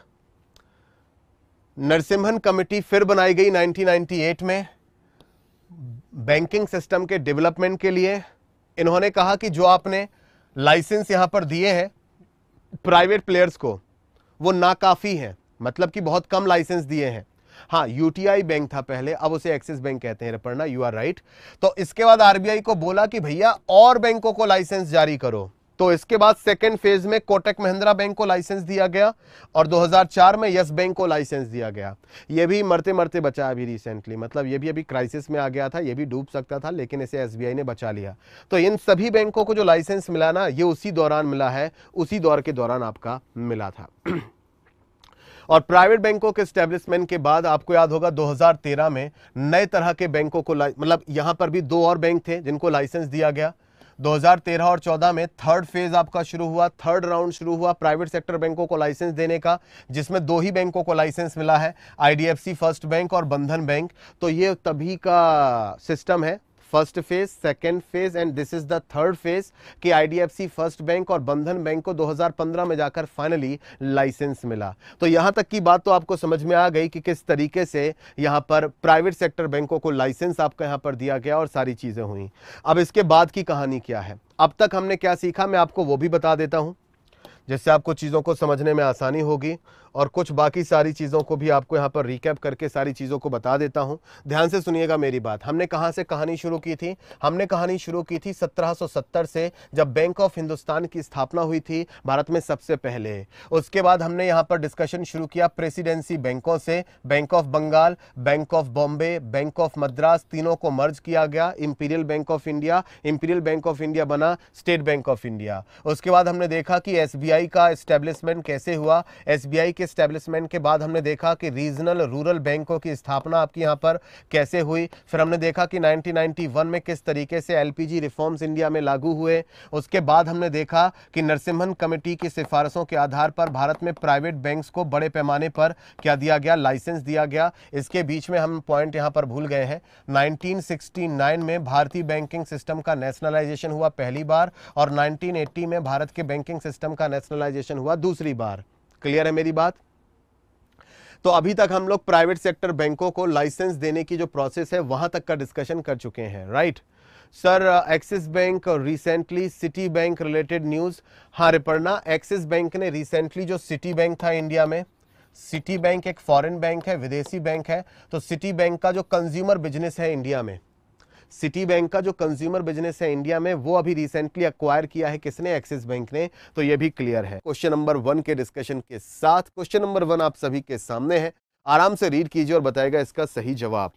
नरसिम्हन कमेटी फिर बनाई गई 1998 में बैंकिंग सिस्टम के डेवलपमेंट के लिए इन्होंने कहा कि जो आपने लाइसेंस यहां पर दिए हैं प्राइवेट प्लेयर्स को वो नाकाफ़ी हैं मतलब कि बहुत कम लाइसेंस दिए हैं हाँ यूटीआई बैंक था पहले अब उसे एक्सिस बैंक कहते हैं रपर्णा यू आर राइट तो इसके बाद आरबीआई को बोला कि भैया और बैंकों को लाइसेंस जारी करो तो इसके बाद सेकेंड फेज में कोटक महिंद्रा बैंक को लाइसेंस दिया गया और 2004 में यस बैंक को लाइसेंस दिया गया यह भी मरते मरते बचा अभी रिसेंटली मतलब यह भी अभी क्राइसिस में आ गया था यह भी डूब सकता था लेकिन इसे एसबीआई ने बचा लिया तो इन सभी बैंकों को जो लाइसेंस मिला ना ये उसी दौरान मिला है उसी दौर के दौरान आपका मिला था और प्राइवेट बैंकों के स्टेब्लिशमेंट के बाद आपको याद होगा 2013 में नए तरह के बैंकों को मतलब यहाँ पर भी दो और बैंक थे जिनको लाइसेंस दिया गया 2013 और 14 में थर्ड फेज आपका शुरू हुआ थर्ड राउंड शुरू हुआ प्राइवेट सेक्टर बैंकों को लाइसेंस देने का जिसमें दो ही बैंकों को लाइसेंस मिला है आईडीएफसी फर्स्ट बैंक और बंधन बैंक तो ये तभी का सिस्टम है first phase second phase and this is the third phase कि आईडीएफसी फर्स्ट बैंक और बंधन बैंक को 2015 में जाकर फाइनली लाइसेंस मिला तो यहां तक की बात तो आपको समझ में आ गई कि किस तरीके से यहां पर प्राइवेट सेक्टर बैंकों को लाइसेंस आपको यहां पर दिया गया और सारी चीजें हुई अब इसके बाद की कहानी क्या है अब तक हमने क्या सीखा मैं आपको वो भी बता देता हूं जिससे आपको चीज़ों को समझने में आसानी होगी और कुछ बाकी सारी चीज़ों को भी आपको यहाँ पर रिकैप करके सारी चीज़ों को बता देता हूँ ध्यान से सुनिएगा मेरी बात हमने कहाँ से कहानी शुरू की थी हमने कहानी शुरू की थी 1770 से जब बैंक ऑफ हिंदुस्तान की स्थापना हुई थी भारत में सबसे पहले उसके बाद हमने यहाँ पर डिस्कशन शुरू किया प्रेसिडेंसी बैंकों से bank of Bengal bank of Bombay bank of Madras तीनों को मर्ज किया गया imperial bank of India imperial bank of India बना स्टेट बैंक ऑफ इंडिया उसके बाद हमने देखा कि एस का इस्टेब्लिशमेंट कैसे हुआ एस के इस्टेब्लिशमेंट के बाद हमने देखा कि रीजनल रूरल बैंकों की स्थापना आपकी यहाँ पर कैसे हुई फिर हमने देखा कि 1991 में किस तरीके से एलपीजी रिफॉर्म्स इंडिया में लागू हुए उसके बाद हमने देखा कि नरसिम्हन कमेटी की सिफारसों के आधार पर भारत में प्राइवेट बैंक्स को बड़े पैमाने पर क्या दिया गया लाइसेंस दिया गया इसके बीच में हम पॉइंट यहाँ पर भूल गए हैं 1969 में भारतीय बैंकिंग सिस्टम का नेशनलाइजेशन हुआ पहली बार और 1980 में भारत के बैंकिंग सिस्टम का नेशनलाइजेशन हुआ दूसरी बार क्लियर है मेरी बात तो अभी तक हम लोग प्राइवेट सेक्टर बैंकों को लाइसेंस देने की जो प्रोसेस है वहां तक का डिस्कशन कर चुके हैं right sir Axis bank recently Citi bank related news हाँ रिपर्णा एक्सिस बैंक ने रिसेंटली जो सिटी बैंक था इंडिया में सिटी बैंक एक फॉरेन बैंक है विदेशी बैंक है तो सिटी बैंक का जो कंज्यूमर बिजनेस है इंडिया में सिटी बैंक का जो कंज्यूमर बिजनेस है इंडिया में वो अभी रिसेंटली अक्वायर किया है किसने एक्सिस बैंक ने तो ये भी क्लियर है क्वेश्चन नंबर वन के डिस्कशन के साथ क्वेश्चन नंबर वन आप सभी के सामने है आराम से रीड कीजिए और बताएगा इसका सही जवाब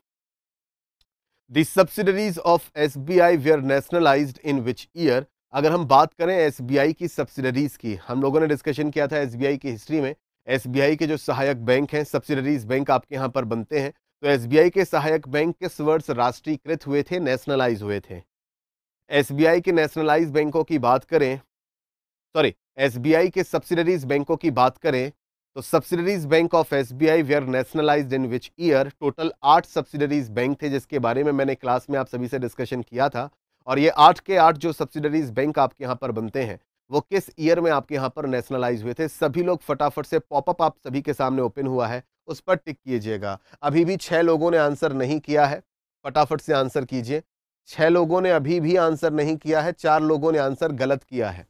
the subsidiaries of S B I were nationalise in which year अगर हम बात करें एस बी आई की सब्सिडरीज की हम लोगों ने डिस्कशन किया था एस बी आई की हिस्ट्री में एस बी आई के जो सहायक बैंक हैं सब्सिडरीज बैंक आपके यहाँ पर बनते हैं तो एसबीआई के सहायक बैंक किस वर्ष राष्ट्रीयकृत हुए थे नेशनलाइज हुए थे एसबीआई के नेशनलाइज बैंकों की बात करें सॉरी एसबीआई के सब्सिडरीज बैंकों की बात करें तो subsidiaries bank of S B I were nationalise in which year total आठ सब्सिडरीज बैंक थे जिसके बारे में मैंने क्लास में आप सभी से डिस्कशन किया था और ये आठ के आठ जो सब्सिडरीज बैंक आपके यहाँ पर बनते हैं वो किस ईयर में आपके यहाँ पर नेशनलाइज हुए थे सभी लोग फटाफट से पॉपअप आप सभी के सामने ओपन हुआ है उस पर टिक कीजिएगा अभी भी छः लोगों ने आंसर नहीं किया है फटाफट से आंसर कीजिए छः लोगों ने अभी भी आंसर नहीं किया है चार लोगों ने आंसर गलत किया है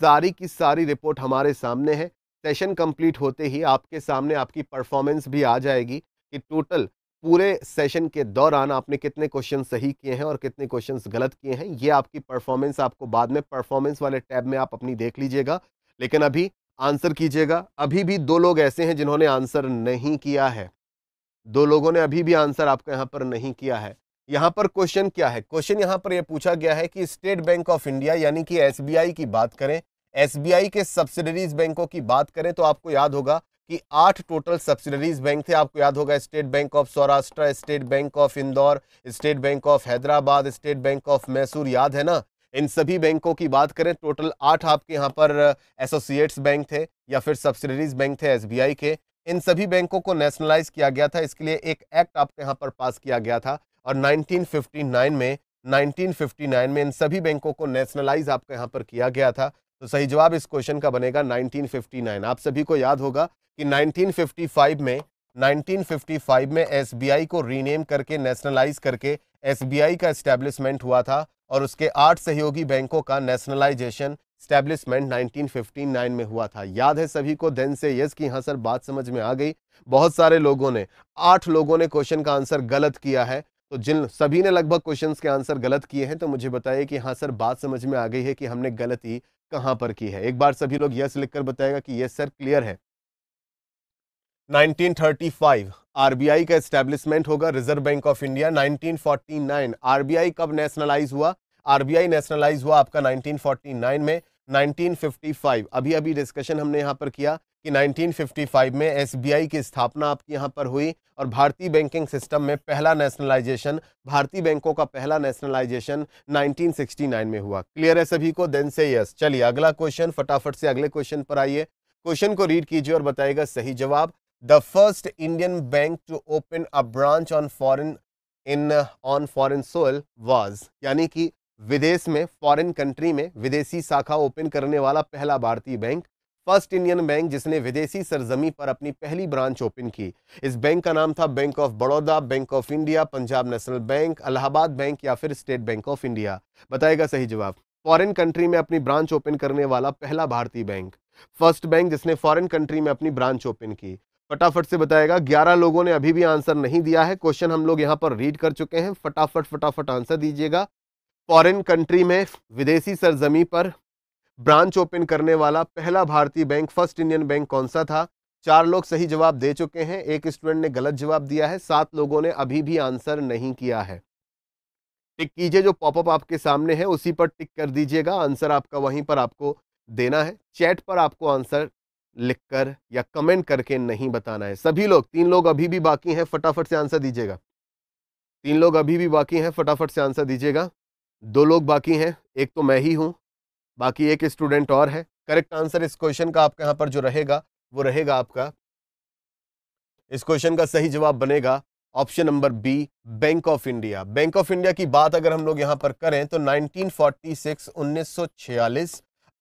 सारी की सारी रिपोर्ट हमारे सामने है सेशन कंप्लीट होते ही आपके सामने आपकी परफॉर्मेंस भी आ जाएगी कि टोटल पूरे सेशन के दौरान आपने कितने क्वेश्चन सही किए हैं और कितने क्वेश्चन गलत किए हैं ये आपकी परफॉर्मेंस आपको बाद में परफॉर्मेंस वाले टैब में आप अपनी देख लीजिएगा लेकिन अभी आंसर कीजिएगा अभी भी दो लोग ऐसे हैं जिन्होंने आंसर नहीं किया है दो लोगों ने अभी भी आंसर आपका यहाँ पर नहीं किया है यहाँ पर क्वेश्चन क्या है क्वेश्चन यहाँ पर यह पूछा गया है कि स्टेट बैंक ऑफ इंडिया यानी कि एस की बात करें एस के सब्सिडरीज बैंकों की बात करें तो आपको याद होगा कि आठ टोटल सब्सिडरीज बैंक थे आपको याद होगा state bank of Saurashtra state bank of Indore state bank of Hyderabad state bank of Mysore याद है ना इन सभी बैंकों की बात करें टोटल आठ आपके यहाँ पर एसोसिएट्स uh, बैंक थे या फिर सब्सिडरीज बैंक थे एस के इन सभी बैंकों को नेशनलाइज किया गया था इसके लिए एक एक्ट आपके यहाँ पर पास किया गया था और 1959 में 1959 में इन सभी बैंकों को नेशनलाइज आपके यहाँ पर किया गया था तो सही जवाब इस क्वेश्चन का बनेगा 1959 आप सभी को याद होगा कि 1955 में 1955 में एसबीआई को रीनेम करके नेशनलाइज करके एसबीआई का स्टैब्लिशमेंट हुआ था और उसके आठ सहयोगी बैंकों का नेशनलाइजेशन स्टैब्लिशमेंट 1959 में हुआ था याद है सभी को देन से यस की हाँ सर बात समझ में आ गई बहुत सारे लोगों ने आठ लोगों ने क्वेश्चन का आंसर गलत किया है तो जिन सभी ने लगभग क्वेश्चंस के आंसर गलत किए हैं तो मुझे बताइए कि हाँ सर बात समझ में आ गई है कि हमने गलती कहां पर की है एक बार सभी लोग यस लिखकर बताएगा कि यस सर क्लियर है 1935 आरबीआई का एस्टेब्लिशमेंट होगा reserve bank of India 1949 RBI कब नेशनलाइज हुआ आरबीआई नेशनलाइज हुआ आपका 1949 में 1955 अभी अभी डिस्कशन हमने यहां पर किया कि 1955 में एसबीआई की स्थापना आपकी यहाँ पर हुई और भारतीय बैंकिंग सिस्टम में पहला नेशनलाइजेशन भारतीय बैंकों का पहला नेशनलाइजेशन 1969 में हुआ क्लियर है सभी को देन से यस चलिए अगला क्वेश्चन फटाफट से अगले क्वेश्चन पर आइए क्वेश्चन को रीड कीजिए और बताइएगा सही जवाब the first Indian bank to open a branch on foreign in on foreign soil was यानी कि विदेश में फॉरन कंट्री में विदेशी शाखा ओपन करने वाला पहला भारतीय बैंक फर्स्ट इंडियन बैंक जिसने विदेशी सरजमी पर अपनी पहली ब्रांच ओपन की इस बैंक का नाम था bank of Baroda bank of India Punjab national bank Allahabad bank या फिर स्टेट बैंक ऑफ इंडिया बताएगा सही जवाब फॉरेन कंट्री में अपनी ब्रांच ओपन करने वाला पहला भारतीय बैंक फर्स्ट बैंक जिसने फॉरेन कंट्री में अपनी ब्रांच ओपन की फटाफट से बताएगा ग्यारह लोगों ने अभी भी आंसर नहीं दिया है क्वेश्चन हम लोग यहाँ पर रीड कर चुके हैं फटाफट फटाफट आंसर दीजिएगा फॉरेन कंट्री में विदेशी सरजमी पर ब्रांच ओपन करने वाला पहला भारतीय बैंक फर्स्ट इंडियन बैंक कौन सा था चार लोग सही जवाब दे चुके हैं एक स्टूडेंट ने गलत जवाब दिया है सात लोगों ने अभी भी आंसर नहीं किया है टिक कीजिए जो पॉपअप आपके सामने है उसी पर टिक कर दीजिएगा आंसर आपका वहीं पर आपको देना है चैट पर आपको आंसर लिखकर या कमेंट करके नहीं बताना है सभी लोग तीन लोग अभी भी बाकी हैं फटाफट से आंसर दीजिएगा तीन लोग अभी भी बाकी हैं फटाफट से आंसर दीजिएगा दो लोग बाकी हैं एक तो मैं ही हूँ बाकी एक स्टूडेंट और है करेक्ट आंसर इस क्वेश्चन का आपके यहाँ पर जो रहेगा वो रहेगा आपका इस क्वेश्चन का सही जवाब बनेगा option number B bank of India bank of India की बात अगर हम लोग यहाँ पर करें तो 1946 1946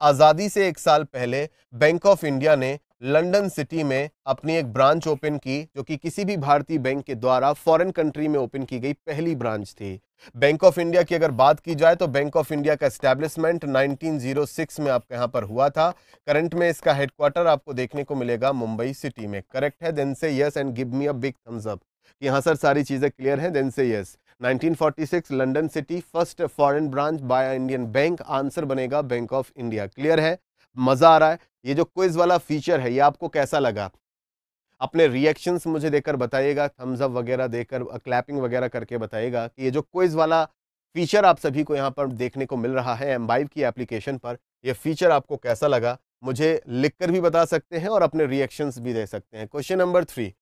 आज़ादी से एक साल पहले बैंक ऑफ इंडिया ने लंदन सिटी में अपनी एक ब्रांच ओपन की जो कि किसी भी भारतीय बैंक के द्वारा फॉरेन कंट्री में ओपन की गई पहली ब्रांच थी बैंक ऑफ इंडिया की अगर बात की जाए तो बैंक ऑफ इंडिया का स्टैब्लिशमेंट 1906 में आपके यहां पर हुआ था करंट में इसका हेडक्वार्टर आपको देखने को मिलेगा मुंबई सिटी में करेक्ट है देन से yes and give me a big thumbs up कि हाँ सर सारी चीज़ें क्लियर हैं देन से yes 1946 London city first foreign branch by Indian bank answer बनेगा बैंक ऑफ इंडिया क्लियर है मज़ा आ रहा है ये जो क्विज वाला फीचर है ये आपको कैसा लगा अपने रिएक्शंस मुझे देकर बताइएगा थम्स अप वगैरह देकर क्लैपिंग वगैरह करके बताइएगा कि ये जो क्विज वाला फीचर आप सभी को यहाँ पर देखने को मिल रहा है एम की एप्लीकेशन पर यह फीचर आपको कैसा लगा मुझे लिखकर भी बता सकते हैं और अपने रिएक्शंस भी दे सकते हैं question number three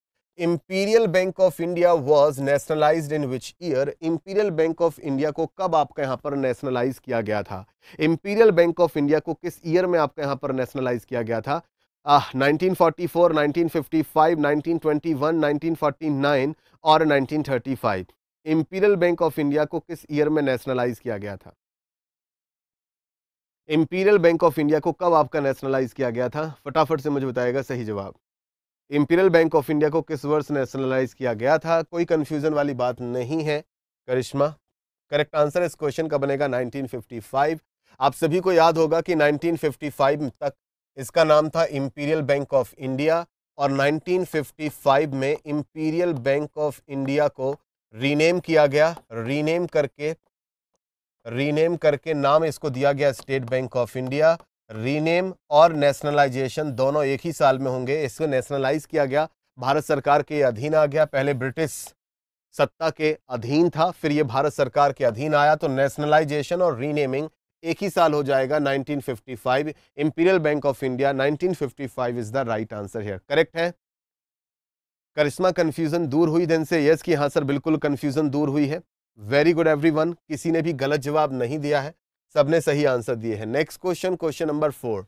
imperial bank of India was nationalise in which year imperial bank of India को कब आपका यहाँ पर नेशनलाइज किया गया था इंपीरियल बैंक ऑफ इंडिया को किस ईयर में आपका यहाँ पर नेशनलाइज किया गया था uh, 1944, 1955, 1921, 1949 और 1935 इंपीरियल बैंक ऑफ इंडिया को किस ईयर में नेशनलाइज किया गया था इंपीरियल बैंक ऑफ इंडिया को कब आपका नेशनलाइज किया गया था फटाफट से मुझे बताएगा सही जवाब इंपीरियल बैंक ऑफ इंडिया को किस वर्ष नेशनलाइज किया गया था कोई कंफ्यूजन वाली बात नहीं है करिश्मा करेक्ट आंसर इस क्वेश्चन का बनेगा 1955 आप सभी को याद होगा कि 1955 तक इसका नाम था इंपीरियल बैंक ऑफ इंडिया और 1955 में इंपीरियल बैंक ऑफ इंडिया को रीनेम किया गया रीनेम करके रीनेम करके नाम इसको दिया गया state bank of India rename और नेशनलाइजेशन दोनों एक ही साल में होंगे इसको नेशनलाइज किया गया भारत सरकार के अधीन आ गया पहले ब्रिटिश सत्ता के अधीन था फिर ये भारत सरकार के अधीन आया तो नेशनलाइजेशन और रीनेमिंग एक ही साल हो जाएगा 1955 imperial bank of India 1955 is the right answer here correct है करिश्मा कंफ्यूजन दूर हुई देन से यस कि हाँ सर बिल्कुल कंफ्यूजन दूर हुई है वेरी गुड एवरी किसी ने भी गलत जवाब नहीं दिया है सबने सही आंसर दिए हैं next question question number four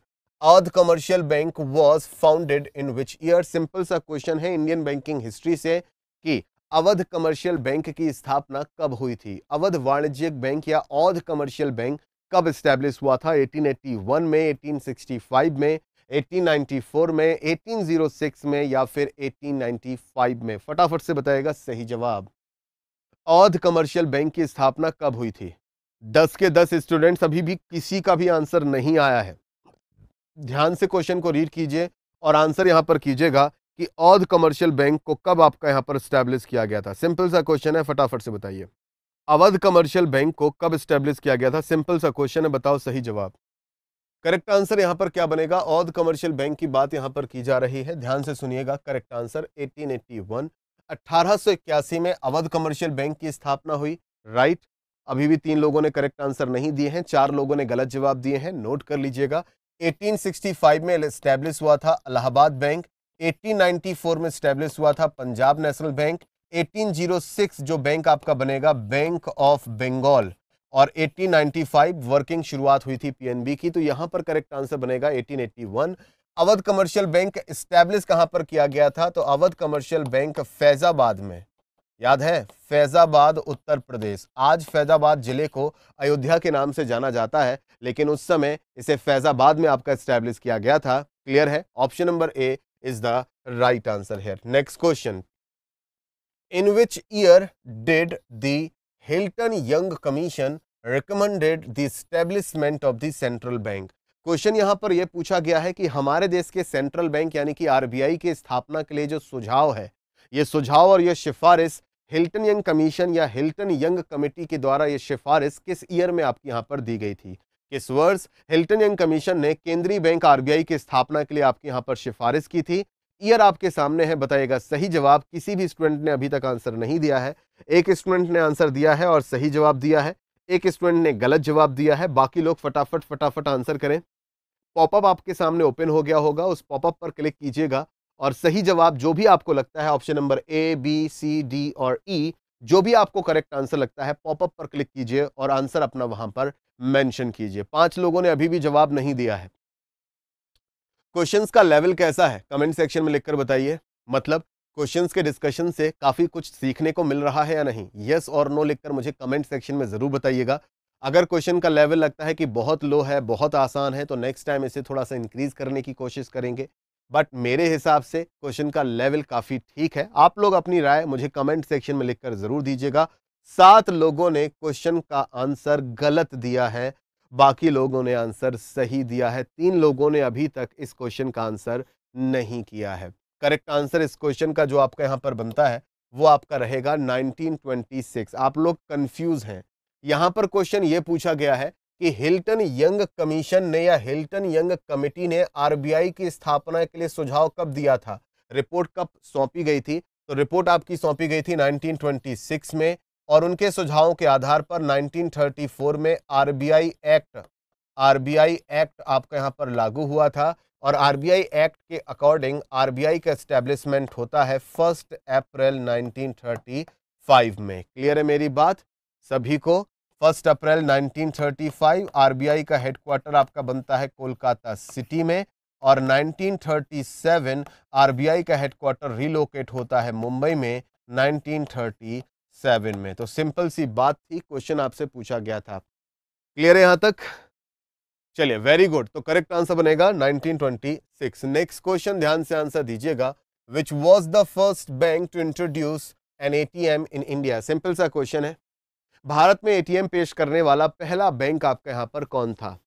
Oudh commercial bank was founded in which year simple सा क्वेश्चन है इंडियन बैंकिंग हिस्ट्री से कि अवध कमर्शियल बैंक की स्थापना कब हुई थी अवध वाणिज्यिक बैंक या औध कमर्शियल बैंक कब स्टैब्लिश हुआ था 1881 में 1865 में 1894 में 1806 में या फिर 1895 में फटाफट से बताएगा सही जवाब औध कमर्शियल बैंक की स्थापना कब हुई थी दस के दस स्टूडेंट्स अभी भी किसी का भी आंसर नहीं आया है ध्यान से क्वेश्चन को रीड कीजिए और आंसर यहाँ पर कीजिएगा कि औध कमर्शियल बैंक को कब आपका यहाँ पर स्टैब्लिश किया गया था सिंपल सा क्वेश्चन है फटाफट से बताइए अवध कमर्शियल बैंक को कब स्टैब्लिश किया गया था सिंपल सा क्वेश्चन है बताओ सही जवाब करेक्ट आंसर यहाँ पर क्या बनेगा औध कमर्शियल बैंक की बात यहाँ पर की जा रही है ध्यान से सुनिएगा करेक्ट आंसर 1881 एट्टी में अवध कमर्शियल बैंक की स्थापना हुई राइट अभी भी तीन लोगों ने करेक्ट आंसर नहीं दिए हैं चार लोगों ने गलत जवाब दिए हैं नोट कर लीजिएगा 1865 में स्टैब्लिश हुआ था अलाहाबाद बैंक 1894 में स्टैब्लिश हुआ था पंजाब नेशनल बैंक 1806 जो बैंक आपका बनेगा बैंक ऑफ बंगाल और 1895 वर्किंग शुरुआत हुई थी पीएनबी की तो यहां पर करेक्ट आंसर बनेगा 1881 अवध कमर्शियल बैंक स्टैब्लिश कहां पर किया गया था तो अवध कमर्शियल बैंक फैजाबाद में याद है फैजाबाद उत्तर प्रदेश आज फैजाबाद जिले को अयोध्या के नाम से जाना जाता है लेकिन उस समय इसे फैजाबाद में आपका स्टैब्लिश किया गया था क्लियर है option number A is the right answer here next question in which year did the Hilton Young commission recommended the of the central bank question यहां पर यह पूछा गया है कि हमारे देश के सेंट्रल बैंक यानी कि आरबीआई के स्थापना के लिए जो सुझाव है ये सुझाव और यह सिफारिश हिल्टन यंग कमीशन या हिल्टन यंग कमेटी के द्वारा ये सिफारिश किस ईयर में आपके यहाँ पर दी गई थी किस वर्ष हिल्टन यंग कमीशन ने केंद्रीय बैंक आरबीआई की स्थापना के लिए आपके यहाँ पर सिफारिश की थी ईयर आपके सामने है बताइएगा सही जवाब किसी भी स्टूडेंट ने अभी तक आंसर नहीं दिया है एक स्टूडेंट ने आंसर दिया है और सही जवाब दिया है एक स्टूडेंट ने गलत जवाब दिया है बाकी लोग फटाफट फटाफट आंसर करें पॉपअप आपके सामने ओपन हो गया होगा उस पॉपअप पर क्लिक कीजिएगा और सही जवाब जो भी आपको लगता है option number A B C D और ई e, जो भी आपको करेक्ट आंसर लगता है पॉपअप पर क्लिक कीजिए और आंसर अपना वहां पर मेंशन कीजिए पांच लोगों ने अभी भी जवाब नहीं दिया है क्वेश्चंस का लेवल कैसा है कमेंट सेक्शन में लिखकर बताइए मतलब क्वेश्चंस के डिस्कशन से काफी कुछ सीखने को मिल रहा है या नहीं यस और नो लिखकर मुझे कमेंट सेक्शन में जरूर बताइएगा अगर क्वेश्चन का लेवल लगता है कि बहुत लो है बहुत आसान है तो नेक्स्ट टाइम इसे थोड़ा सा इंक्रीज करने की कोशिश करेंगे बट मेरे हिसाब से क्वेश्चन का लेवल काफ़ी ठीक है आप लोग अपनी राय मुझे कमेंट सेक्शन में लिखकर ज़रूर दीजिएगा सात लोगों ने क्वेश्चन का आंसर गलत दिया है बाकी लोगों ने आंसर सही दिया है तीन लोगों ने अभी तक इस क्वेश्चन का आंसर नहीं किया है करेक्ट आंसर इस क्वेश्चन का जो आपका यहाँ पर बनता है वो आपका रहेगा 1926 आप लोग कंफ्यूज हैं यहाँ पर क्वेश्चन ये पूछा गया है कि हिल्टन यंग कमीशन ने या हिल्टन यंग कमेटी ने आरबीआई की स्थापना के लिए सुझाव कब दिया था रिपोर्ट कब सौंपी गई थी तो रिपोर्ट आपकी सौंपी गई थी 1926 में और उनके सुझावों के आधार पर 1934 में आरबीआई एक्ट आरबीआई एक्ट आपका यहां पर लागू हुआ था और आरबीआई एक्ट के अकॉर्डिंग आरबीआई का एस्टेब्लिशमेंट होता है फर्स्ट अप्रैल 1935 में क्लियर है मेरी बात सभी को फर्स्ट अप्रैल 1935 आरबीआई का हेडक्वार्टर आपका बनता है कोलकाता सिटी में और 1937 आरबीआई का हेडक्वार्टर रिलोकेट होता है मुंबई में 1937 में तो सिंपल सी बात थी क्वेश्चन आपसे पूछा गया था क्लियर है यहाँ तक चलिए वेरी गुड तो करेक्ट आंसर बनेगा 1926 नेक्स्ट क्वेश्चन ध्यान से आंसर दीजिएगा which was the first bank to introduce an A in India simple सा क्वेश्चन है भारत में एटीएम पेश करने वाला पहला बैंक आपका यहां पर कौन था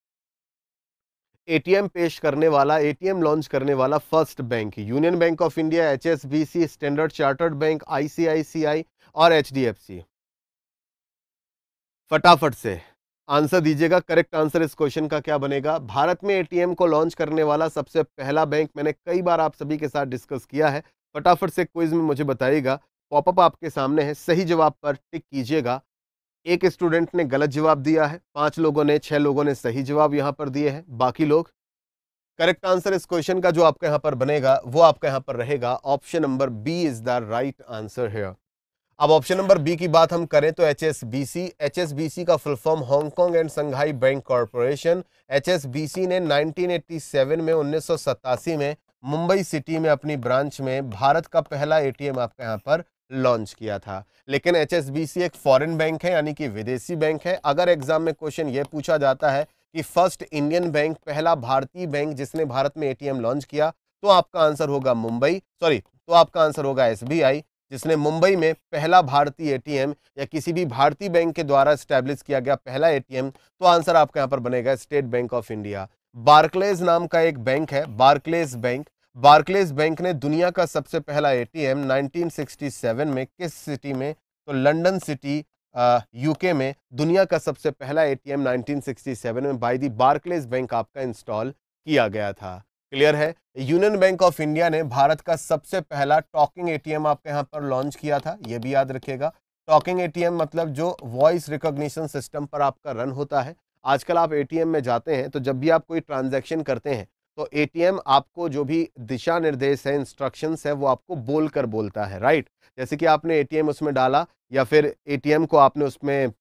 एटीएम पेश करने वाला एटीएम लॉन्च करने वाला first bank Union Bank of India HSBC Standard Chartered bank ICICI और एचडीएफसी फटाफट से आंसर दीजिएगा करेक्ट आंसर इस क्वेश्चन का क्या बनेगा भारत में एटीएम को लॉन्च करने वाला सबसे पहला बैंक मैंने कई बार आप सभी के साथ डिस्कस किया है फटाफट से क्विज में मुझे बताइएगा पॉपअप आपके सामने है सही जवाब पर टिक कीजिएगा एक स्टूडेंट ने गलत जवाब दिया है पांच लोगों ने छह लोगों ने सही जवाब यहां पर दिए हैं बाकी लोग करेक्ट आंसर इस क्वेश्चन का जो आपका यहां पर बनेगा वो आपका यहां पर रहेगा option number B is the right answer है अब ऑप्शन नंबर बी की बात हम करें तो एच एच का full form Hong Kong and Shanghai bank corporation H ने सेवन में उन्नीस में मुंबई सिटी में अपनी ब्रांच में भारत का पहला एटीएम आपका यहां पर लॉन्च किया था लेकिन एच एक फॉरेन बैंक है यानी कि विदेशी बैंक है अगर एग्जाम में क्वेश्चन ये पूछा जाता है कि फर्स्ट इंडियन बैंक पहला भारतीय बैंक जिसने भारत में एटीएम लॉन्च किया तो आपका आंसर होगा मुंबई सॉरी तो आपका आंसर होगा एसबीआई जिसने मुंबई में पहला भारतीय एटीएम या किसी भी भारतीय बैंक के द्वारा स्टैब्लिश किया गया पहला एटीएम तो आंसर आपका यहाँ पर बनेगा State bank of India Barclays नाम का एक बैंक है बार्कलेज बैंक बार्कलेज बैंक ने दुनिया का सबसे पहला एटीएम 1967 में किस सिटी में तो लंदन सिटी यूके में दुनिया का सबसे पहला एटीएम 1967 में बाई दी बार्कलेज बैंक आपका इंस्टॉल किया गया था क्लियर है यूनियन बैंक ऑफ इंडिया ने भारत का सबसे पहला टॉकिंग एटीएम आपके यहाँ पर लॉन्च किया था ये भी याद रखिएगा टॉकिंग एटीएम मतलब जो वॉइस रिकॉग्निशन सिस्टम पर आपका रन होता है आजकल आप एटीएम में जाते हैं तो जब भी आप कोई ट्रांजैक्शन करते हैं तो एटीएम आपको जो भी दिशा निर्देश है इंस्ट्रक्शंस है वो आपको बोल बोलता है राइट जैसे कि आपने एटीएम उसमें डाला या फिर एटीएम को आपने उसमें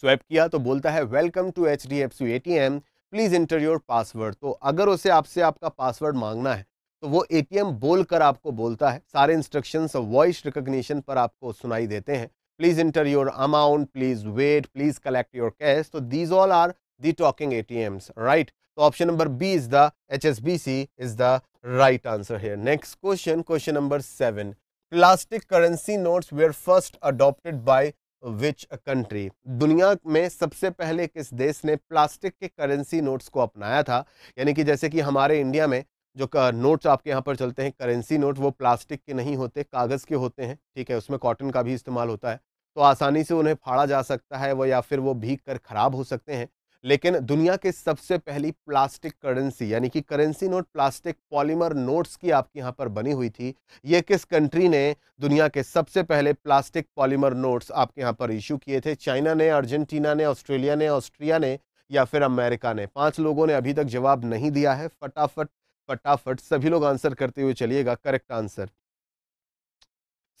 स्वैप किया तो बोलता है welcome to H D F C A T M please enter your password तो अगर उसे आपसे आपका पासवर्ड मांगना है तो वो ए टी एम बोल कर आपको बोलता है सारे इंस्ट्रक्शंस वॉइस रिकोगशन पर आपको सुनाई देते हैं please enter your amount please wait please collect your cash तो these all are the talking ATMs, right? So option number B is the HSBC is the right answer here. Next question, question number 7. Plastic currency notes were first adopted by which country? दुनिया में सबसे पहले किस देश ने plastic के currency notes को अपनाया था यानी कि जैसे कि हमारे इंडिया में जो नोट्स आपके यहाँ पर चलते हैं करेंसी नोट वो प्लास्टिक के नहीं होते कागज़ के होते हैं ठीक है उसमें कॉटन का भी इस्तेमाल होता है तो आसानी से उन्हें फाड़ा जा सकता है वो या फिर वो भीग कर ख़राब हो सकते हैं लेकिन दुनिया की सबसे पहली प्लास्टिक करेंसी यानी कि currency note plastic polymer notes की आपके यहाँ पर बनी हुई थी ये किस कंट्री ने दुनिया के सबसे पहले प्लास्टिक पॉलीमर नोट्स आपके यहाँ पर इशू किए थे चाइना ने अर्जेंटीना ने ऑस्ट्रेलिया ने ऑस्ट्रिया ने या फिर अमेरिका ने पांच लोगों ने अभी तक जवाब नहीं दिया है फटाफट फटाफट सभी लोग आंसर करते हुए चलिएगा करेक्ट आंसर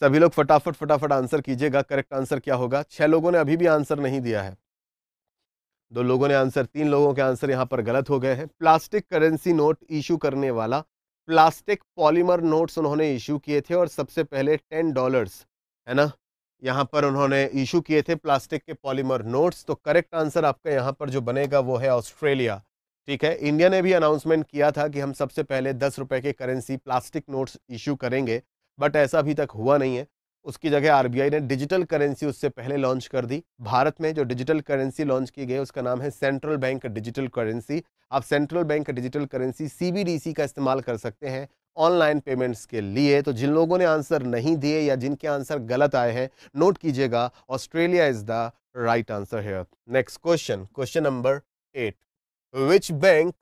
सभी लोग फटाफट फटाफट आंसर कीजिएगा करेक्ट आंसर क्या होगा छह लोगों ने अभी भी आंसर नहीं दिया है दो लोगों ने आंसर तीन लोगों के आंसर यहाँ पर गलत हो गए हैं प्लास्टिक करेंसी नोट इशू करने वाला प्लास्टिक पॉलीमर नोट्स उन्होंने इशू किए थे और सबसे पहले टेन डॉलर्स है ना यहाँ पर उन्होंने इशू किए थे प्लास्टिक के पॉलीमर नोट्स तो करेक्ट आंसर आपका यहाँ पर जो बनेगा वो है ऑस्ट्रेलिया ठीक है इंडिया ने भी अनाउंसमेंट किया था कि हम सबसे पहले दस रुपए के करेंसी प्लास्टिक नोट्स इशू करेंगे बट ऐसा अभी तक हुआ नहीं है उसकी जगह आरबीआई ने डिजिटल करेंसी उससे पहले लॉन्च कर दी भारत में जो डिजिटल करेंसी लॉन्च की गई उसका नाम है सेंट्रल बैंक डिजिटल करेंसी आप central bank digital currency CBDC का इस्तेमाल कर सकते हैं ऑनलाइन पेमेंट्स के लिए तो जिन लोगों ने आंसर नहीं दिए या जिनके आंसर गलत आए हैं नोट कीजिएगा Australia is the right answer here next question question number eight which bank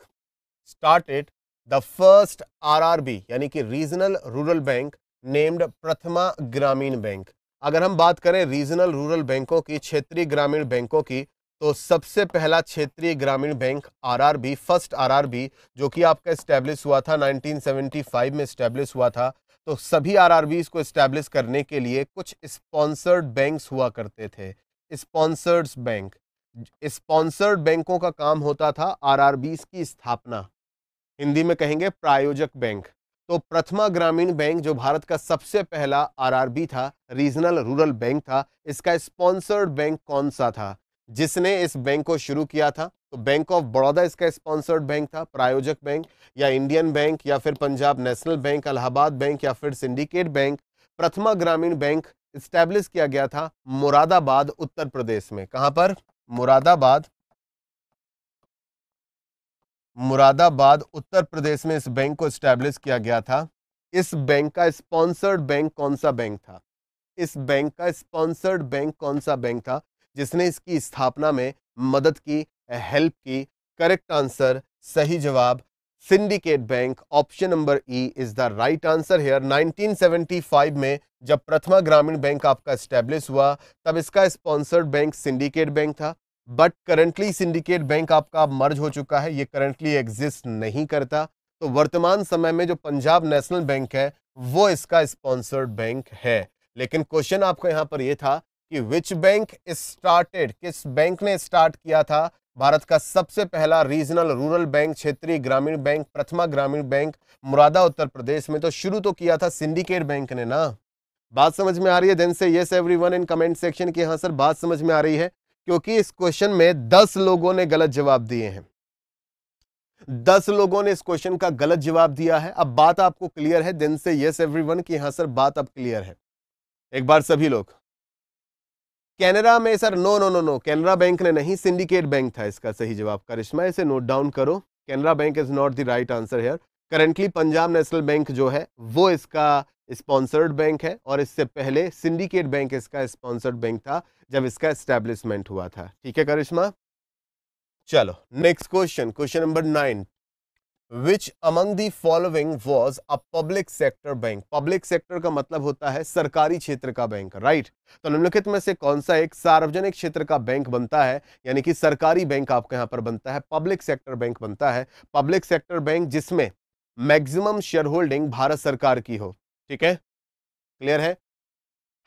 started the first RRB यानी कि रीजनल रूरल बैंक नेम्ड प्रथमा ग्रामीण बैंक अगर हम बात करें रीजनल रूरल बैंकों की क्षेत्रीय ग्रामीण बैंकों की तो सबसे पहला क्षेत्रीय ग्रामीण बैंक आरआरबी फर्स्ट आरआरबी जो कि आपका इस्टेब्लिश हुआ था 1975 में स्टैब्लिश हुआ था तो सभी आरआरबीज को स्टैब्लिश करने के लिए कुछ स्पॉन्सर्ड बैंक्स हुआ करते थे स्पॉन्सर्ड्स बैंक स्पॉन्सर्ड बैंकों का काम होता था आर की स्थापना हिंदी में कहेंगे प्रायोजक बैंक तो प्रथमा ग्रामीण बैंक जो भारत का सबसे पहला आरआरबी था रीजनल रूरल बैंक था इसका स्पॉन्सर्ड बैंक कौन सा था जिसने इस बैंक को शुरू किया था तो बैंक ऑफ बड़ौदा इसका स्पॉन्सर्ड बैंक था प्रायोजक बैंक या इंडियन बैंक या फिर Punjab national bank Allahabad bank या फिर सिंडिकेट बैंक प्रथमा ग्रामीण बैंक स्टैब्लिश किया गया था मुरादाबाद उत्तर प्रदेश में कहाँ पर मुरादाबाद मुरादाबाद उत्तर प्रदेश में इस बैंक को स्टैब्लिश किया गया था इस बैंक का स्पॉन्सर्ड बैंक कौन सा बैंक था इस बैंक का स्पॉन्सर्ड बैंक कौन सा बैंक था जिसने इसकी स्थापना में मदद की हेल्प की करेक्ट आंसर सही जवाब syndicate bank option number E is the right answer here 1975 में जब प्रथमा ग्रामीण बैंक आपका स्टैब्लिश हुआ तब इसका स्पॉन्सर्ड बैंक सिंडिकेट बैंक था बट करंटली सिंडिकेट बैंक आपका मर्ज हो चुका है ये करंटली एग्जिस्ट नहीं करता तो वर्तमान समय में जो पंजाब नेशनल बैंक है वो इसका स्पॉन्सर्ड बैंक है लेकिन क्वेश्चन आपको यहाँ पर यह था कि विच बैंक स्टार्टेड किस बैंक ने स्टार्ट किया था भारत का सबसे पहला रीजनल रूरल बैंक क्षेत्रीय ग्रामीण बैंक प्रथमा ग्रामीण बैंक मुरादा उत्तर प्रदेश में तो शुरू तो किया था सिंडिकेट बैंक ने ना बात समझ में आ रही है देन से yes everyone in comment section की हाँ सर बात समझ में आ रही है क्योंकि इस क्वेश्चन में दस लोगों ने गलत जवाब दिए हैं दस लोगों ने इस क्वेश्चन का गलत जवाब दिया है अब बात आपको क्लियर है दिन से यस एवरीवन की हाँ सर बात अब क्लियर है एक बार सभी लोग कैनरा में sir no no no no Canara bank ने नहीं सिंडिकेट बैंक था इसका सही जवाब करिश्मा इसे नोट डाउन करो Canara bank is not the right answer here currently Punjab national bank जो है वो इसका स्पॉन्सर्ड बैंक है और इससे पहले सिंडिकेट बैंक इसका स्पॉन्सर्ड बैंक था जब इसका एस्टेब्लिशमेंट हुआ था ठीक है करिश्मा चलो next question question number nine which among the following was a public sector bank public sector का मतलब होता है सरकारी क्षेत्र का बैंक राइट right? तो निम्नलिखित में से कौन सा एक सार्वजनिक क्षेत्र का बैंक बनता है यानी कि सरकारी बैंक आपके यहां पर बनता है पब्लिक सेक्टर बैंक बनता है पब्लिक सेक्टर बैंक जिसमें मैक्सिमम शेयर होल्डिंग भारत सरकार की हो ठीक है क्लियर है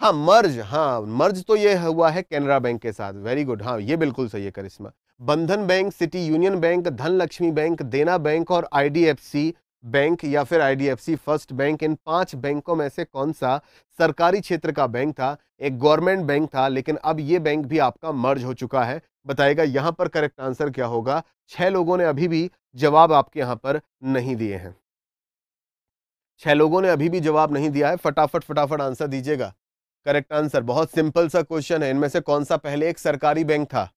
हाँ मर्ज हाँ मर्ज तो ये हुआ है कैनरा बैंक के साथ वेरी गुड हाँ ये बिल्कुल सही है करिश्मा बंधन bank City Union bank Dhan Lakshmi bank Dena bank और आईडीएफसी बैंक या फिर आईडीएफसी फर्स्ट बैंक इन पांच बैंकों में से कौन सा सरकारी क्षेत्र का बैंक था एक गवर्नमेंट बैंक था लेकिन अब ये बैंक भी आपका मर्ज हो चुका है बताएगा यहाँ पर करेक्ट आंसर क्या होगा छह लोगों ने अभी भी जवाब आपके यहाँ पर नहीं दिए हैं छह लोगों ने अभी भी जवाब नहीं दिया है फटाफट फटाफट आंसर दीजिएगा करेक्ट आंसर बहुत सिंपल सा क्वेश्चन है इनमें से कौन सा पहले एक सरकारी बैंक था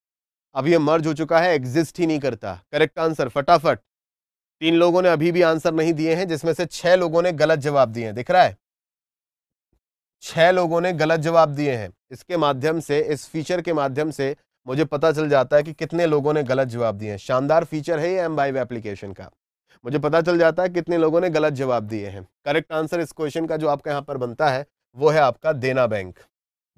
अब यह मर्ज हो चुका है एग्जिस्ट ही नहीं करता करेक्ट आंसर फटाफट तीन लोगों ने अभी भी आंसर नहीं दिए हैं जिसमें से छह लोगों ने गलत जवाब दिए हैं दिख रहा है छह लोगों ने गलत जवाब दिए हैं इसके माध्यम से इस फीचर के माध्यम से मुझे पता चल जाता है कि कितने लोगों ने गलत जवाब दिए हैं शानदार फीचर है ये एम एप्लीकेशन का मुझे पता चल जाता है कितने लोगों ने गलत जवाब दिए हैं करेक्ट आंसर इस क्वेश्चन का जो आपका यहाँ पर बनता है वो है आपका देना बैंक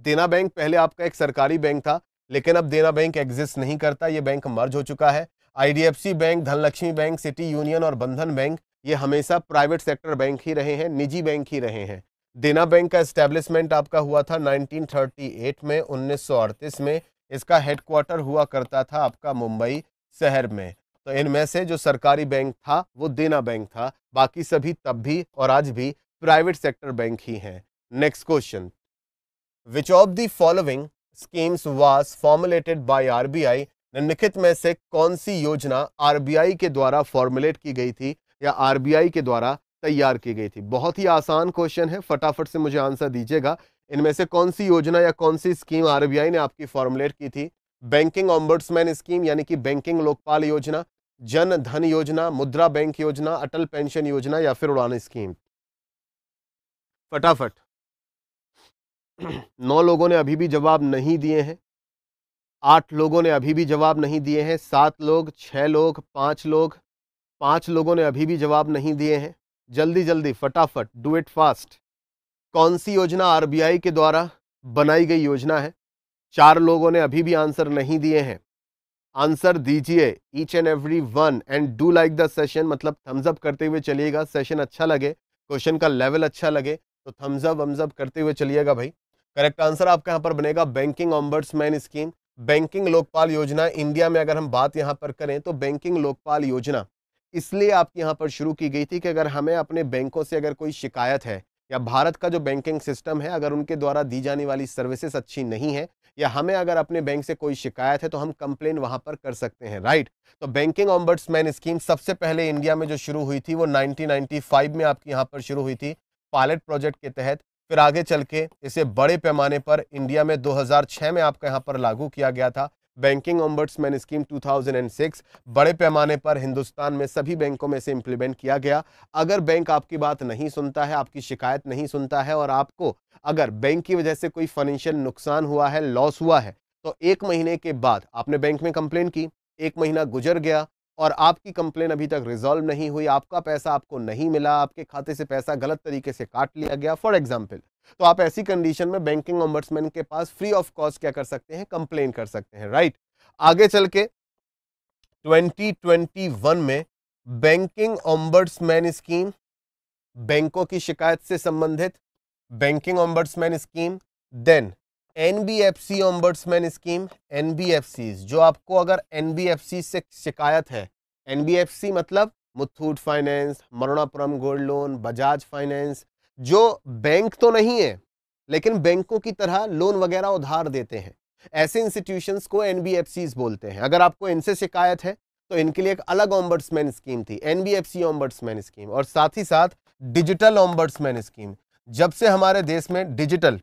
देना बैंक पहले आपका एक सरकारी बैंक था लेकिन अब देना बैंक एग्जिस्ट नहीं करता ये बैंक मर्ज हो चुका है IDFC bank Dhanlaxmi bank City Union और बंधन बैंक ये हमेशा प्राइवेट सेक्टर बैंक ही रहे हैं निजी बैंक ही रहे हैं देना बैंक का एस्टेब्लिशमेंट आपका हुआ था 1938 में 1938 में इसका हेडक्वार्टर हुआ करता था आपका मुंबई शहर में तो इनमें से जो सरकारी बैंक था वो देना बैंक था बाकी सभी तब भी और आज भी प्राइवेट सेक्टर बैंक ही हैं next question which of the following schemes was formulated by RBI निम्नलिखित में से कौन सी योजना आरबीआई के द्वारा फॉर्मुलेट की गई थी या आरबीआई के द्वारा तैयार की गई थी बहुत ही आसान क्वेश्चन है फटाफट से मुझे आंसर दीजिएगा इनमें से कौन सी योजना या कौन सी स्कीम आरबीआई ने आपकी फॉर्मुलेट की थी बैंकिंग ऑम्बर्ड्समैन स्कीम यानी कि बैंकिंग लोकपाल योजना जन धन योजना मुद्रा बैंक योजना अटल पेंशन योजना या फिर उड़ान स्कीम फटाफट नौ लोगों ने अभी भी जवाब नहीं दिए हैं आठ लोगों ने अभी भी जवाब नहीं दिए हैं सात लोग छः लोग पाँच लोग पाँच लोगों ने अभी भी जवाब नहीं दिए हैं जल्दी जल्दी फटाफट डू इट फास्ट कौन सी योजना आरबीआई के द्वारा बनाई गई योजना है चार लोगों ने अभी भी आंसर नहीं दिए हैं आंसर दीजिए each and every one and do like the session मतलब थम्स अप करते हुए चलिएगा सेशन अच्छा लगे क्वेश्चन का लेवल अच्छा लगे तो थम्स अप वम्स अप करते हुए चलिएगा भाई करेक्ट आंसर आपका यहाँ पर बनेगा बैंकिंग ऑम्बर्ट्समैन स्कीम बैंकिंग लोकपाल योजना इंडिया में अगर हम बात यहाँ पर करें तो बैंकिंग लोकपाल योजना इसलिए आपकी यहाँ पर शुरू की गई थी कि अगर हमें अपने बैंकों से अगर कोई शिकायत है या भारत का जो बैंकिंग सिस्टम है अगर उनके द्वारा दी जाने वाली सर्विसेज अच्छी नहीं है या हमें अगर अपने बैंक से कोई शिकायत है तो हम कंप्लेन वहां पर कर सकते हैं राइट तो बैंकिंग ऑम्बर्ट्समैन स्कीम सबसे पहले इंडिया में जो शुरू हुई थी वो 1995 में आपकी यहाँ पर शुरू हुई थी पायलट प्रोजेक्ट के तहत फिर आगे चल के इसे बड़े पैमाने पर इंडिया में 2006 में आपका यहाँ पर लागू किया गया था बैंकिंग ओम्बर्ट्समैन स्कीम 2006 बड़े पैमाने पर हिंदुस्तान में सभी बैंकों में से इंप्लीमेंट किया गया अगर बैंक आपकी बात नहीं सुनता है आपकी शिकायत नहीं सुनता है और आपको अगर बैंक की वजह से कोई फाइनेंशियल नुकसान हुआ है लॉस हुआ है तो एक महीने के बाद आपने बैंक में कंप्लेन की एक महीना गुजर गया और आपकी कंप्लेन अभी तक रिजॉल्व नहीं हुई आपका पैसा आपको नहीं मिला आपके खाते से पैसा गलत तरीके से काट लिया गया फॉर एग्जाम्पल तो आप ऐसी कंडीशन में बैंकिंग ऑम्बर्ट्समैन के पास फ्री ऑफ कॉस्ट क्या कर सकते हैं कंप्लेन कर सकते हैं राइट आगे चल के वन में बैंकिंग ऑम्बर्ट्समैन स्कीम बैंकों की शिकायत से संबंधित banking ombudsman scheme then N B F C ombudsman scheme N B C जो आपको अगर एन बी एफ सी से शिकायत है एन बी एफ सी मतलब Muthoot finance Manappuram gold loan Bajaj finance जो बैंक तो नहीं है लेकिन बैंकों की तरह लोन वगैरह उधार देते हैं ऐसे इंस्टीट्यूशंस को एन बी एफ सी बोलते हैं अगर आपको इनसे शिकायत है तो इनके लिए एक अलग ओम्बर्ट्समैन स्कीम थी N B F C ombudsman scheme और साथ ही साथ डिजिटल ओम्बर्ट्समैन स्कीम जब से हमारे देश में डिजिटल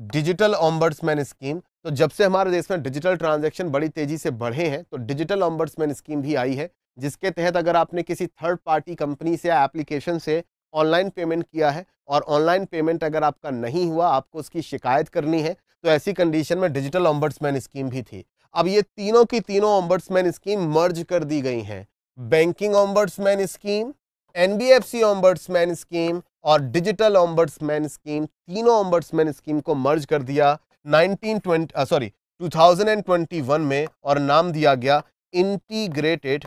डिजिटल ऑम्बर्ट्समैन स्कीम तो जब से हमारे देश में डिजिटल ट्रांजेक्शन बड़ी तेजी से बढ़े हैं तो डिजिटल ऑम्बर्ट्समैन स्कीम भी आई है जिसके तहत अगर आपने किसी थर्ड पार्टी कंपनी से या एप्लीकेशन से ऑनलाइन पेमेंट किया है और ऑनलाइन पेमेंट अगर आपका नहीं हुआ आपको उसकी शिकायत करनी है तो ऐसी कंडीशन में डिजिटल ऑम्बर्ट्समैन स्कीम भी थी अब ये तीनों की तीनों ऑम्बर्ट्समैन स्कीम मर्ज कर दी गई हैं banking ombudsman scheme NBFC ombudsman scheme और डिजिटल ऑम्बर्ट्समैन स्कीम तीनों ऑम्बर्ट्समैन स्कीम को मर्ज कर दिया 1920 सॉरी 2021 में और नाम दिया गया इंटीग्रेटेड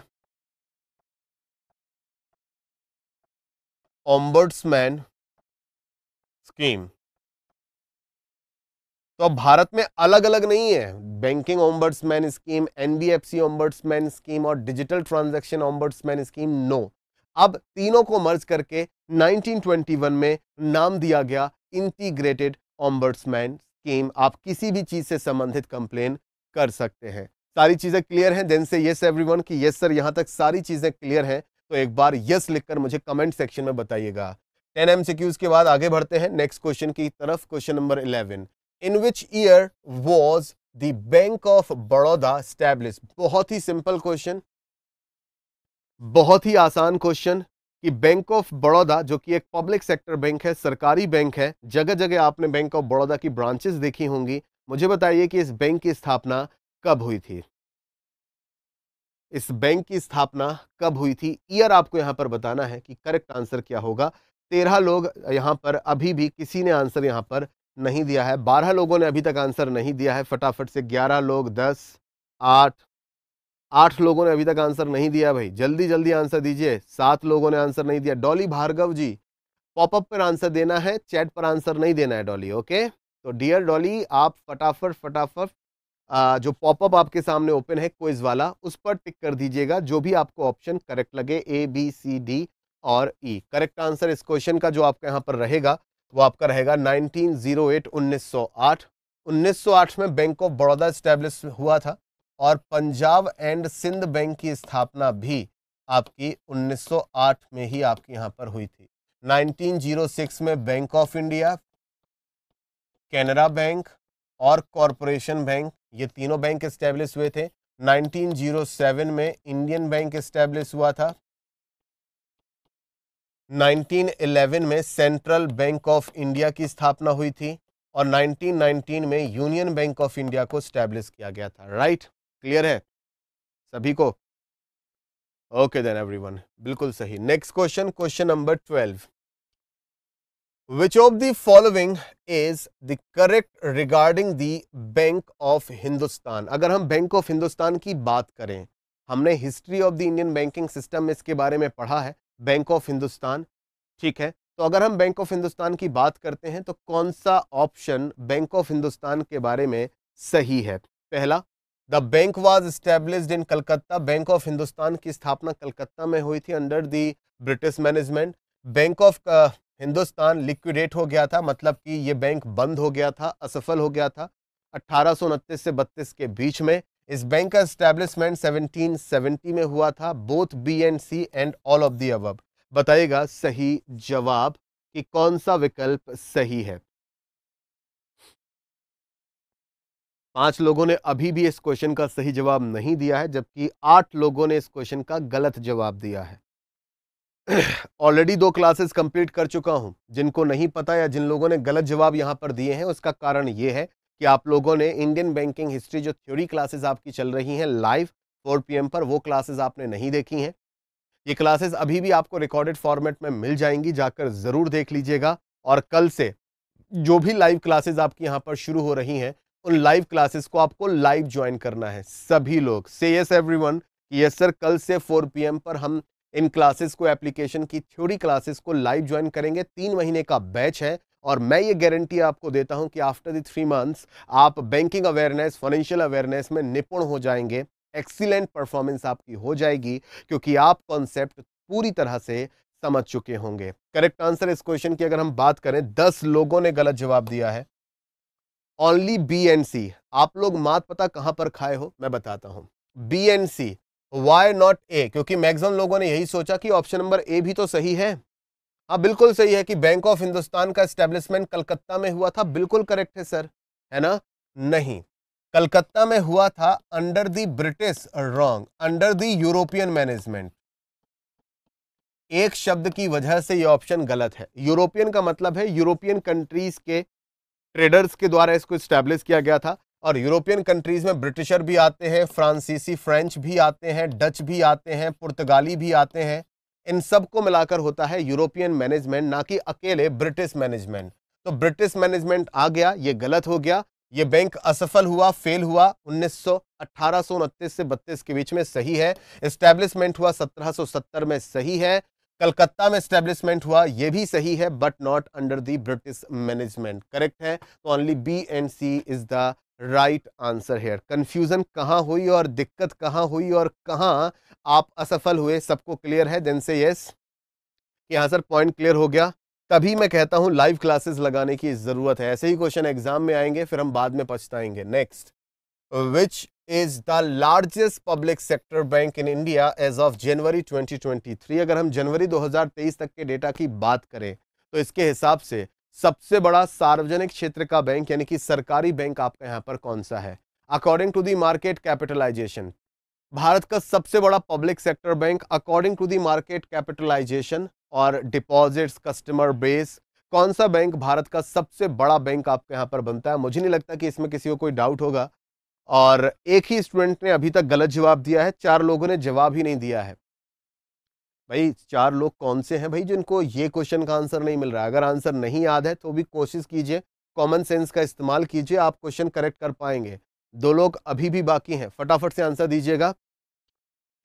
ऑम्बर्ट्समैन स्कीम तो अब भारत में अलग अलग नहीं है banking ombudsman scheme NBFC ombudsman scheme और digital transaction ombudsman scheme no अब तीनों को मर्ज करके 1921 में नाम दिया गया इंटीग्रेटेड ऑम्बर्ट्समैन स्कीम आप किसी भी चीज़ से संबंधित कंप्लेन कर सकते हैं सारी चीज़ें क्लियर हैं देन से यस एवरीवन कि यस सर यहां तक सारी चीज़ें क्लियर हैं तो एक बार यस लिखकर मुझे कमेंट सेक्शन में बताइएगा टेन एम के बाद आगे बढ़ते हैं नेक्स्ट क्वेश्चन की तरफ question number eleven in which year was the bank of Baroda establish बहुत ही सिंपल क्वेश्चन बहुत ही आसान क्वेश्चन कि बैंक ऑफ बड़ौदा जो कि एक पब्लिक सेक्टर बैंक है सरकारी बैंक है जगह जगह आपने बैंक ऑफ बड़ौदा की ब्रांचेस देखी होंगी मुझे बताइए कि इस बैंक की स्थापना कब हुई थी इस बैंक की स्थापना कब हुई थी ईयर आपको यहां पर बताना है कि करेक्ट आंसर क्या होगा तेरह लोग यहां पर अभी भी किसी ने आंसर यहां पर नहीं दिया है बारह लोगों ने अभी तक आंसर नहीं दिया है फटाफट से ग्यारह लोग दस आठ आठ लोगों ने अभी तक आंसर नहीं दिया भाई जल्दी जल्दी आंसर दीजिए सात लोगों ने आंसर नहीं दिया डॉली भार्गव जी पॉपअप पर आंसर देना है चैट पर आंसर नहीं देना है डॉली ओके तो डियर डॉली आप फटाफट फटाफट जो पॉपअप आपके सामने ओपन है क्विज वाला उस पर टिक कर दीजिएगा जो भी आपको ऑप्शन करेक्ट लगे ए बी सी डी और ई e. करेक्ट आंसर इस क्वेश्चन का जो आपका यहाँ पर रहेगा वो आपका रहेगा 1908 1908 1908 में बैंक ऑफ बड़ौदा स्टैब्लिश हुआ था और पंजाब एंड सिंध बैंक की स्थापना भी आपकी 1908 में ही आपके यहां पर हुई थी 1906 में bank of India Canara bank और कॉरपोरेशन बैंक ये तीनों बैंक इस्टेब्लिश हुए थे 1907 में इंडियन बैंक इस्टेब्लिश हुआ था 1911 में सेंट्रल बैंक ऑफ इंडिया की स्थापना हुई थी और 1919 में यूनियन बैंक ऑफ इंडिया को स्टैब्लिश किया गया था राइट right? क्लियर है सभी को ओके देन एवरीवन बिल्कुल सही next question question number twelve which of the following is the correct regarding the bank of Hindustan अगर हम बैंक ऑफ हिंदुस्तान की बात करें हमने history of the Indian banking system में इसके बारे में पढ़ा है बैंक ऑफ हिंदुस्तान ठीक है तो अगर हम बैंक ऑफ हिंदुस्तान की बात करते हैं तो कौन सा ऑप्शन बैंक ऑफ हिंदुस्तान के बारे में सही है पहला the bank was establish in Calcutta bank of Hindustan की स्थापना कलकत्ता में हुई थी under the British management bank of Hindustan liquidate हो गया था मतलब कि ये बैंक बंद हो गया था असफल हो गया था अट्ठारह से बत्तीस के बीच में इस बैंक का स्टैब्लिशमेंट 1770 में हुआ था both B and C and all of the बताइएगा सही जवाब कि कौन सा विकल्प सही है पांच लोगों ने अभी भी इस क्वेश्चन का सही जवाब नहीं दिया है जबकि आठ लोगों ने इस क्वेश्चन का गलत जवाब दिया है ऑलरेडी दो क्लासेस कंप्लीट कर चुका हूं जिनको नहीं पता या जिन लोगों ने गलत जवाब यहां पर दिए हैं उसका कारण ये है कि आप लोगों ने इंडियन बैंकिंग हिस्ट्री जो थ्योरी क्लासेस आपकी चल रही हैं लाइव 4 पीएम पर वो क्लासेस आपने नहीं देखी हैं ये क्लासेस अभी भी आपको रिकॉर्डेड फॉर्मेट में मिल जाएंगी जाकर ज़रूर देख लीजिएगा और कल से जो भी लाइव क्लासेज आपकी यहाँ पर शुरू हो रही हैं उन लाइव क्लासेस को आपको लाइव ज्वाइन करना है सभी लोग से यस वन यस सर कल से 4 पीएम पर हम इन क्लासेस को एप्लीकेशन की थ्योरी क्लासेस को लाइव ज्वाइन करेंगे तीन महीने का बैच है और मैं ये गारंटी आपको देता हूं कि आफ्टर द थ्री मंथ्स आप बैंकिंग अवेयरनेस फाइनेंशियल अवेयरनेस में निपुण हो जाएंगे एक्सीलेंट परफॉर्मेंस आपकी हो जाएगी क्योंकि आप कॉन्सेप्ट पूरी तरह से समझ चुके होंगे करेक्ट आंसर इस क्वेश्चन की अगर हम बात करें दस लोगों ने गलत जवाब दिया है ओनली बी एंड सी आप लोग मात पता कहां पर खाए हो मैं बताता हूं B and C why not A क्योंकि मैक्सिमम लोगों ने यही सोचा कि ऑप्शन नंबर ए भी तो सही है हाँ बिल्कुल सही है कि बैंक ऑफ हिंदुस्तान का स्टेब्लिशमेंट कलकत्ता में हुआ था बिल्कुल करेक्ट है सर है ना नहीं कलकत्ता में हुआ था under the British wrong under the European management एक शब्द की वजह से यह ऑप्शन गलत है यूरोपियन का मतलब है यूरोपियन कंट्रीज के ट्रेडर्स के द्वारा इसको इस्टेब्लिश किया गया था और यूरोपियन कंट्रीज में ब्रिटिशर भी आते हैं फ्रांसीसी फ्रेंच भी आते हैं डच भी आते हैं पुर्तगाली भी आते हैं इन सब को मिलाकर होता है यूरोपियन मैनेजमेंट ना कि अकेले ब्रिटिश मैनेजमेंट तो ब्रिटिश मैनेजमेंट आ गया ये गलत हो गया ये बैंक असफल हुआ फेल हुआ उन्नीस से 32 के बीच में सही है इस्टेब्लिशमेंट हुआ 1770 में सही है कलकत्ता में स्टैब्लिशमेंट हुआ ये भी सही है but not under the British management correct है तो only B and C is the right answer here confusion कहाँ हुई और दिक्कत कहाँ हुई और कहाँ आप असफल हुए सबको क्लियर है देन से यस कि हाँ सर पॉइंट क्लियर हो गया तभी मैं कहता हूँ लाइव क्लासेस लगाने की ज़रूरत है ऐसे ही क्वेश्चन एग्जाम में आएंगे फिर हम बाद में पछताएंगे next which is the largest public sector bank in India as of January 2023 अगर हम जनवरी 2023 तक के डेटा की बात करें तो इसके हिसाब से सबसे बड़ा सार्वजनिक क्षेत्र का बैंक यानी कि सरकारी बैंक आपका यहाँ पर कौन सा है according to the market capitalization भारत का सबसे बड़ा public sector bank according to the market capitalization और डिपॉजिट्स कस्टमर बेस कौन सा बैंक भारत का सबसे बड़ा बैंक आपके यहाँ पर बनता है मुझे नहीं लगता कि इसमें किसी को कोई डाउट होगा और एक ही स्टूडेंट ने अभी तक गलत जवाब दिया है चार लोगों ने जवाब ही नहीं दिया है भाई चार लोग कौन से हैं भाई जिनको ये क्वेश्चन का आंसर नहीं मिल रहा है अगर आंसर नहीं याद है तो भी कोशिश कीजिए कॉमन सेंस का इस्तेमाल कीजिए आप क्वेश्चन करेक्ट कर पाएंगे दो लोग अभी भी बाकी हैं फटाफट से आंसर दीजिएगा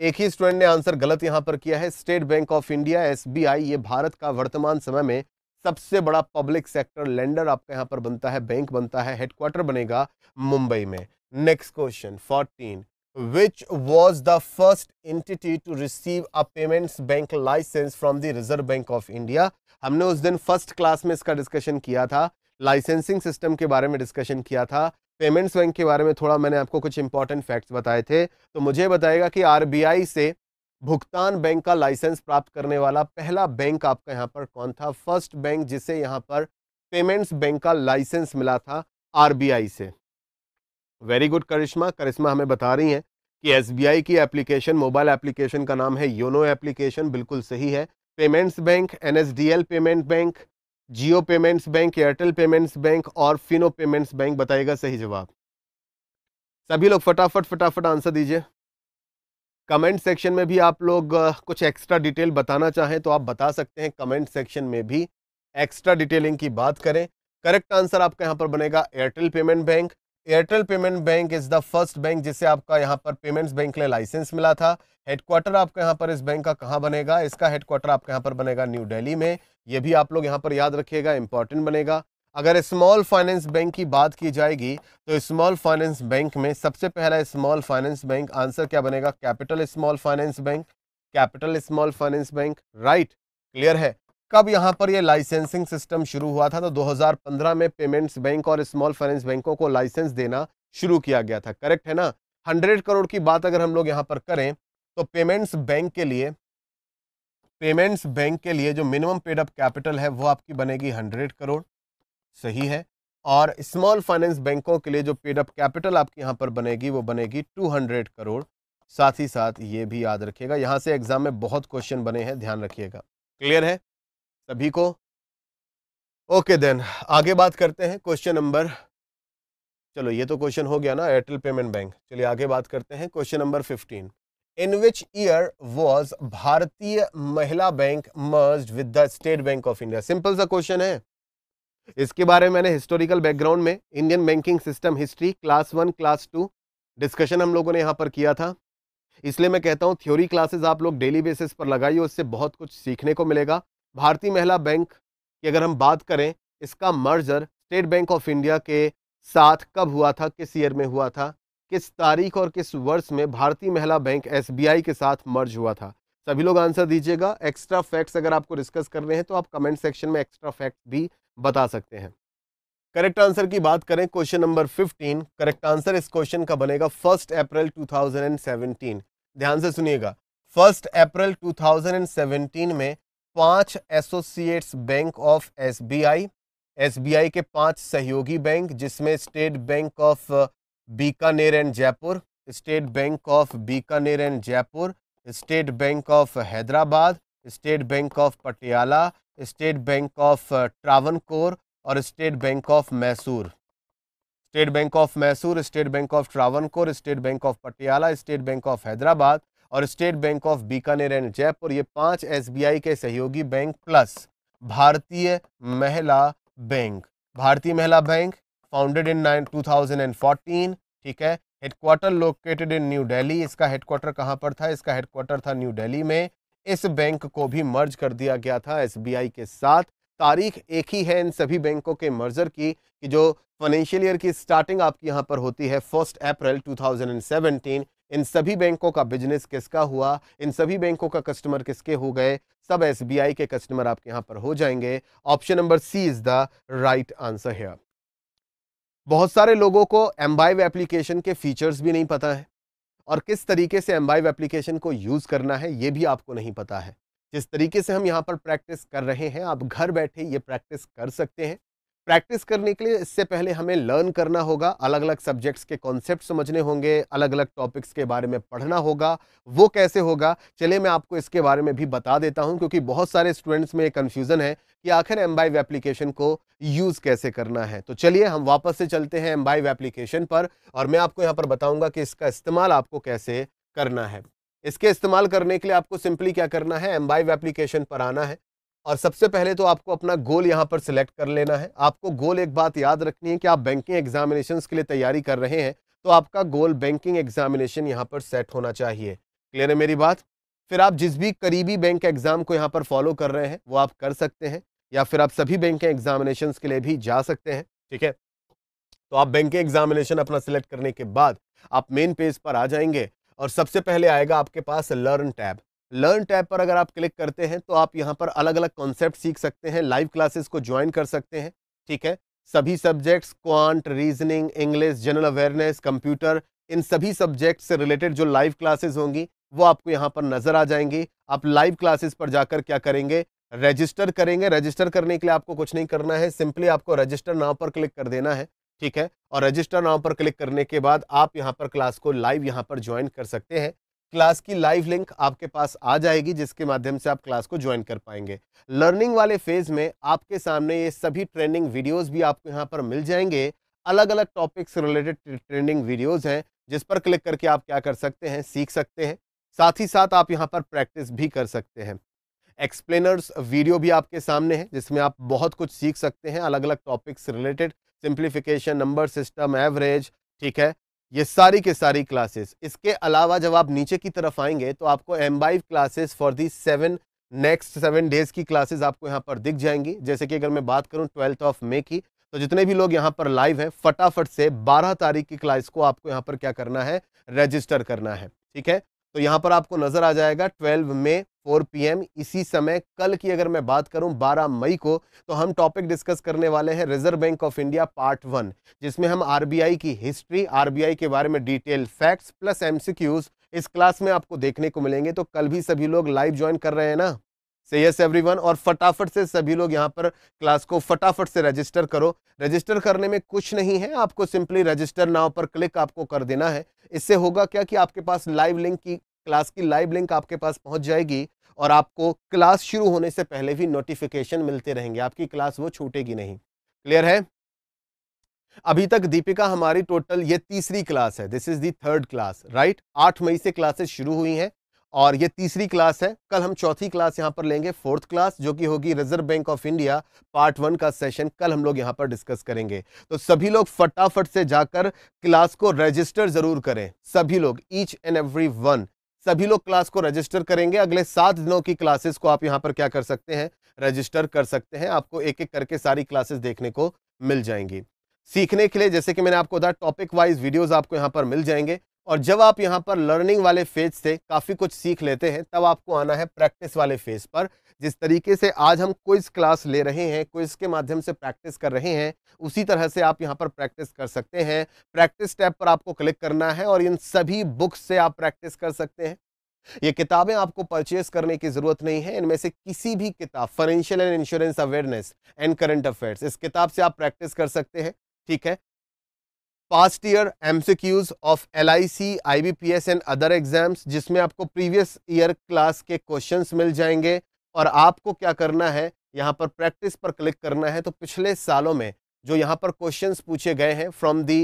एक ही स्टूडेंट ने आंसर गलत यहां पर किया है स्टेट बैंक ऑफ इंडिया एस ये भारत का वर्तमान समय में सबसे बड़ा पब्लिक सेक्टर लेंडर आपका यहां पर बनता है बैंक बनता है हेडक्वार्टर बनेगा मुंबई में Next question 14. Which was the first entity to receive a payments bank license from the Reserve Bank of India? हमने उस दिन फर्स्ट क्लास में इसका डिस्कशन किया था लाइसेंसिंग सिस्टम के बारे में डिस्कशन किया था पेमेंट्स बैंक के बारे में थोड़ा मैंने आपको कुछ इंपॉर्टेंट फैक्ट्स बताए थे तो मुझे बताएगा कि आरबीआई से भुगतान बैंक का लाइसेंस प्राप्त करने वाला पहला बैंक आपका यहाँ पर कौन था फर्स्ट बैंक जिसे यहाँ पर पेमेंट्स बैंक का लाइसेंस मिला था आरबीआई से वेरी गुड करिश्मा करिश्मा हमें बता रही हैं कि एस की एप्लीकेशन मोबाइल एप्लीकेशन का नाम है योनो एप्लीकेशन बिल्कुल सही है पेमेंट्स बैंक एन payment bank Jio payments bank Airtel payments bank और फिनो पेमेंट्स बैंक बताएगा सही जवाब सभी लोग फटाफट फटाफट आंसर दीजिए कमेंट सेक्शन में भी आप लोग कुछ एक्स्ट्रा डिटेल बताना चाहें तो आप बता सकते हैं कमेंट सेक्शन में भी एक्स्ट्रा डिटेलिंग की बात करें करेक्ट आंसर आपका यहाँ पर बनेगा Airtel payment bank Airtel payment bank is the first bank जिसे आपका यहाँ पर पेमेंट्स बैंक के लिए लाइसेंस मिला था हेडक्वार्टर आपका यहाँ पर इस बैंक का कहाँ बनेगा इसका हेडक्वार्टर आपका यहाँ पर बनेगा न्यू दिल्ली में ये भी आप लोग यहाँ पर याद रखिएगा इंपॉर्टेंट बनेगा अगर स्मॉल फाइनेंस बैंक की बात की जाएगी तो स्मॉल फाइनेंस बैंक में सबसे पहला स्मॉल फाइनेंस बैंक आंसर क्या बनेगा capital small finance bank capital small finance bank right clear है कब यहाँ पर यह लाइसेंसिंग सिस्टम शुरू हुआ था तो 2015 में पेमेंट्स बैंक और स्मॉल फाइनेंस बैंकों को लाइसेंस देना शुरू किया गया था करेक्ट है ना हंड्रेड करोड़ की बात अगर हम लोग यहाँ पर करें तो पेमेंट्स बैंक के लिए पेमेंट्स बैंक के लिए जो मिनिमम पेड अप कैपिटल है वो आपकी बनेगी हंड्रेड करोड़ सही है और स्मॉल फाइनेंस बैंकों के लिए जो पेड अप कैपिटल आपकी यहाँ पर बनेगी वो बनेगी टू हंड्रेड करोड़ साथ ही साथ ये भी याद रखिएगा यहाँ से एग्जाम में बहुत क्वेश्चन बने हैं ध्यान रखिएगा क्लियर है सभी को ओके देन आगे बात करते हैं क्वेश्चन नंबर चलो ये तो क्वेश्चन हो गया ना एयरटेल पेमेंट बैंक चलिए आगे बात करते हैं question number fifteen in which year was Bharatiya Mahila bank merge with the state bank of India simple सा क्वेश्चन है इसके बारे में मैंने हिस्टोरिकल बैकग्राउंड में Indian banking system history class one class two discussion हम लोगों ने यहाँ पर किया था इसलिए मैं कहता हूँ थ्योरी क्लासेस आप लोग डेली बेसिस पर लगाइए उससे बहुत कुछ सीखने को मिलेगा भारतीय महिला बैंक की अगर हम बात करें इसका merger state bank of India के साथ कब हुआ था किस ईयर में हुआ था किस तारीख और किस वर्ष में भारतीय महिला बैंक एस के साथ मर्ज हुआ था सभी लोग आंसर दीजिएगा एक्स्ट्रा फैक्ट्स अगर आपको डिस्कस करने हैं तो आप कमेंट सेक्शन में एक्स्ट्रा फैक्ट भी बता सकते हैं करेक्ट आंसर की बात करें क्वेश्चन नंबर 15 करेक्ट आंसर इस क्वेश्चन का बनेगा फर्स्ट अप्रैल 2017 ध्यान से सुनिएगा फर्स्ट अप्रैल 2017 में पांच associates bank of SBI SBI के पांच सहयोगी बैंक जिसमें state bank of Bikaner and Jaipur state bank of Bikaner and Jaipur state bank of Hyderabad state bank of Patiala state bank of Travancore और state bank of Mysore state bank of Mysore state bank of Travancore state bank of Patiala state bank of Hyderabad और state bank of Bikaner and Jaipur ये पांच SBI के सहयोगी bank plus भारतीय Mahila bank Bharatiya Mahila bank founded in nine two thousand and fourteen ठीक है headquarter located in New Delhi इसका headquarter कहाँ पर था इसका हेडक्वार्टर था न्यू दिल्ली में इस बैंक को भी मर्ज कर दिया गया था एसबीआई के साथ तारीख एक ही है इन सभी बैंकों के मर्जर की कि जो फाइनेंशियल ईयर की स्टार्टिंग आपकी यहाँ पर होती है फर्स्ट अप्रैल 2017 इन सभी बैंकों का बिजनेस किसका हुआ इन सभी बैंकों का कस्टमर किसके हो गए सब एसबीआई के कस्टमर आपके यहाँ पर हो जाएंगे option number C is the right answer here बहुत सारे लोगों को एम्बाइव एप्लीकेशन के फीचर्स भी नहीं पता है और किस तरीके से एम्बाइव एप्लीकेशन को यूज़ करना है ये भी आपको नहीं पता है जिस तरीके से हम यहाँ पर प्रैक्टिस कर रहे हैं आप घर बैठे ये प्रैक्टिस कर सकते हैं प्रैक्टिस करने के लिए इससे पहले हमें लर्न करना होगा अलग अलग सब्जेक्ट्स के कॉन्सेप्ट समझने होंगे अलग अलग टॉपिक्स के बारे में पढ़ना होगा वो कैसे होगा चलिए मैं आपको इसके बारे में भी बता देता हूं क्योंकि बहुत सारे स्टूडेंट्स में कन्फ्यूज़न है कि आखिर एम बाइव एप्लीकेशन को यूज़ कैसे करना है तो चलिए हम वापस से चलते हैं एम बाइव एप्लीकेशन पर और मैं आपको यहाँ पर बताऊँगा कि इसका इस्तेमाल आपको कैसे करना है इसके इस्तेमाल करने के लिए आपको सिंपली क्या करना है एम बाइव एप्लीकेशन पर आना है और सबसे पहले तो आपको अपना गोल यहाँ पर सिलेक्ट कर लेना है आपको गोल एक बात याद रखनी है कि आप बैंकिंग एग्जामिनेशन के लिए तैयारी कर रहे हैं तो आपका गोल बैंकिंग एग्जामिनेशन यहाँ पर सेट होना चाहिए क्लियर है मेरी बात फिर आप जिस भी करीबी बैंक एग्जाम को यहाँ पर फॉलो कर रहे हैं वो आप कर सकते हैं या फिर आप सभी बैंकिंग एग्जामिनेशन के लिए भी जा सकते हैं ठीक है तो आप बैंकिंग एग्जामिनेशन अपना सिलेक्ट करने के बाद आप मेन पेज पर आ जाएंगे और सबसे पहले आएगा आपके पास लर्न टैब लर्न टैब पर अगर आप क्लिक करते हैं तो आप यहाँ पर अलग अलग कॉन्सेप्ट सीख सकते हैं लाइव क्लासेस को ज्वाइन कर सकते हैं ठीक है सभी subjects quant reasoning English general awareness computer इन सभी सब्जेक्ट से रिलेटेड जो लाइव क्लासेस होंगी वो आपको यहाँ पर नजर आ जाएंगी आप लाइव क्लासेस पर जाकर क्या करेंगे रजिस्टर करेंगे रजिस्टर करने के लिए आपको कुछ नहीं करना है सिंपली आपको रजिस्टर नाव पर क्लिक कर देना है ठीक है और रजिस्टर नाव पर क्लिक करने के बाद आप यहाँ पर क्लास को लाइव यहाँ पर ज्वाइन कर सकते हैं क्लास की लाइव लिंक आपके पास आ जाएगी जिसके माध्यम से आप क्लास को ज्वाइन कर पाएंगे लर्निंग वाले फेज में आपके सामने ये सभी ट्रेनिंग वीडियोस भी आपको यहाँ पर मिल जाएंगे अलग अलग टॉपिक्स रिलेटेड ट्रेनिंग वीडियोस हैं जिस पर क्लिक करके आप क्या कर सकते हैं सीख सकते हैं साथ ही साथ आप यहाँ पर प्रैक्टिस भी कर सकते हैं एक्सप्लेनर्स वीडियो भी आपके सामने है जिसमें आप बहुत कुछ सीख सकते हैं अलग अलग topics related simplification number system average ठीक है ये सारी के सारी क्लासेस इसके अलावा जब आप नीचे की तरफ आएंगे तो आपको Embibe classes for the seven next seven days की क्लासेस आपको यहाँ पर दिख जाएंगी जैसे कि अगर मैं बात करूँ ट्वेल्थ ऑफ मे की तो जितने भी लोग यहाँ पर लाइव हैं फटाफट से 12 तारीख की क्लास को आपको यहाँ पर क्या करना है रजिस्टर करना है ठीक है तो यहाँ पर आपको नजर आ जाएगा 12 में 4 पीएम इसी समय कल की अगर मैं बात करूं 12 मई को तो हम टॉपिक डिस्कस करने वाले हैं Reserve bank of India part one जिसमें हम आरबीआई की हिस्ट्री आरबीआई के बारे में डिटेल फैक्ट्स प्लस एमसीक्यूज इस क्लास में आपको देखने को मिलेंगे तो कल भी सभी लोग लाइव ज्वाइन कर रहे हैं ना से यस एवरीवन और फटाफट से सभी लोग यहाँ पर क्लास को फटाफट से रजिस्टर करो रजिस्टर करने में कुछ नहीं है आपको सिंपली रजिस्टर नाव पर क्लिक आपको कर देना है इससे होगा क्या कि आपके पास लाइव लिंक की क्लास की लाइव लिंक आपके पास पहुंच जाएगी और आपको क्लास शुरू होने से पहले भी नोटिफिकेशन मिलते रहेंगे आपकी क्लास वो छूटेगी नहीं क्लियर है अभी तक दीपिका हमारी टोटल ये तीसरी क्लास है this is the third class right आठ मई से क्लासेस शुरू हुई हैं और ये तीसरी क्लास है कल हम चौथी क्लास यहाँ पर लेंगे फोर्थ क्लास जो कि होगी Reserve bank of India part one का सेशन कल हम लोग यहाँ पर डिस्कस करेंगे तो सभी लोग फटाफट से जाकर क्लास को रजिस्टर जरूर करें सभी लोग ईच एंड एवरी वन सभी लोग क्लास को रजिस्टर करेंगे अगले सात दिनों की क्लासेस को आप यहाँ पर क्या कर सकते हैं रजिस्टर कर सकते हैं आपको एक एक करके सारी क्लासेस देखने को मिल जाएंगी सीखने के लिए जैसे कि मैंने आपको बताया टॉपिक वाइज वीडियोज आपको यहाँ पर मिल जाएंगे और जब आप यहाँ पर लर्निंग वाले फेज से काफ़ी कुछ सीख लेते हैं तब आपको आना है प्रैक्टिस वाले फेज पर जिस तरीके से आज हम क्विज क्लास ले रहे हैं क्विज के माध्यम से प्रैक्टिस कर रहे हैं उसी तरह से आप यहाँ पर प्रैक्टिस कर सकते हैं प्रैक्टिस टैब पर आपको क्लिक करना है और इन सभी बुक्स से आप प्रैक्टिस कर सकते हैं ये किताबें आपको परचेस करने की जरूरत नहीं है इनमें से किसी भी किताब financial and insurance awareness and current affairs इस किताब से आप प्रैक्टिस कर सकते हैं ठीक है past year MCQs of L I C I B P S and other exams जिसमें आपको प्रीवियस ईयर क्लास के क्वेश्चंस मिल जाएंगे और आपको क्या करना है यहाँ पर प्रैक्टिस पर क्लिक करना है तो पिछले सालों में जो यहाँ पर क्वेश्चंस पूछे गए हैं from the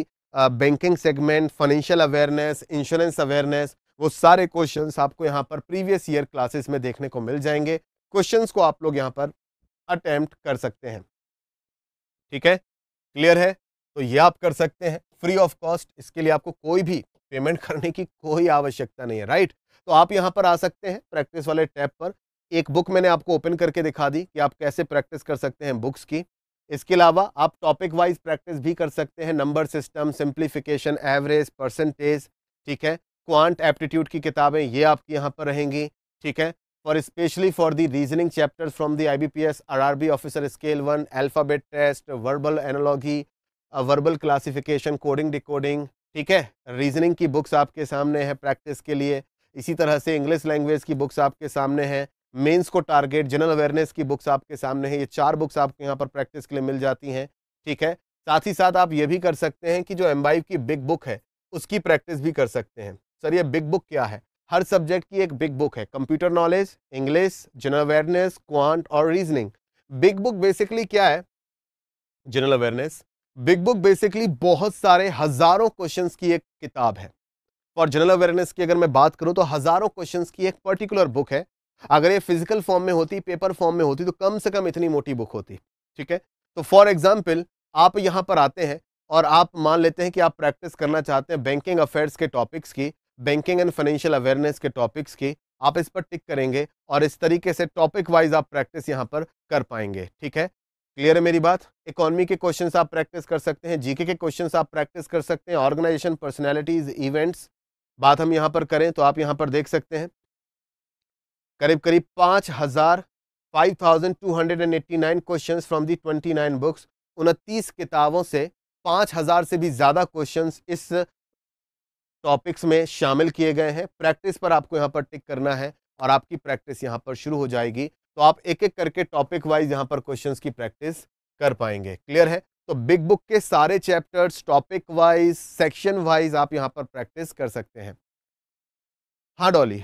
banking segment financial awareness insurance awareness वो सारे क्वेश्चंस आपको यहाँ पर प्रीवियस ईयर क्लासेस में देखने को मिल जाएंगे क्वेश्चंस को आप लोग यहाँ पर अटैम्प्ट कर सकते हैं ठीक है क्लियर है तो ये आप कर सकते हैं फ्री ऑफ कॉस्ट इसके लिए आपको कोई भी पेमेंट करने की कोई आवश्यकता नहीं है राइट तो आप यहाँ पर आ सकते हैं प्रैक्टिस वाले टैब पर एक बुक मैंने आपको ओपन करके दिखा दी कि आप कैसे प्रैक्टिस कर सकते हैं बुक्स की इसके अलावा आप टॉपिक वाइज प्रैक्टिस भी कर सकते हैं number system simplification average percentage ठीक है क्वांट एप्टीट्यूड की किताबें ये आपकी यहाँ पर रहेंगी ठीक है for specially for the reasoning chapter from the I B P S R R B officer scale one alphabet test verbal analogy verbal classification coding decoding ठीक है रीजनिंग की बुक्स आपके सामने है प्रैक्टिस के लिए इसी तरह से इंग्लिश लैंग्वेज की बुक्स आपके सामने हैं मेंस को टारगेट जनरल अवेयरनेस की बुक्स आपके सामने हैं ये चार बुक्स आपको यहाँ पर प्रैक्टिस के लिए मिल जाती हैं ठीक है साथ ही साथ आप ये भी कर सकते हैं कि जो एम की बिग बुक है उसकी प्रैक्टिस भी कर सकते हैं सर ये बिग बुक क्या है हर सब्जेक्ट की एक बिग बुक है computer knowledge English general awareness quant और रीजनिंग बिग बुक बेसिकली क्या है general awareness big book basically बहुत सारे हजारों क्वेश्चंस की एक किताब है और जनरल अवेयरनेस की अगर मैं बात करूं तो हजारों क्वेश्चंस की एक पर्टिकुलर बुक है अगर ये फिजिकल फॉर्म में होती पेपर फॉर्म में होती तो कम से कम इतनी मोटी बुक होती ठीक है तो फॉर एग्जाम्पल आप यहाँ पर आते हैं और आप मान लेते हैं कि आप प्रैक्टिस करना चाहते हैं बैंकिंग अफेयर्स के टॉपिक्स की बैंकिंग एंड फाइनेंशियल अवेयरनेस के टॉपिक्स की आप इस पर टिक करेंगे और इस तरीके से टॉपिक वाइज आप प्रैक्टिस यहाँ पर कर पाएंगे ठीक है क्लियर है मेरी बात इकोनॉमी के क्वेश्चन आप प्रैक्टिस कर सकते हैं जीके के क्वेश्चन आप प्रैक्टिस कर सकते हैं ऑर्गेनाइजेशन पर्सनैलिटीज इवेंट्स बात हम यहाँ पर करें तो आप यहाँ पर देख सकते हैं करीब करीब पाँच हज़ार five thousand two hundred and eighty nine question from the twenty nine books उनतीस किताबों से पाँच हज़ार से भी ज़्यादा क्वेश्चन इस टॉपिक्स में शामिल किए गए हैं प्रैक्टिस पर आपको यहाँ पर टिक करना है और आपकी प्रैक्टिस यहाँ पर शुरू हो जाएगी तो आप एक एक करके टॉपिक वाइज यहाँ पर क्वेश्चन की प्रैक्टिस कर पाएंगे क्लियर है तो बिग बुक के सारे chapters topic wise section wise आप यहाँ पर प्रैक्टिस कर सकते हैं हाँ डॉली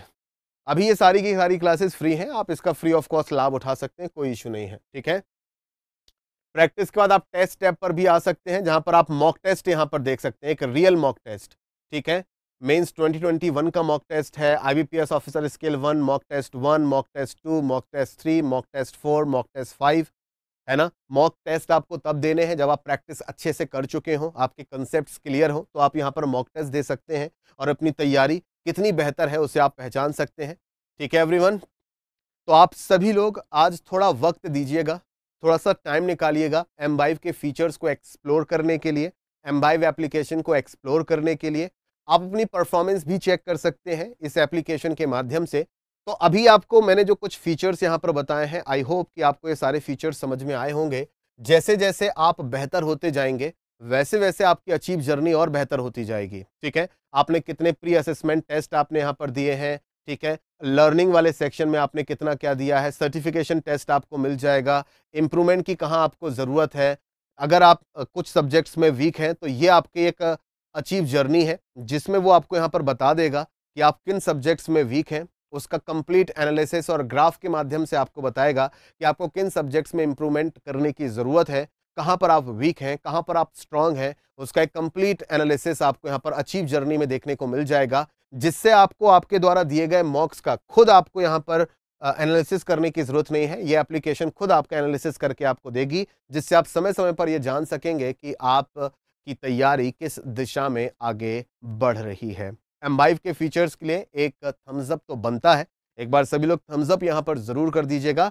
अभी ये सारी की सारी क्लासेस फ्री हैं आप इसका फ्री ऑफ कॉस्ट लाभ उठा सकते हैं कोई इशू नहीं है ठीक है प्रैक्टिस के बाद आप टेस्ट टैब पर भी आ सकते हैं जहां पर आप मॉक टेस्ट यहां पर देख सकते हैं एक रियल मॉक टेस्ट ठीक है मेंस 2021 का मॉक टेस्ट है IBPS officer scale one mock test one mock test two mock test three mock test four mock test five है ना मॉक टेस्ट आपको तब देने हैं जब आप प्रैक्टिस अच्छे से कर चुके हों आपके कंसेप्ट क्लियर हो तो आप यहाँ पर मॉक टेस्ट दे सकते हैं और अपनी तैयारी कितनी बेहतर है उसे आप पहचान सकते हैं ठीक है एवरीवन तो आप सभी लोग आज थोड़ा वक्त दीजिएगा थोड़ा सा टाइम निकालिएगा एम के फीचर्स को एक्सप्लोर करने के लिए एम एप्लीकेशन को एक्सप्लोर करने के लिए आप अपनी परफॉर्मेंस भी चेक कर सकते हैं इस एप्लीकेशन के माध्यम से तो अभी आपको मैंने जो कुछ फीचर्स यहाँ पर बताए हैं आई होप कि आपको ये सारे फीचर्स समझ में आए होंगे जैसे जैसे आप बेहतर होते जाएंगे वैसे वैसे आपकी अचीव जर्नी और बेहतर होती जाएगी ठीक है आपने कितने प्री असेसमेंट टेस्ट आपने यहाँ पर दिए हैं ठीक है लर्निंग वाले सेक्शन में आपने कितना क्या दिया है सर्टिफिकेशन टेस्ट आपको मिल जाएगा इम्प्रूवमेंट की कहाँ आपको ज़रूरत है अगर आप कुछ सब्जेक्ट्स में वीक हैं तो ये आपकी एक अचीव जर्नी है जिसमें वो आपको यहाँ पर बता देगा कि आप किन सब्जेक्ट्स में वीक हैं उसका कंप्लीट एनालिसिस और ग्राफ के माध्यम से आपको बताएगा कि आपको किन सब्जेक्ट्स में इम्प्रूवमेंट करने की ज़रूरत है कहाँ पर आप वीक हैं कहाँ पर आप स्ट्रांग हैं उसका एक कंप्लीट एनालिसिस आपको यहाँ पर अचीव जर्नी में देखने को मिल जाएगा जिससे आपको आपके द्वारा दिए गए मॉक्स का खुद आपको यहाँ पर एनालिसिस करने की ज़रूरत नहीं है ये एप्लीकेशन खुद आपका एनालिसिस करके आपको देगी जिससे आप समय समय पर यह जान सकेंगे कि आप की तैयारी किस दिशा में आगे बढ़ रही है एम के फीचर्स के लिए एक थम्सअप तो बनता है एक बार सभी लोग थम्सअप यहाँ पर ज़रूर कर दीजिएगा